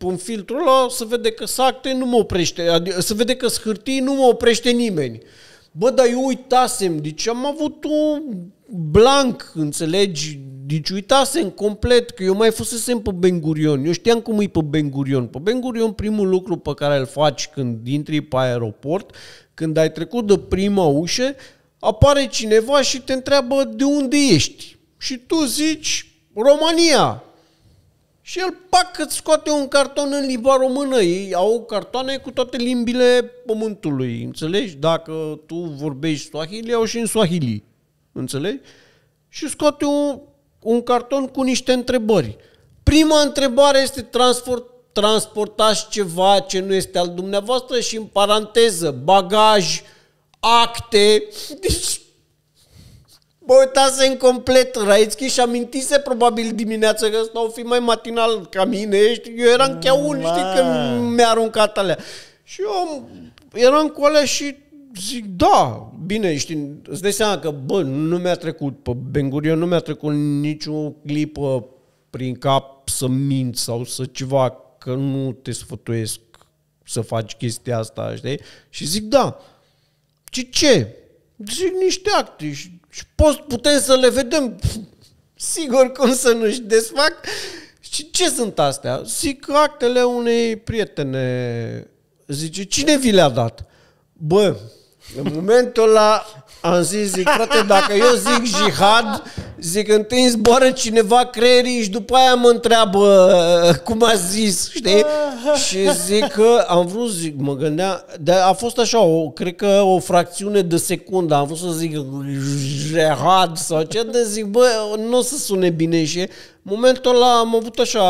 un filtrul ăla, să vede că sacte nu mă oprește, adică, să vede că hârtii nu mă oprește nimeni. Bă, dar eu uitasem, deci am avut un blank, înțelegi? Deci uitasem complet că eu mai fusesem pe Bengurion. Eu știam cum e pe Bengurion. Pe Bengurion primul lucru pe care îl faci când intri pe aeroport, când ai trecut de prima ușă, apare cineva și te întreabă de unde ești. Și tu zici România. Și el, pac, îți scoate un carton în limba română. Ei au cartoane cu toate limbile pământului, înțelegi? Dacă tu vorbești Swahili, au și în Swahili, înțelegi? Și scoate un, un carton cu niște întrebări. Prima întrebare este transport, transportați ceva ce nu este al dumneavoastră și în paranteză, bagaj, uh, acte. Deci, Bă, uitase în complet Raițchi și amintise probabil dimineața că ăsta o fi mai matinal ca mine, știi? Eu eram chiar un, știi, că mi-a aruncat alea. Și eu eram cu alea și zic, da, bine, știi, îți dai seama că, bă, nu mi-a trecut, pe Bengurion nu mi-a trecut nicio clipă prin cap să mint sau să ceva, că nu te sfătuiesc să faci chestia asta, știi? Și zic, da. Ce ce? Zic niște acte și, și post putem să le vedem. Sigur, cum să nu-și desfac? Și ce sunt astea? Zic actele unei prietene. Zice, cine vi le-a dat? Bă, în momentul ăla am zis, zic, frate, dacă eu zic jihad, zic, întâi zboară cineva creierii și după aia mă întreabă cum a zis, știi? și zic că am vrut, zic, mă gândeam, dar a fost așa, o, cred că o fracțiune de secundă, am vrut să zic jihad sau ce, de zic, bă, nu o să sune bine și momentul ăla am avut așa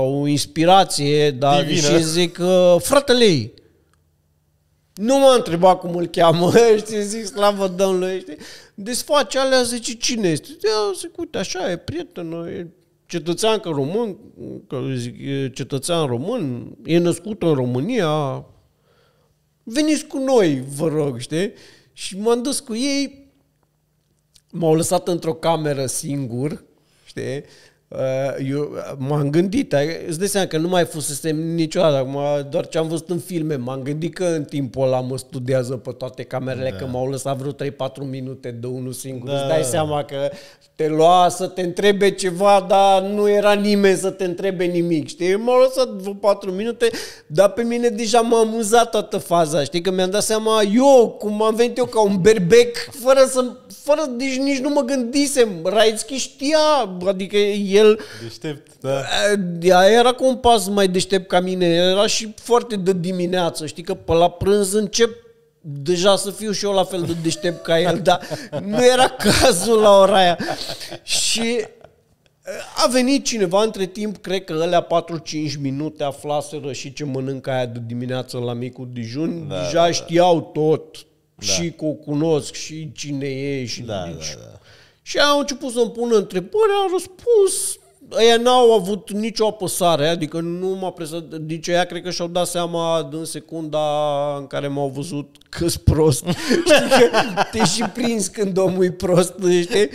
o inspirație, dar și zic, fratele ei, nu m-a întrebat cum îl cheamă, știi, zic slavă Domnului, știi? Desface deci alea, zice, cine este? Eu zic, uite, așa e, prietenă, e cetățean că român, că zic, e cetățean român, e născut în România, veniți cu noi, vă rog, știi? Și m-am dus cu ei, m-au lăsat într-o cameră singur, știi? Uh, eu uh, m-am gândit, îți dai seama că nu mai fusesem niciodată, acum doar ce am văzut în filme, m-am gândit că în timpul ăla mă studiază pe toate camerele, da. că m-au lăsat vreo 3-4 minute de unul singur, da. îți dai seama că te lua să te întrebe ceva, dar nu era nimeni să te întrebe nimic, știi? M-au lăsat vreo 4 minute, dar pe mine deja m-a amuzat toată faza, știi? Că mi-am dat seama eu, cum am venit eu ca un berbec, fără să, fără, deci nici nu mă gândisem, Raitschi știa, adică e el... Deștept, da. Ea era cu un pas mai deștept ca mine, era și foarte de dimineață, știi că pe la prânz încep deja să fiu și eu la fel de deștept ca el, dar nu era cazul la ora aia. Și a venit cineva între timp, cred că alea 4-5 minute aflaseră și ce mănâncă aia de dimineață la micul dijun, da, deja da, da, știau tot. Da. Și cu o cunosc, și cine e, și da, da, da. Și au început să-mi pună întrebări, am răspuns, ei n-au avut nicio apăsare, adică nu m-a presat, nici deci ea cred că și-au dat seama în secunda în care m-au văzut că prost. știi că te și prins când omul e prost, știi?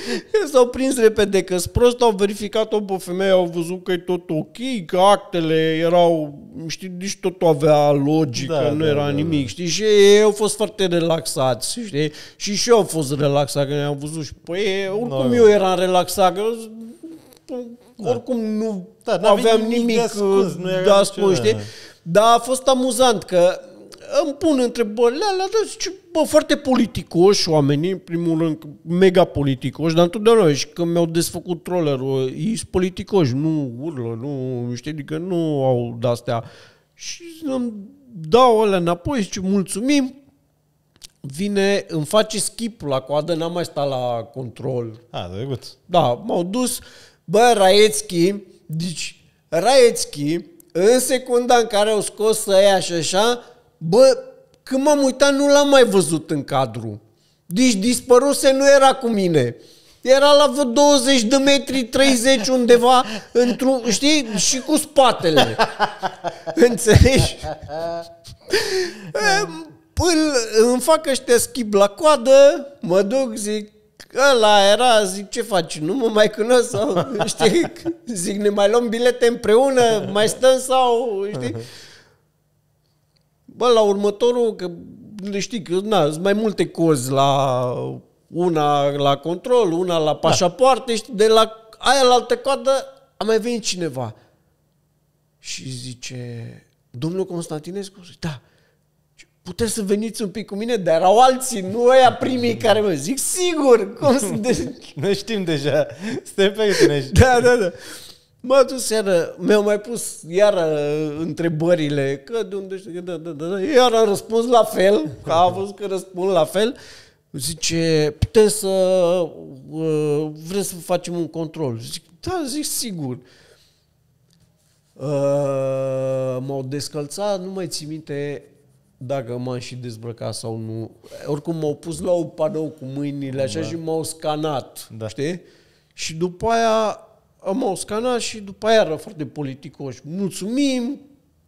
S-au prins repede că prost, au verificat-o pe femeie, au văzut că e tot ok, că actele erau, știi, nici totul avea logică, da, nu da, era da, nimic, da. știi? Și ei au fost foarte relaxați, știi? Și și eu am fost relaxat când am văzut și, păi, oricum no, eu eram relaxat, că da. Oricum nu da, aveam nimic, de ascuns, nu de ascuns știi? Dar a fost amuzant că îmi pun întrebări, la la, zice, bă, foarte politicoși oamenii, în primul rând, mega politicoși, dar întotdeauna și când mi-au desfăcut trollerul, ei sunt politicoși, nu urlă, nu, știi, adică nu au de-astea. Și îmi dau alea înapoi, zice, mulțumim, vine, îmi face skip la coadă, n-am mai stat la control. A, ah, drăguț. Da, m-au dus, Bă, Raetski, deci Raetski, în secunda în care au scos să ia și așa, bă, când m-am uitat nu l-am mai văzut în cadru. Deci dispăruse, nu era cu mine. Era la vreo 20 de metri, 30 undeva, într-un, știi, și cu spatele. Înțelegi? îmi fac ăștia schimb la coadă, mă duc, zic, Ăla era, zic, ce faci, nu mă mai cunosc sau, știi, zic, ne mai luăm bilete împreună, mai stăm sau, știi? Bă, la următorul, că le știi că, na, sunt mai multe cozi la una la control, una la da. pașapoarte, da. știi, de la aia la altă coadă a mai venit cineva. Și zice, domnul Constantinescu? Zice, da puteți să veniți un pic cu mine, dar erau alții, nu aia primii care mă zic, sigur, cum să... De... ne știm deja, suntem pe tine. Da, da, da. M-a dus iară, mi-au mai pus iară întrebările, că de unde știu, da, da, da, da. Iar am răspuns la fel, că a văzut că răspund la fel. Zice, putem să, uh, vreți să facem un control? Zic, da, zic, sigur. Uh, m-au descălțat, nu mai țin minte dacă m-am și dezbrăcat sau nu. Oricum m-au pus la un panou cu mâinile așa da. și m-au scanat, da. știi? Și după aia m-au scanat și după aia era foarte politicoși. Mulțumim,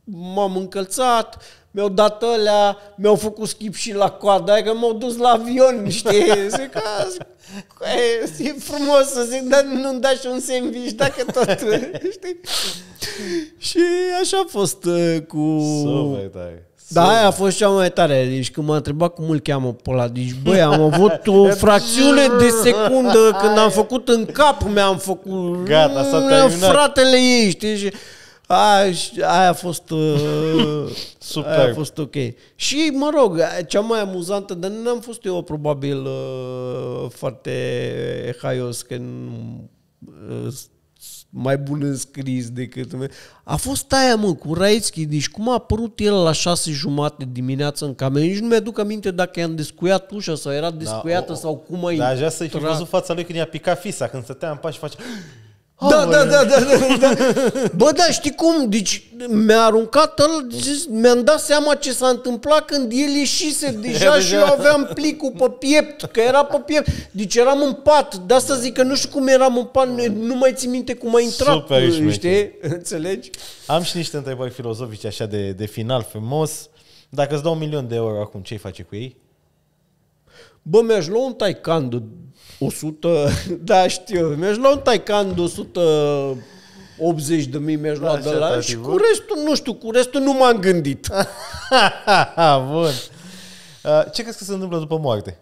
m-am încălțat, mi-au dat alea, mi-au făcut schip și la coadă, că adică m-au dus la avion, știi? Zic, a, e frumos să zic, dar nu-mi da și un sandwich dacă tot, știi? și așa a fost uh, cu... Super, da, aia a fost cea mai tare. Deci când m-a întrebat cum îl cheamă pe ăla, deci băi, am avut o fracțiune de secundă când am făcut în cap, mi-am făcut... Gata, s-a mm, terminat. Fratele ei, știi? Și a, aia a fost... Uh, Super. Aia a fost ok. Și, mă rog, cea mai amuzantă, dar n-am fost eu probabil uh, foarte haios când uh, mai bun în scris decât... A fost aia, mă, cu Raitschi, deci cum a apărut el la șase jumate dimineața în cameră? Nici nu mi-aduc aminte dacă i-am descuiat ușa sau era da, descuiată da, o, sau cum ai... Dar așa să-i fi văzut fața lui când i-a picat fisa, când stătea în pași și face... Da da, da, da, da, da, da, da. Bă, da, știi cum? Deci mi-a aruncat el, mi-am dat seama ce s-a întâmplat când el ieșise deja și eu aveam plicul pe piept, că era pe piept. Deci eram în pat, de asta zic că nu știu cum eram în pat, nu mai țin minte cum a intrat, Super, știi? Mici. Înțelegi? Am și niște întrebări filozofice așa de, de final frumos. Dacă îți dau un milion de euro acum, ce-i face cu ei? Bă, mi-aș lua un taicand 100, da știu, mi-aș lua un Taycan de 100... 80 de mii mi-aș lua de la și cu restul, nu știu, cu restul nu m-am gândit. Bun. Ce crezi că se întâmplă după moarte?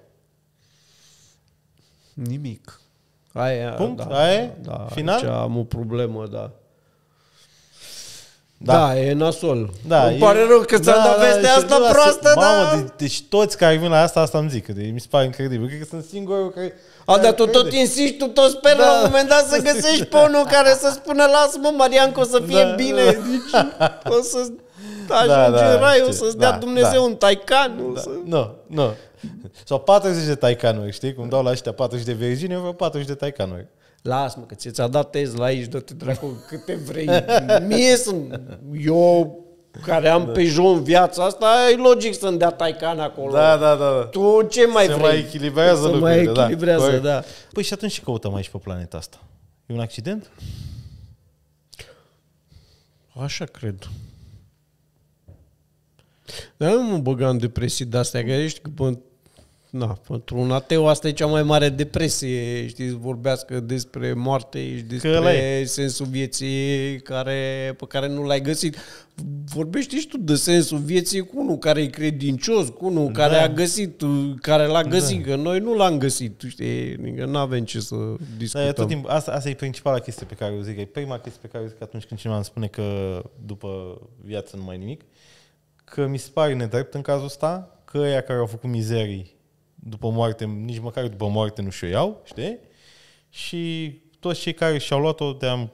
Nimic. Aia, Punct? Da, aia? Da, Final? Aici am o problemă, da. Da, da e nasol. Da, Îmi pare e... rău că ți-am da, dat da, vestea da, asta proastă, da. Mamă, deci toți care vin la asta, asta îmi zic. De, mi se pare incredibil. Cred că sunt singurul care a, dar tu tot insisti, tu tot speri da. la un da. moment dat să găsești pe unul care să spună lasă-mă, Marian, că o să fie da. bine. Deci, o să ajungi da, da, în da, rai, o să-ți dea da, Dumnezeu da. un taican. Da. Să... Nu, nu. Sau 40 de taicanuri, știi? Cum dau la ăștia 40 de virgini, eu vreau 40 de taicanuri. Lasă-mă, că ți-a dat tez la aici, dă-te dracu câte vrei. Mie sunt... Eu care am da. pe John viața asta, e logic să-mi dea taican acolo. Da, da, da. da. Tu ce mai Se vrei? mai echilibrează Se mai da. echilibrează, da. da. Păi și atunci ce căutăm aici pe planeta asta? E un accident? Așa cred. Dar nu mă băga în depresii de-astea, că ești când na, pentru un ateu asta e cea mai mare depresie, știți, vorbească despre moarte și despre sensul vieții care, pe care nu l-ai găsit. Vorbești și tu de sensul vieții cu unul care e credincios, cu unul da. care a găsit, care l-a da. găsit, da. că noi nu l-am găsit, știi, adică nu avem ce să discutăm. Da, tot timpul, asta, asta e principala chestie pe care o zic, e prima chestie pe care o zic atunci când cineva îmi spune că după viață nu mai nimic, că mi se pare nedrept în cazul ăsta, că ăia care au făcut mizerii după moarte, nici măcar după moarte nu și-o iau, știi? Și toți cei care și-au luat-o de-am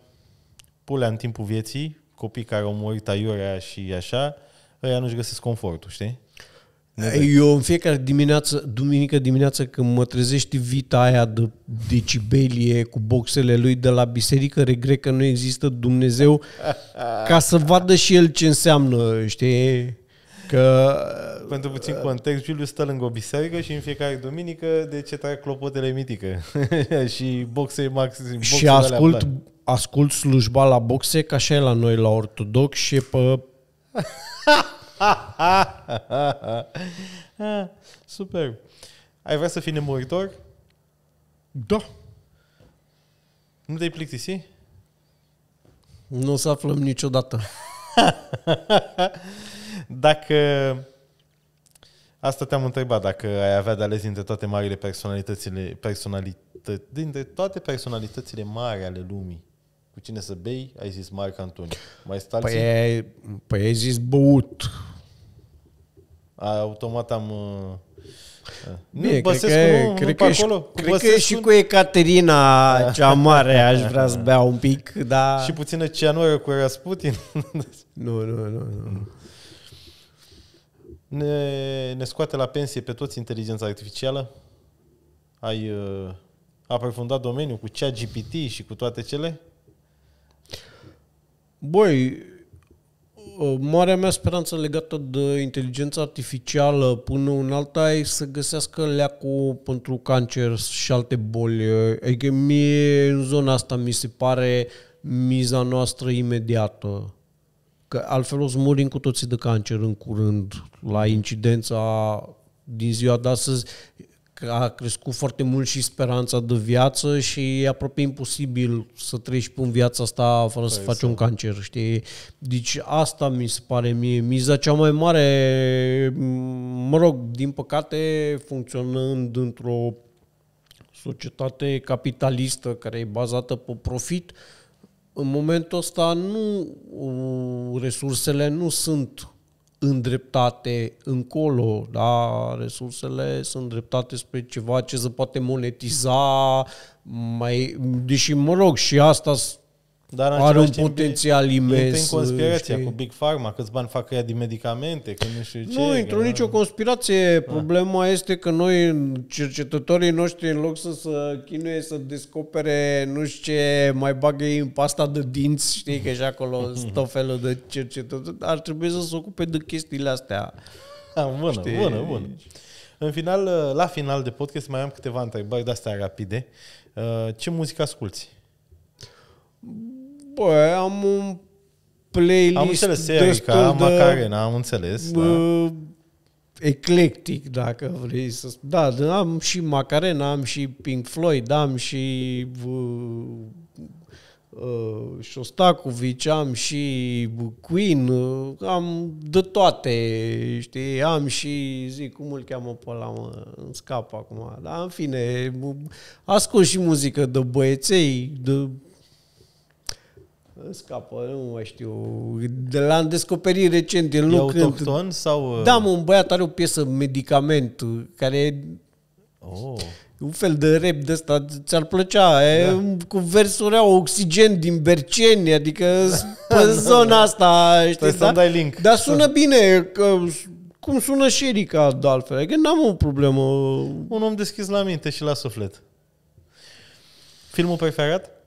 pulea în timpul vieții, copii care au murit aiurea și așa, ăia nu-și găsesc confortul, știi? Da, da. Eu în fiecare dimineață, duminică dimineață, când mă trezești vita aia de decibelie cu boxele lui de la biserică, regret că nu există Dumnezeu ca să vadă și el ce înseamnă, știi? Că... Pentru puțin uh, context, Julius stă lângă o biserică și în fiecare duminică de ce trage clopotele mitică și boxe maxim. Și ascult, ascult slujba la boxe, ca și la noi la ortodox și e pe... Super. Ai vrea să fii nemuritor? Da. Nu te-ai plictisit? Nu o să aflăm niciodată. Dacă... Asta te-am întrebat, dacă ai avea de ales dintre toate marile personalitățile, personalită, dintre toate personalitățile mari ale lumii, cu cine să bei, ai zis Marc Antoni. Mai stai păi, ai, păi ai zis băut. A, automat am... A. Uh, uh, nu, Bine, cred că, nu, cred nu că acolo. Cred că și cu Ecaterina cea mare aș vrea să bea un pic, dar... Și puțină ceanoră cu Rasputin. nu, nu, nu. nu. Ne, ne scoate la pensie pe toți inteligența artificială. Ai uh, aprofundat domeniul cu cea GPT și cu toate cele? Băi, uh, marea mea speranță legată de inteligența artificială până în alta e să găsească leacul pentru cancer și alte boli. Adică mie în zona asta mi se pare miza noastră imediată. Că altfel o să murim cu toții de cancer în curând. La incidența din ziua de astăzi a crescut foarte mult și speranța de viață și e aproape imposibil să treci până viața asta fără păi să faci exact. un cancer, știi? Deci asta mi se pare mie miza cea mai mare, mă rog, din păcate funcționând într-o societate capitalistă care e bazată pe profit, uh, în momentul ăsta nu, resursele nu sunt îndreptate încolo, da? resursele sunt îndreptate spre ceva ce se poate monetiza, mai, deși mă rog, și asta dar are un potențial imens. în conspirație cu Big Pharma, câți bani fac ea din medicamente, că nu știu ce. Nu, intru în nicio conspirație. Da. Problema este că noi, cercetătorii noștri, în loc să se chinuie să descopere nu știu ce, mai bagă ei în pasta de dinți, știi că și acolo tot felul de cercetători, ar trebui să se ocupe de chestiile astea. Da, bună, știi? bună, bună. În final, la final de podcast mai am câteva întrebări de-astea rapide. Uh, ce muzică asculti? Bă, am un playlist am înțeles, destul ca de... Macarena, am înțeles. Bă, da. Eclectic, dacă vrei să spun. Da, am și Macarena, am și Pink Floyd, am și bă, uh, ă, Shostakovich, am și Queen, uh, am de toate, știi, am și, zic, cum îl cheamă pe ăla, mă, îmi scap acum, dar în fine, ascult și muzică de băieței, de Scapă, nu mai știu. De la am descoperit recent. El e autohton sau... Uh? Da, mă, un băiat are o piesă, medicament, care... Oh. Un fel de rap de ăsta, ți-ar plăcea. Da. E, cu versuri au oxigen din Berceni, adică da. în zona asta, știi, Trebuie da? dai link. Dar sună bine, că, cum sună Sherica de altfel. Adică n-am o problemă. Un om deschis la minte și la suflet. Filmul preferat?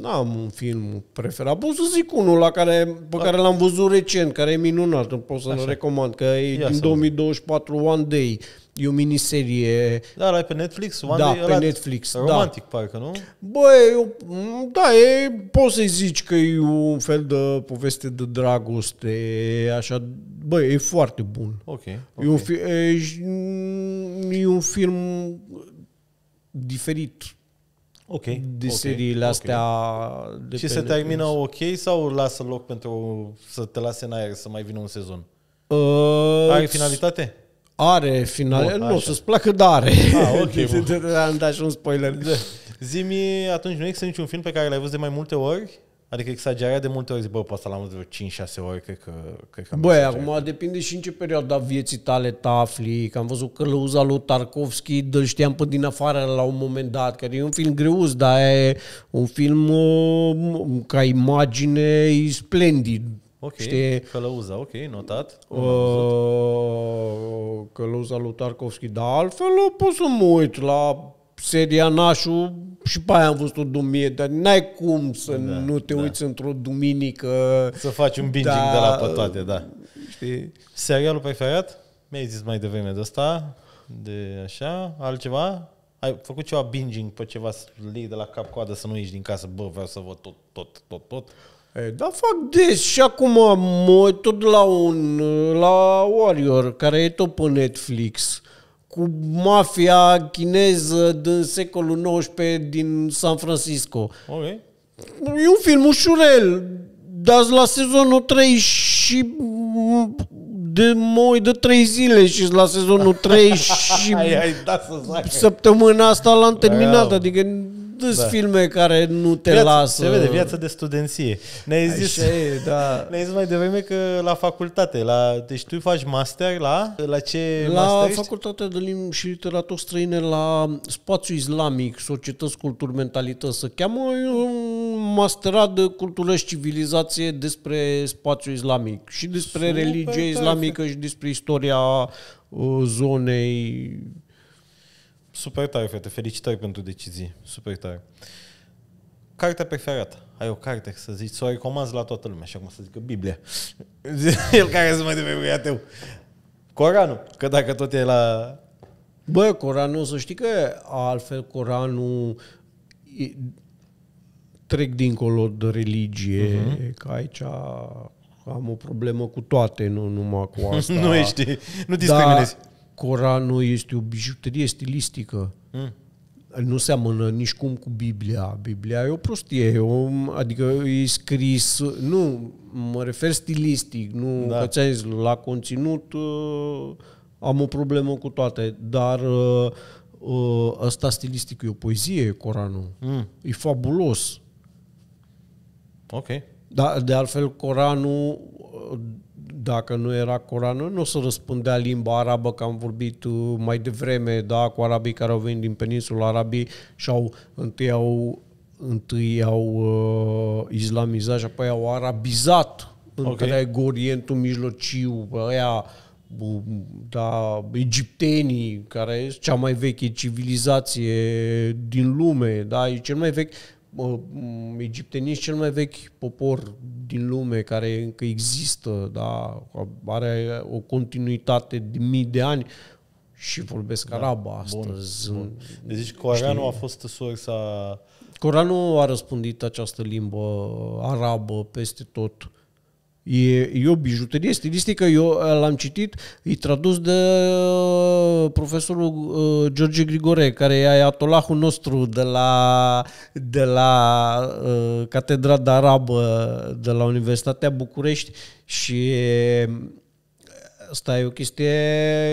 Nu am un film preferat. Pot să zic unul la care, pe care l-am văzut recent, care e minunat, nu pot să-l recomand, că e Ia din 2024 One Day. E o miniserie. Da, la pe Netflix? One da, pe Netflix. Da. Romantic, da. parcă, nu? Băi, da, e, poți să-i zici că e un fel de poveste de dragoste, așa, băi, e foarte bun. Ok. okay. E, un fi, e, e un film diferit okay. de okay. seriile astea. Okay. De și se termină ok sau lasă loc pentru să te lase în aer să mai vină un sezon? Uh, Are finalitate? Are final. nu, să-ți placă, dar are. Ah, ok. Am dat și un spoiler. Zimi, atunci nu există niciun film pe care l-ai văzut de mai multe ori? Adică exagerat de multe ori zic, bă, pe asta l-am vreo 5-6 ori, cred că, cred că Băi, acum depinde și în ce perioada vieții tale ta afli, că am văzut că lui Tarkovski de știam pe din afară la un moment dat, care e un film greuz, dar e un film uh, ca imagine e splendid, Ok, știi? Călăuza, ok, notat. Uh, călăuza lui Tarkovski, dar altfel pot să mă uit la seria Nașu și pe aia am văzut o dumie, dar n-ai cum să da, nu te da. uiți într-o duminică. Să faci un binging da, de la pe toate, da. Știi? Serialul preferat? Mi-ai zis mai devreme de asta, de așa, altceva? Ai făcut ceva binging pe ceva să lei de la cap coadă să nu ieși din casă, bă, vreau să văd tot, tot, tot, tot. E, da, fac des și acum mă tot la un, la Warrior, care e tot pe Netflix. Uh, cu mafia chineză din secolul XIX din San Francisco. Okay. E un film ușurel, dar la sezonul 3 și de, mă de 3 zile și la sezonul 3 și ai, ai, da să săptămâna asta l-am terminat, adică da. filme care nu te viața, lasă. Se vede, viața de studenție. Ne-ai zis, Așa e, da. ne-ai zis mai devreme că la facultate, la, deci tu faci master la, la ce La master facultatea de limbi și literatură străine, la spațiu islamic, societăți, culturi, mentalități, se cheamă un masterat de cultură și civilizație despre spațiu islamic și despre Super, religie islamică și despre istoria uh, zonei Super tare, frate. Felicitări pentru decizii. Super tare. Cartea preferată. Ai o carte, să zici, să o recomand la toată lumea, așa cum să zică Biblia. El care să mai devine ateu. Coranul, că dacă tot e la... Bă, Coranul, să știi că altfel Coranul e, trec dincolo de religie, uh-huh. că aici am o problemă cu toate, nu numai cu asta. nu ești, nu da. discriminezi. Dar Coranul este o bijuterie stilistică. Mm. Nu seamănă nici cum cu Biblia. Biblia e o prostie, e o, adică e scris... Nu, mă refer stilistic, nu da. că ți-am zis, la conținut uh, am o problemă cu toate, dar uh, uh, ăsta stilistic e o poezie, Coranul. Mm. E fabulos. Ok. Da, de altfel, Coranul uh, dacă nu era Coranul, nu să răspundea limba arabă, că am vorbit uh, mai devreme, da, cu arabii care au venit din peninsula arabii și au, întâi au, întâi au uh, islamizat și apoi au arabizat okay. întreg Orientul Mijlociu, aia, da, egiptenii, care e cea mai veche civilizație din lume, da, e cel mai vechi, egiptenii cel mai vechi popor din lume care încă există, da, are o continuitate de mii de ani și vorbesc da, araba astăzi. Bun, bun. Deci zici, Coranul a fost sursa... Coranul a răspândit această limbă arabă peste tot E, e o bijuterie stilistică, eu l-am citit, e tradus de uh, profesorul uh, George Grigore, care e atolahul nostru de la, de la uh, Catedra de Arabă de la Universitatea București și Asta e o chestie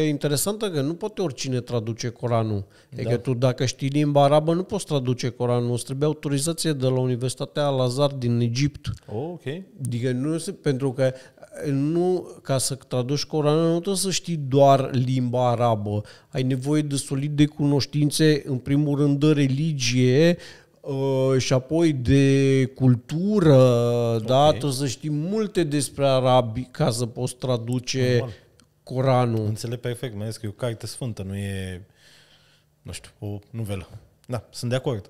interesantă, că nu poate oricine traduce Coranul. Da. că adică tu dacă știi limba arabă nu poți traduce Coranul, îți trebuie autorizație de la Universitatea Al-Azhar din Egipt. Oh, ok. Adică nu, pentru că nu, ca să traduci Coranul nu trebuie să știi doar limba arabă. Ai nevoie de solide cunoștințe, în primul rând de religie, uh, și apoi de cultură, da? okay. da, trebuie să știi multe despre arabi ca să poți traduce Normal. Coranul. Înțeleg perfect, mai ales că e o carte sfântă, nu e, nu știu, o novelă. Da, sunt de acord.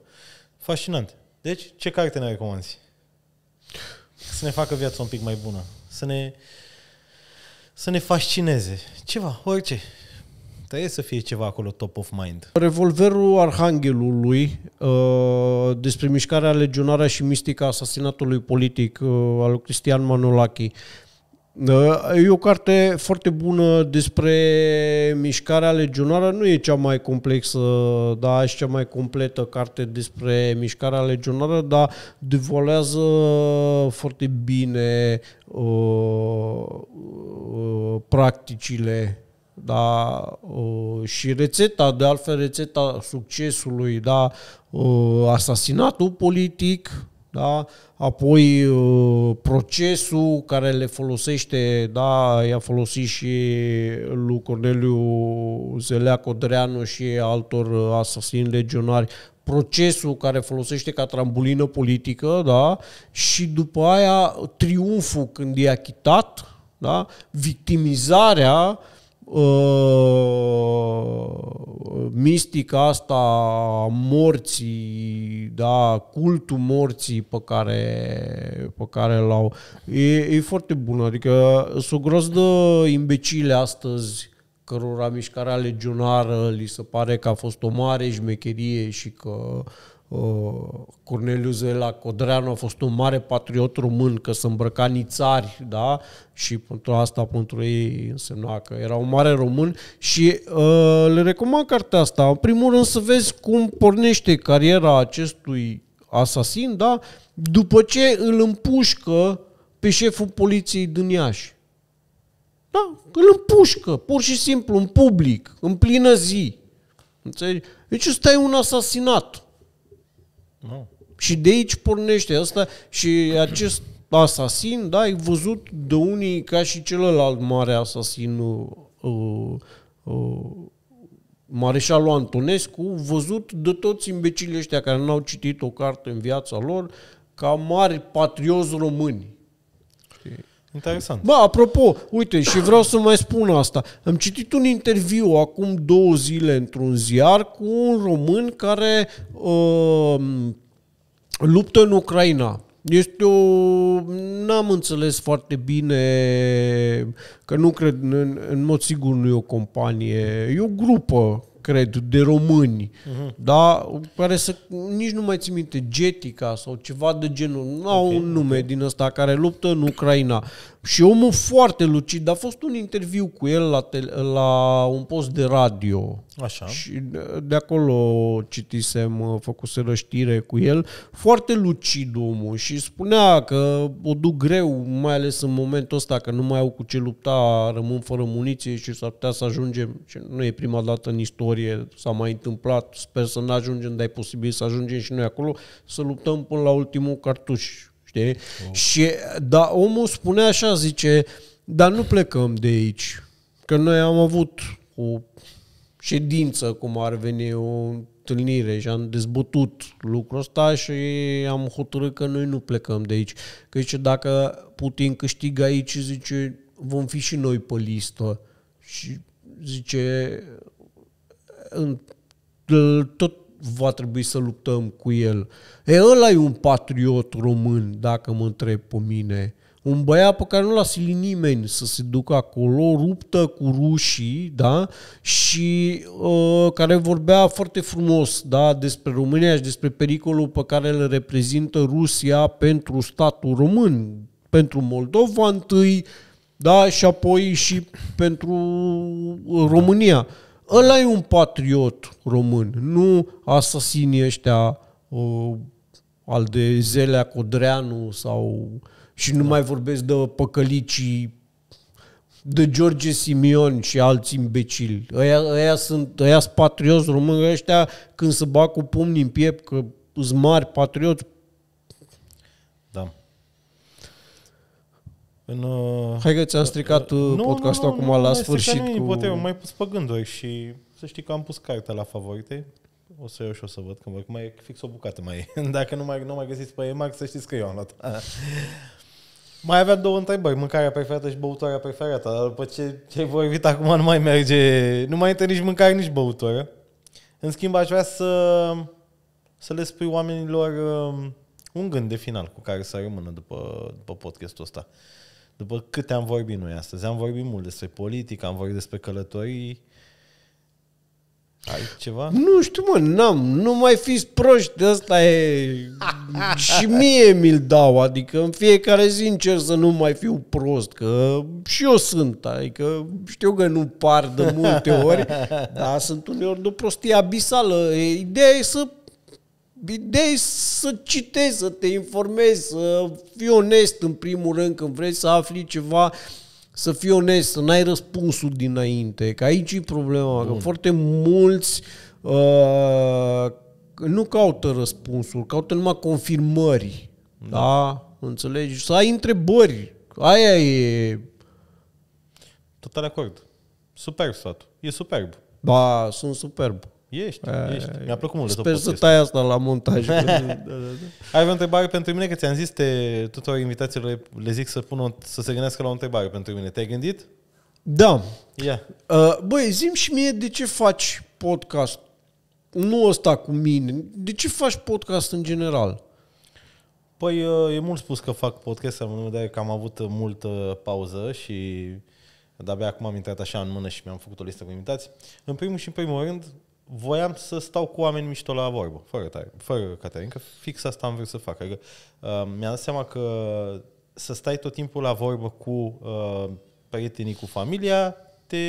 Fascinant. Deci, ce carte ne recomanzi? Să ne facă viața un pic mai bună. Să ne, să ne fascineze. Ceva, orice. Trebuie să fie ceva acolo top of mind. Revolverul Arhanghelului, uh, despre mișcarea legionară și mistica asasinatului politic uh, al lui Cristian Manolachi, da, e o carte foarte bună despre mișcarea legionară. Nu e cea mai complexă, dar e cea mai completă carte despre mișcarea legionară, dar devolează foarte bine uh, uh, practicile da, uh, și rețeta, de altfel rețeta succesului, da, uh, asasinatul politic, da? apoi uh, procesul care le folosește, da, i-a folosit și lui Corneliu Zelea Codreanu și altor uh, asasini legionari, procesul care folosește ca trambulină politică, da, și după aia triumful când e achitat, da, victimizarea Uh, mistica asta a morții, da, cultul morții pe care, pe care l-au. E, e foarte bună, adică sunt gros de imbecile astăzi cărora mișcarea legionară li se pare că a fost o mare șmecherie și că uh, Corneliu Zela Codreanu a fost un mare patriot român, că se îmbrăca nițari, da? Și pentru asta, pentru ei, însemna că era un mare român și uh, le recomand cartea asta. În primul rând să vezi cum pornește cariera acestui asasin, da? După ce îl împușcă pe șeful poliției din Iași. Da? Îl împușcă, pur și simplu, în public, în plină zi. Înțelegi? Deci ăsta e un asasinat. No. Și de aici pornește asta și acest asasin, da, ai văzut de unii ca și celălalt mare asasin uh, uh, Mareșalul Antonescu, văzut de toți imbecilii ăștia care n-au citit o carte în viața lor, ca mari patrioți români. Interesant. Ba, apropo, uite, și vreau să mai spun asta. Am citit un interviu acum două zile într-un ziar cu un român care uh, luptă în Ucraina. Este o... N-am înțeles foarte bine că nu cred, în, în mod sigur nu e o companie, e o grupă cred, de români, uh-huh. da? care să, nici nu mai țin minte, Getica sau ceva de genul, nu okay, au un nume okay. din ăsta care luptă în Ucraina. Și omul foarte lucid. A fost un interviu cu el la, tele, la un post de radio. Așa. Și de acolo citisem, uh, făcuseră știre cu el. Foarte lucid omul și spunea că o duc greu, mai ales în momentul ăsta, că nu mai au cu ce lupta, rămân fără muniție și s-ar putea să ajungem, și nu e prima dată în istorie, s-a mai întâmplat, sper să nu ajungem, dar e posibil să ajungem și noi acolo, să luptăm până la ultimul cartuș Știi? Oh. Și, da, omul spune așa, zice, dar nu plecăm de aici. Că noi am avut o ședință, cum ar veni, o întâlnire și am dezbătut lucrul ăsta și am hotărât că noi nu plecăm de aici. Că zice, dacă Putin câștigă aici, zice, vom fi și noi pe listă. Și zice, în, tot va trebui să luptăm cu el. E, ăla e un patriot român, dacă mă întreb pe mine. Un băiat pe care nu l-a silit nimeni să se ducă acolo, ruptă cu rușii, da? Și uh, care vorbea foarte frumos, da, despre România și despre pericolul pe care îl reprezintă Rusia pentru statul român, pentru Moldova întâi, da, și apoi și pentru România ăla e un patriot român, nu asasinii ăștia uh, al de Zelea Codreanu sau... Și nu da. mai vorbesc de păcălicii de George Simion și alți imbecili. Aia, aia sunt, aia sunt patrioți români, ăștia când se bag cu pumni în piept că sunt mari patrioți, În, uh, Hai că ți-am stricat uh, nu, podcastul nu, nu, acum nu, la sfârșit. Nu, cu... eu mai pus pe gânduri și să știi că am pus cartea la favorite. O să eu și o să văd, că mai e fix o bucată mai Dacă nu mai, nu mai găsiți pe EMAX, să știți că eu am luat. mai avea două întrebări, mâncarea preferată și băutoarea preferată. Dar după ce, ce ai vorbit acum nu mai merge, nu mai intră nici mâncare, nici băutoare. În schimb, aș vrea să, să le spui oamenilor um, un gând de final cu care să rămână după, după podcastul ăsta. Uh, după câte am vorbit noi astăzi, am vorbit mult despre politică, am vorbit despre călătorii. Ai ceva? Nu știu, mă, n-am. Nu mai fiți proști, ăsta e... și mie mi-l dau, adică în fiecare zi încerc să nu mai fiu prost, că și eu sunt, adică știu că nu par de multe ori, dar sunt uneori de o prostie abisală. Ideea e să Ideea e să citești, să te informezi, să fii onest în primul rând când vrei să afli ceva, să fii onest, să n-ai răspunsul dinainte, că aici e problema, Bun. că foarte mulți uh, nu caută răspunsul, caută numai confirmări, da? da? Înțelegi? Să ai întrebări, aia e... Total acord. Superb sfatul. E superb. Da, sunt superb. Ești, a, ești. Mi-a plăcut mult de Sper să tai asta la montaj. da, da, da. Ai o întrebare pentru mine? Că ți-am zis te, tuturor invitațiilor le zic să, pună, să se gândească la o întrebare pentru mine. Te-ai gândit? Da. Yeah. Uh, băi, zim și mie de ce faci podcast. Nu ăsta cu mine. De ce faci podcast în general? Păi uh, e mult spus că fac podcast, am de că am avut multă pauză și de-abia acum am intrat așa în mână și mi-am făcut o listă cu invitați. În primul și în primul rând, voiam să stau cu oameni mișto la vorbă, fără, tare, fără Caterin, că fix asta am vrut să fac. Adică, uh, mi-am dat seama că să stai tot timpul la vorbă cu uh, prietenii, cu familia, te,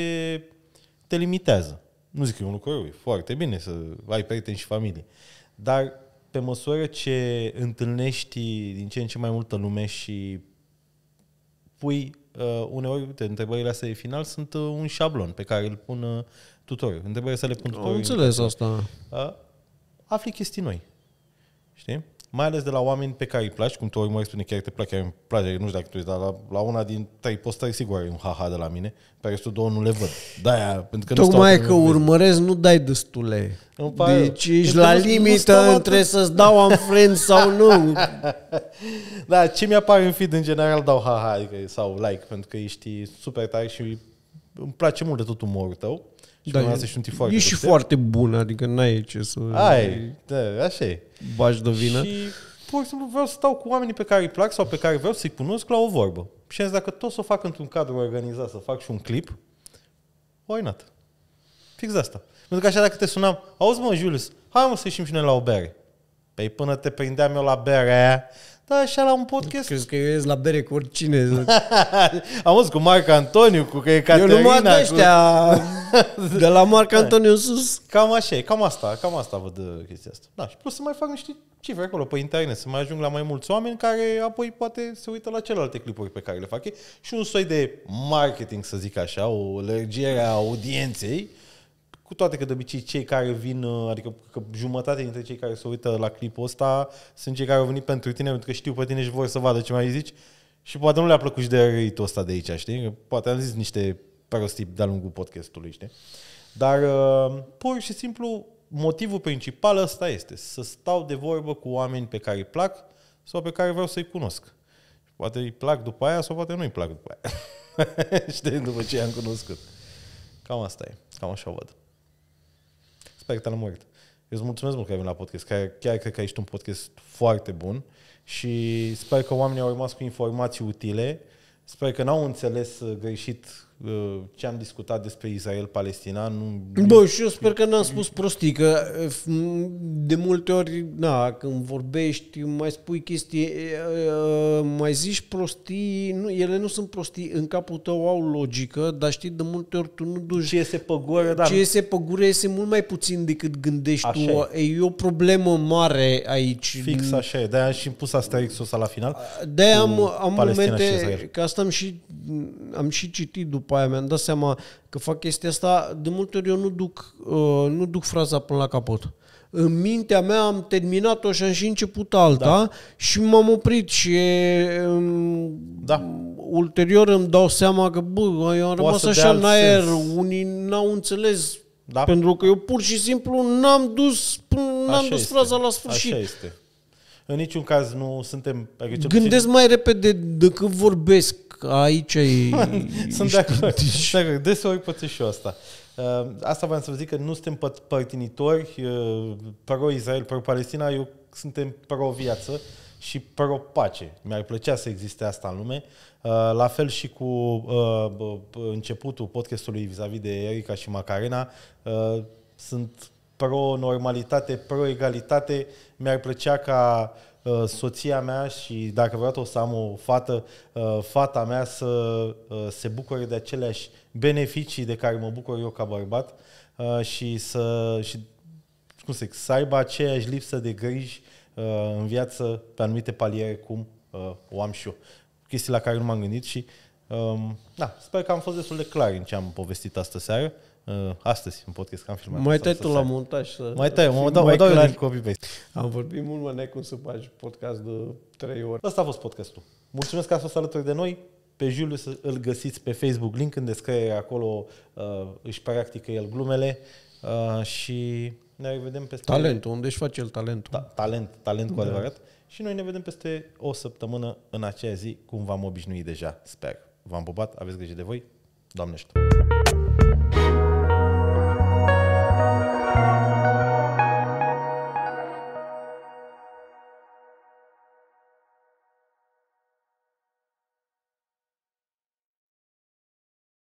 te limitează. Nu zic că e un lucru rău, e foarte bine să ai prieteni și familie. Dar pe măsură ce întâlnești din ce în ce mai multă lume și pui uh, uneori, uite, întrebările astea de final sunt uh, un șablon pe care îl pun uh, tutorial. Întrebări să le pun tutoriu. Am înțeles asta. A, afli chestii noi. Știi? Mai ales de la oameni pe care îi place, cum tu ori mă spune chiar te plac, chiar îmi place, nu știu dacă tu ești, dar la, la una din trei postări sigur e un haha de la mine, pe care două nu le văd. Da, pentru că Tocmai nu stau, că urmăresc, nu dai destule. Deci ești la limită între să-ți dau un friend sau nu. da, ce mi-apare în feed în general dau haha adică, sau like, pentru că ești super tare și îmi place mult de tot umorul tău. Și da, asta și un tifoar. E și foarte bună, adică n-ai ce să... Ai, da, așa e. Bași de vină. Și pur și simplu vreau să stau cu oamenii pe care îi plac sau pe care vreau să-i cunosc la o vorbă. Și am zis, dacă tot să o fac într-un cadru organizat, să fac și un clip, why not? Fix asta. Pentru că așa dacă te sunam, auzi mă, Julius, hai mă să ieșim și noi la o bere. Păi până te prindeam eu la bere, da, așa la un podcast. Crezi că eu ies la bere cu oricine. Am văzut cu Marc Antoniu, cu că e Caterina. Eu numai de ăștia, cu... de la Marc Antoniu sus. Cam așa e, cam asta, cam asta văd uh, chestia asta. Da, și plus să mai fac niște cifre acolo pe internet, să mai ajung la mai mulți oameni care apoi poate se uită la celelalte clipuri pe care le fac ei și un soi de marketing, să zic așa, o lărgire a audienței cu toate că de obicei cei care vin, uh, adică că jumătate dintre cei care se uită la clipul ăsta sunt cei care au venit pentru tine, pentru că știu pe tine și vor să vadă ce mai zici și poate nu le-a plăcut și de răitul ăsta de aici, știi? Poate am zis niște prostii de-a lungul podcastului, știi? Dar uh, pur și simplu motivul principal ăsta este să stau de vorbă cu oameni pe care îi plac sau pe care vreau să-i cunosc. Poate îi plac după aia sau poate nu îi plac după aia. Știi, după ce i-am cunoscut. Cam asta e. Cam așa o văd. Sper că te-am murit. Eu îți mulțumesc mult că ai venit la podcast, că chiar cred că ești un podcast foarte bun și sper că oamenii au rămas cu informații utile, sper că n-au înțeles uh, greșit Uh, ce am discutat despre Israel-Palestina. Nu... Bă, și eu sper că n-am spus prostii, că uh, de multe ori, na, când vorbești, mai spui chestii, uh, mai zici prostii, nu, ele nu sunt prostii, în capul tău au logică, dar știi, de multe ori tu nu duci... Ce se gură, da. Ce se gură este mult mai puțin decât gândești așa tu. E. e o problemă mare aici. Fix așa e, de-aia am și pus asterixul ăsta la final. de am, am Palestina momente, că asta am și, am și citit după după aia mi-am dat seama că fac chestia asta, de multe ori eu nu duc, uh, nu duc fraza până la capăt. În mintea mea am terminat-o și am și început alta da. și m-am oprit și da. ulterior îmi dau seama că bă, eu am Poate rămas așa în aer, sens. unii n-au înțeles da. pentru că eu pur și simplu n-am dus, n-am dus fraza la sfârșit. Așa este. În niciun caz nu suntem... Adică Gândesc puțin... mai repede decât vorbesc aici e... Sunt de acord. de acord. Deseori poți și eu asta. Uh, asta vreau să vă zic că nu suntem părtinitori uh, pro-Israel, pro-Palestina, eu suntem pro-viață și pro-pace. Mi-ar plăcea să existe asta în lume. Uh, la fel și cu începutul podcastului vis-a-vis de Erica și Macarena, sunt pro-normalitate, pro-egalitate. Mi-ar plăcea ca Uh, soția mea și dacă vreau o să am o fată, uh, fata mea să uh, se bucure de aceleași beneficii de care mă bucur eu ca bărbat și să, și, cum să, zic, să aibă aceeași lipsă de griji în viață pe anumite paliere cum o am și eu. Chestii la care nu m-am gândit și um, da, sper că am fost destul de clar în ce am povestit astă seară. Uh, astăzi în podcast, că am filmat. Mai tai tu la montaj. Să mai tai, mă dau, mă dau la copy-paste. Am vorbit mult mai necum să faci podcast de trei ore. Asta a fost podcastul. Mulțumesc că ați fost alături de noi. Pe Juliu îl găsiți pe Facebook, link în descriere, acolo uh, își practică el glumele uh, și ne revedem peste... Talentul, unde își face el talentul. Ta- talent, talent cu da. adevărat. Și noi ne vedem peste o săptămână în aceea zi, cum v-am obișnuit deja, sper. V-am pupat, aveți grijă de voi, doamnește! Bye.